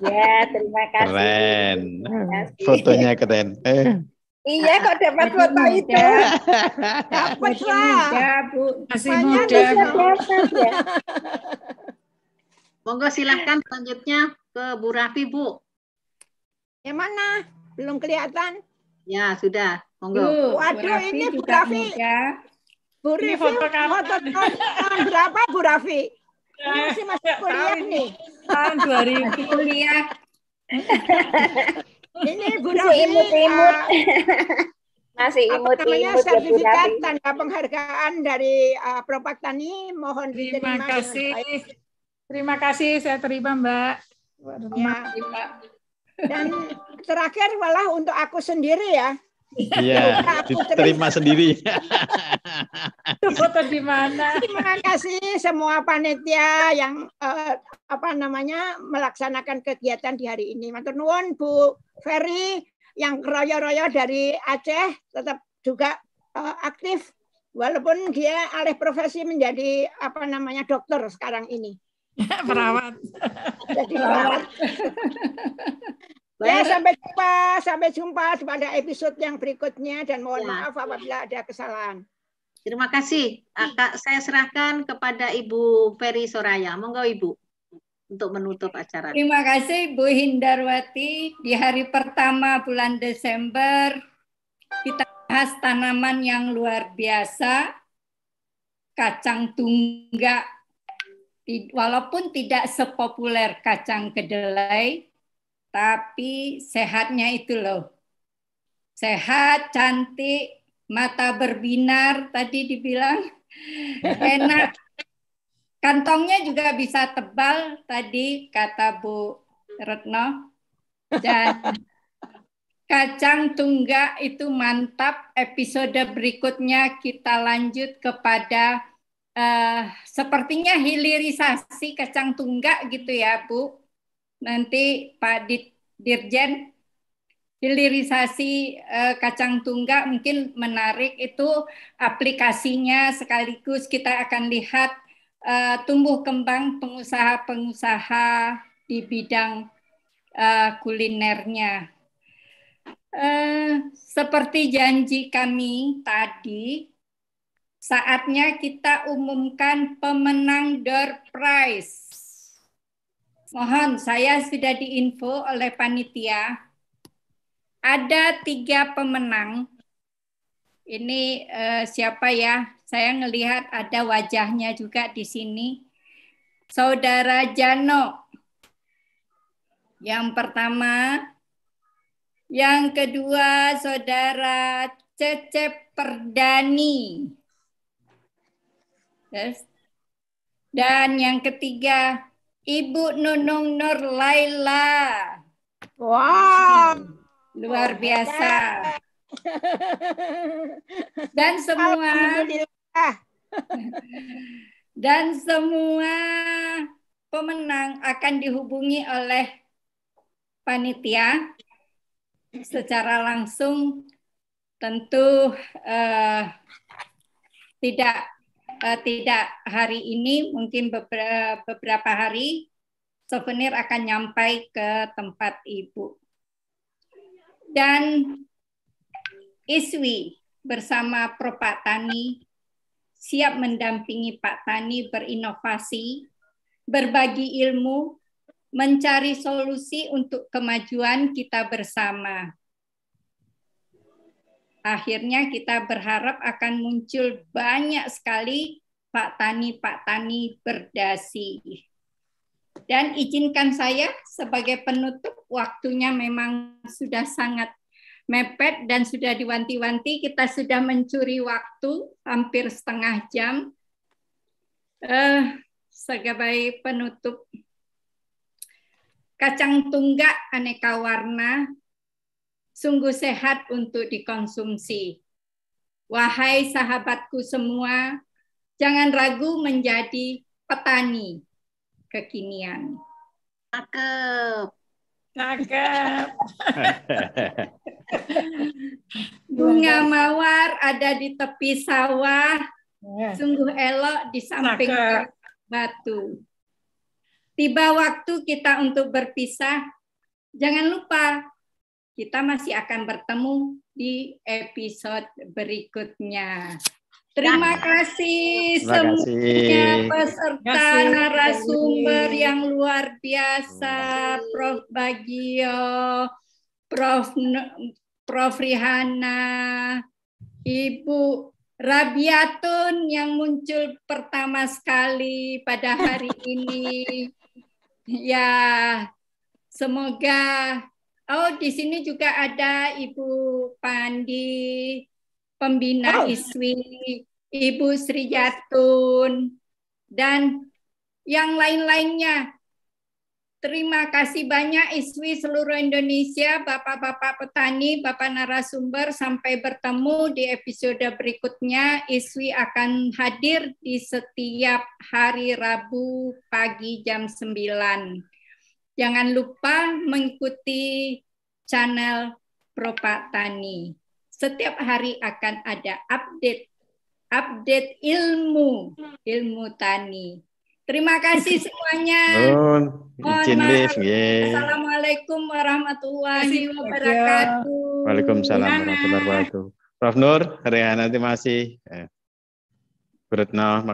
Ya, terima kasih. Keren. Terima hmm. kasih. Fotonya keren. Eh. Iya kok dapat foto muda. itu. Dapat lah. Muda, Bu. Masih Banyak muda. Dapat, ya. Monggo silahkan selanjutnya ke Bu Raffi, Bu. Yang mana? Belum kelihatan. Ya, sudah. Monggo. Bu, waduh, Bu ini Bu Raffi. Bu Raffi, foto, foto, foto foto, berapa Bu Raffi? Ini iya masih masuk kuliah nih. Tahun 2000 kuliah. ini Bu Masih imut-imut. Masih imut-imut. sertifikat ya, tanda penghargaan dari uh, Propak Tani mohon diterima. Terima kasih. Terima kasih saya terima Mbak. Terima. Dan terakhir malah untuk aku sendiri ya. Iya, iya diterima sendiri. Foto di mana? Terima kasih semua panitia yang eh, apa namanya melaksanakan kegiatan di hari ini. Matur nuwun Bu Ferry yang royo-royo dari Aceh tetap juga eh, aktif walaupun dia alih profesi menjadi apa namanya dokter sekarang ini. Perawat. Jadi perawat. Ya, sampai jumpa, sampai jumpa pada episode yang berikutnya dan mohon ya. maaf apabila ada kesalahan. Terima kasih. Ah, Kak, saya serahkan kepada Ibu Ferry Soraya. Monggo Ibu untuk menutup acara. Terima kasih Bu Hindarwati. Di hari pertama bulan Desember kita bahas tanaman yang luar biasa, kacang tunggak. Walaupun tidak sepopuler kacang kedelai, tapi sehatnya itu loh. Sehat, cantik, mata berbinar tadi dibilang. Enak. Kantongnya juga bisa tebal tadi kata Bu Retno. Dan kacang tunggak itu mantap. Episode berikutnya kita lanjut kepada uh, sepertinya hilirisasi kacang tunggak gitu ya, Bu nanti Pak Dirjen hilirisasi eh, kacang tunggak mungkin menarik itu aplikasinya sekaligus kita akan lihat eh, tumbuh kembang pengusaha-pengusaha di bidang eh, kulinernya. seperti janji kami tadi, saatnya kita umumkan pemenang door prize Mohon, saya sudah diinfo oleh panitia. Ada tiga pemenang. Ini eh, siapa ya? Saya melihat ada wajahnya juga di sini. Saudara Jano. Yang pertama. Yang kedua, Saudara Cecep Perdani. Yes. Dan yang ketiga, Ibu Nunung Nur Laila. Wow. Luar biasa. Dan semua dan semua pemenang akan dihubungi oleh panitia secara langsung tentu eh, tidak uh, tidak hari ini mungkin beberapa, beberapa hari souvenir akan nyampai ke tempat ibu. Dan Iswi bersama Propak Tani siap mendampingi Pak Tani berinovasi, berbagi ilmu, mencari solusi untuk kemajuan kita bersama akhirnya kita berharap akan muncul banyak sekali Pak Tani, Pak Tani berdasi. Dan izinkan saya sebagai penutup, waktunya memang sudah sangat mepet dan sudah diwanti-wanti, kita sudah mencuri waktu hampir setengah jam. Eh, sebagai penutup, kacang tunggak aneka warna sungguh sehat untuk dikonsumsi. Wahai sahabatku semua, jangan ragu menjadi petani kekinian. Cakep. Cakep. Bunga mawar ada di tepi sawah, iya. sungguh elok di samping batu. Tiba waktu kita untuk berpisah, jangan lupa kita masih akan bertemu di episode berikutnya. Terima nah. kasih semuanya peserta narasumber yang luar biasa, Prof. Bagio, Prof. Prof. Rihana, Ibu Rabiatun yang muncul pertama sekali pada hari ini. Ya, semoga Oh, di sini juga ada Ibu Pandi, pembina oh. ISWI, Ibu Sri Jatun, dan yang lain-lainnya. Terima kasih banyak ISWI seluruh Indonesia, Bapak-Bapak petani, Bapak narasumber. Sampai bertemu di episode berikutnya. ISWI akan hadir di setiap hari Rabu pagi jam 9. Jangan lupa mengikuti channel Propak Tani. Setiap hari akan ada update update ilmu ilmu tani. Terima kasih semuanya. Assalamualaikum warahmatullahi wabarakatuh. Waalaikumsalam warahmatullahi wabarakatuh. Prof Nur, hari nanti masih. Berat eh,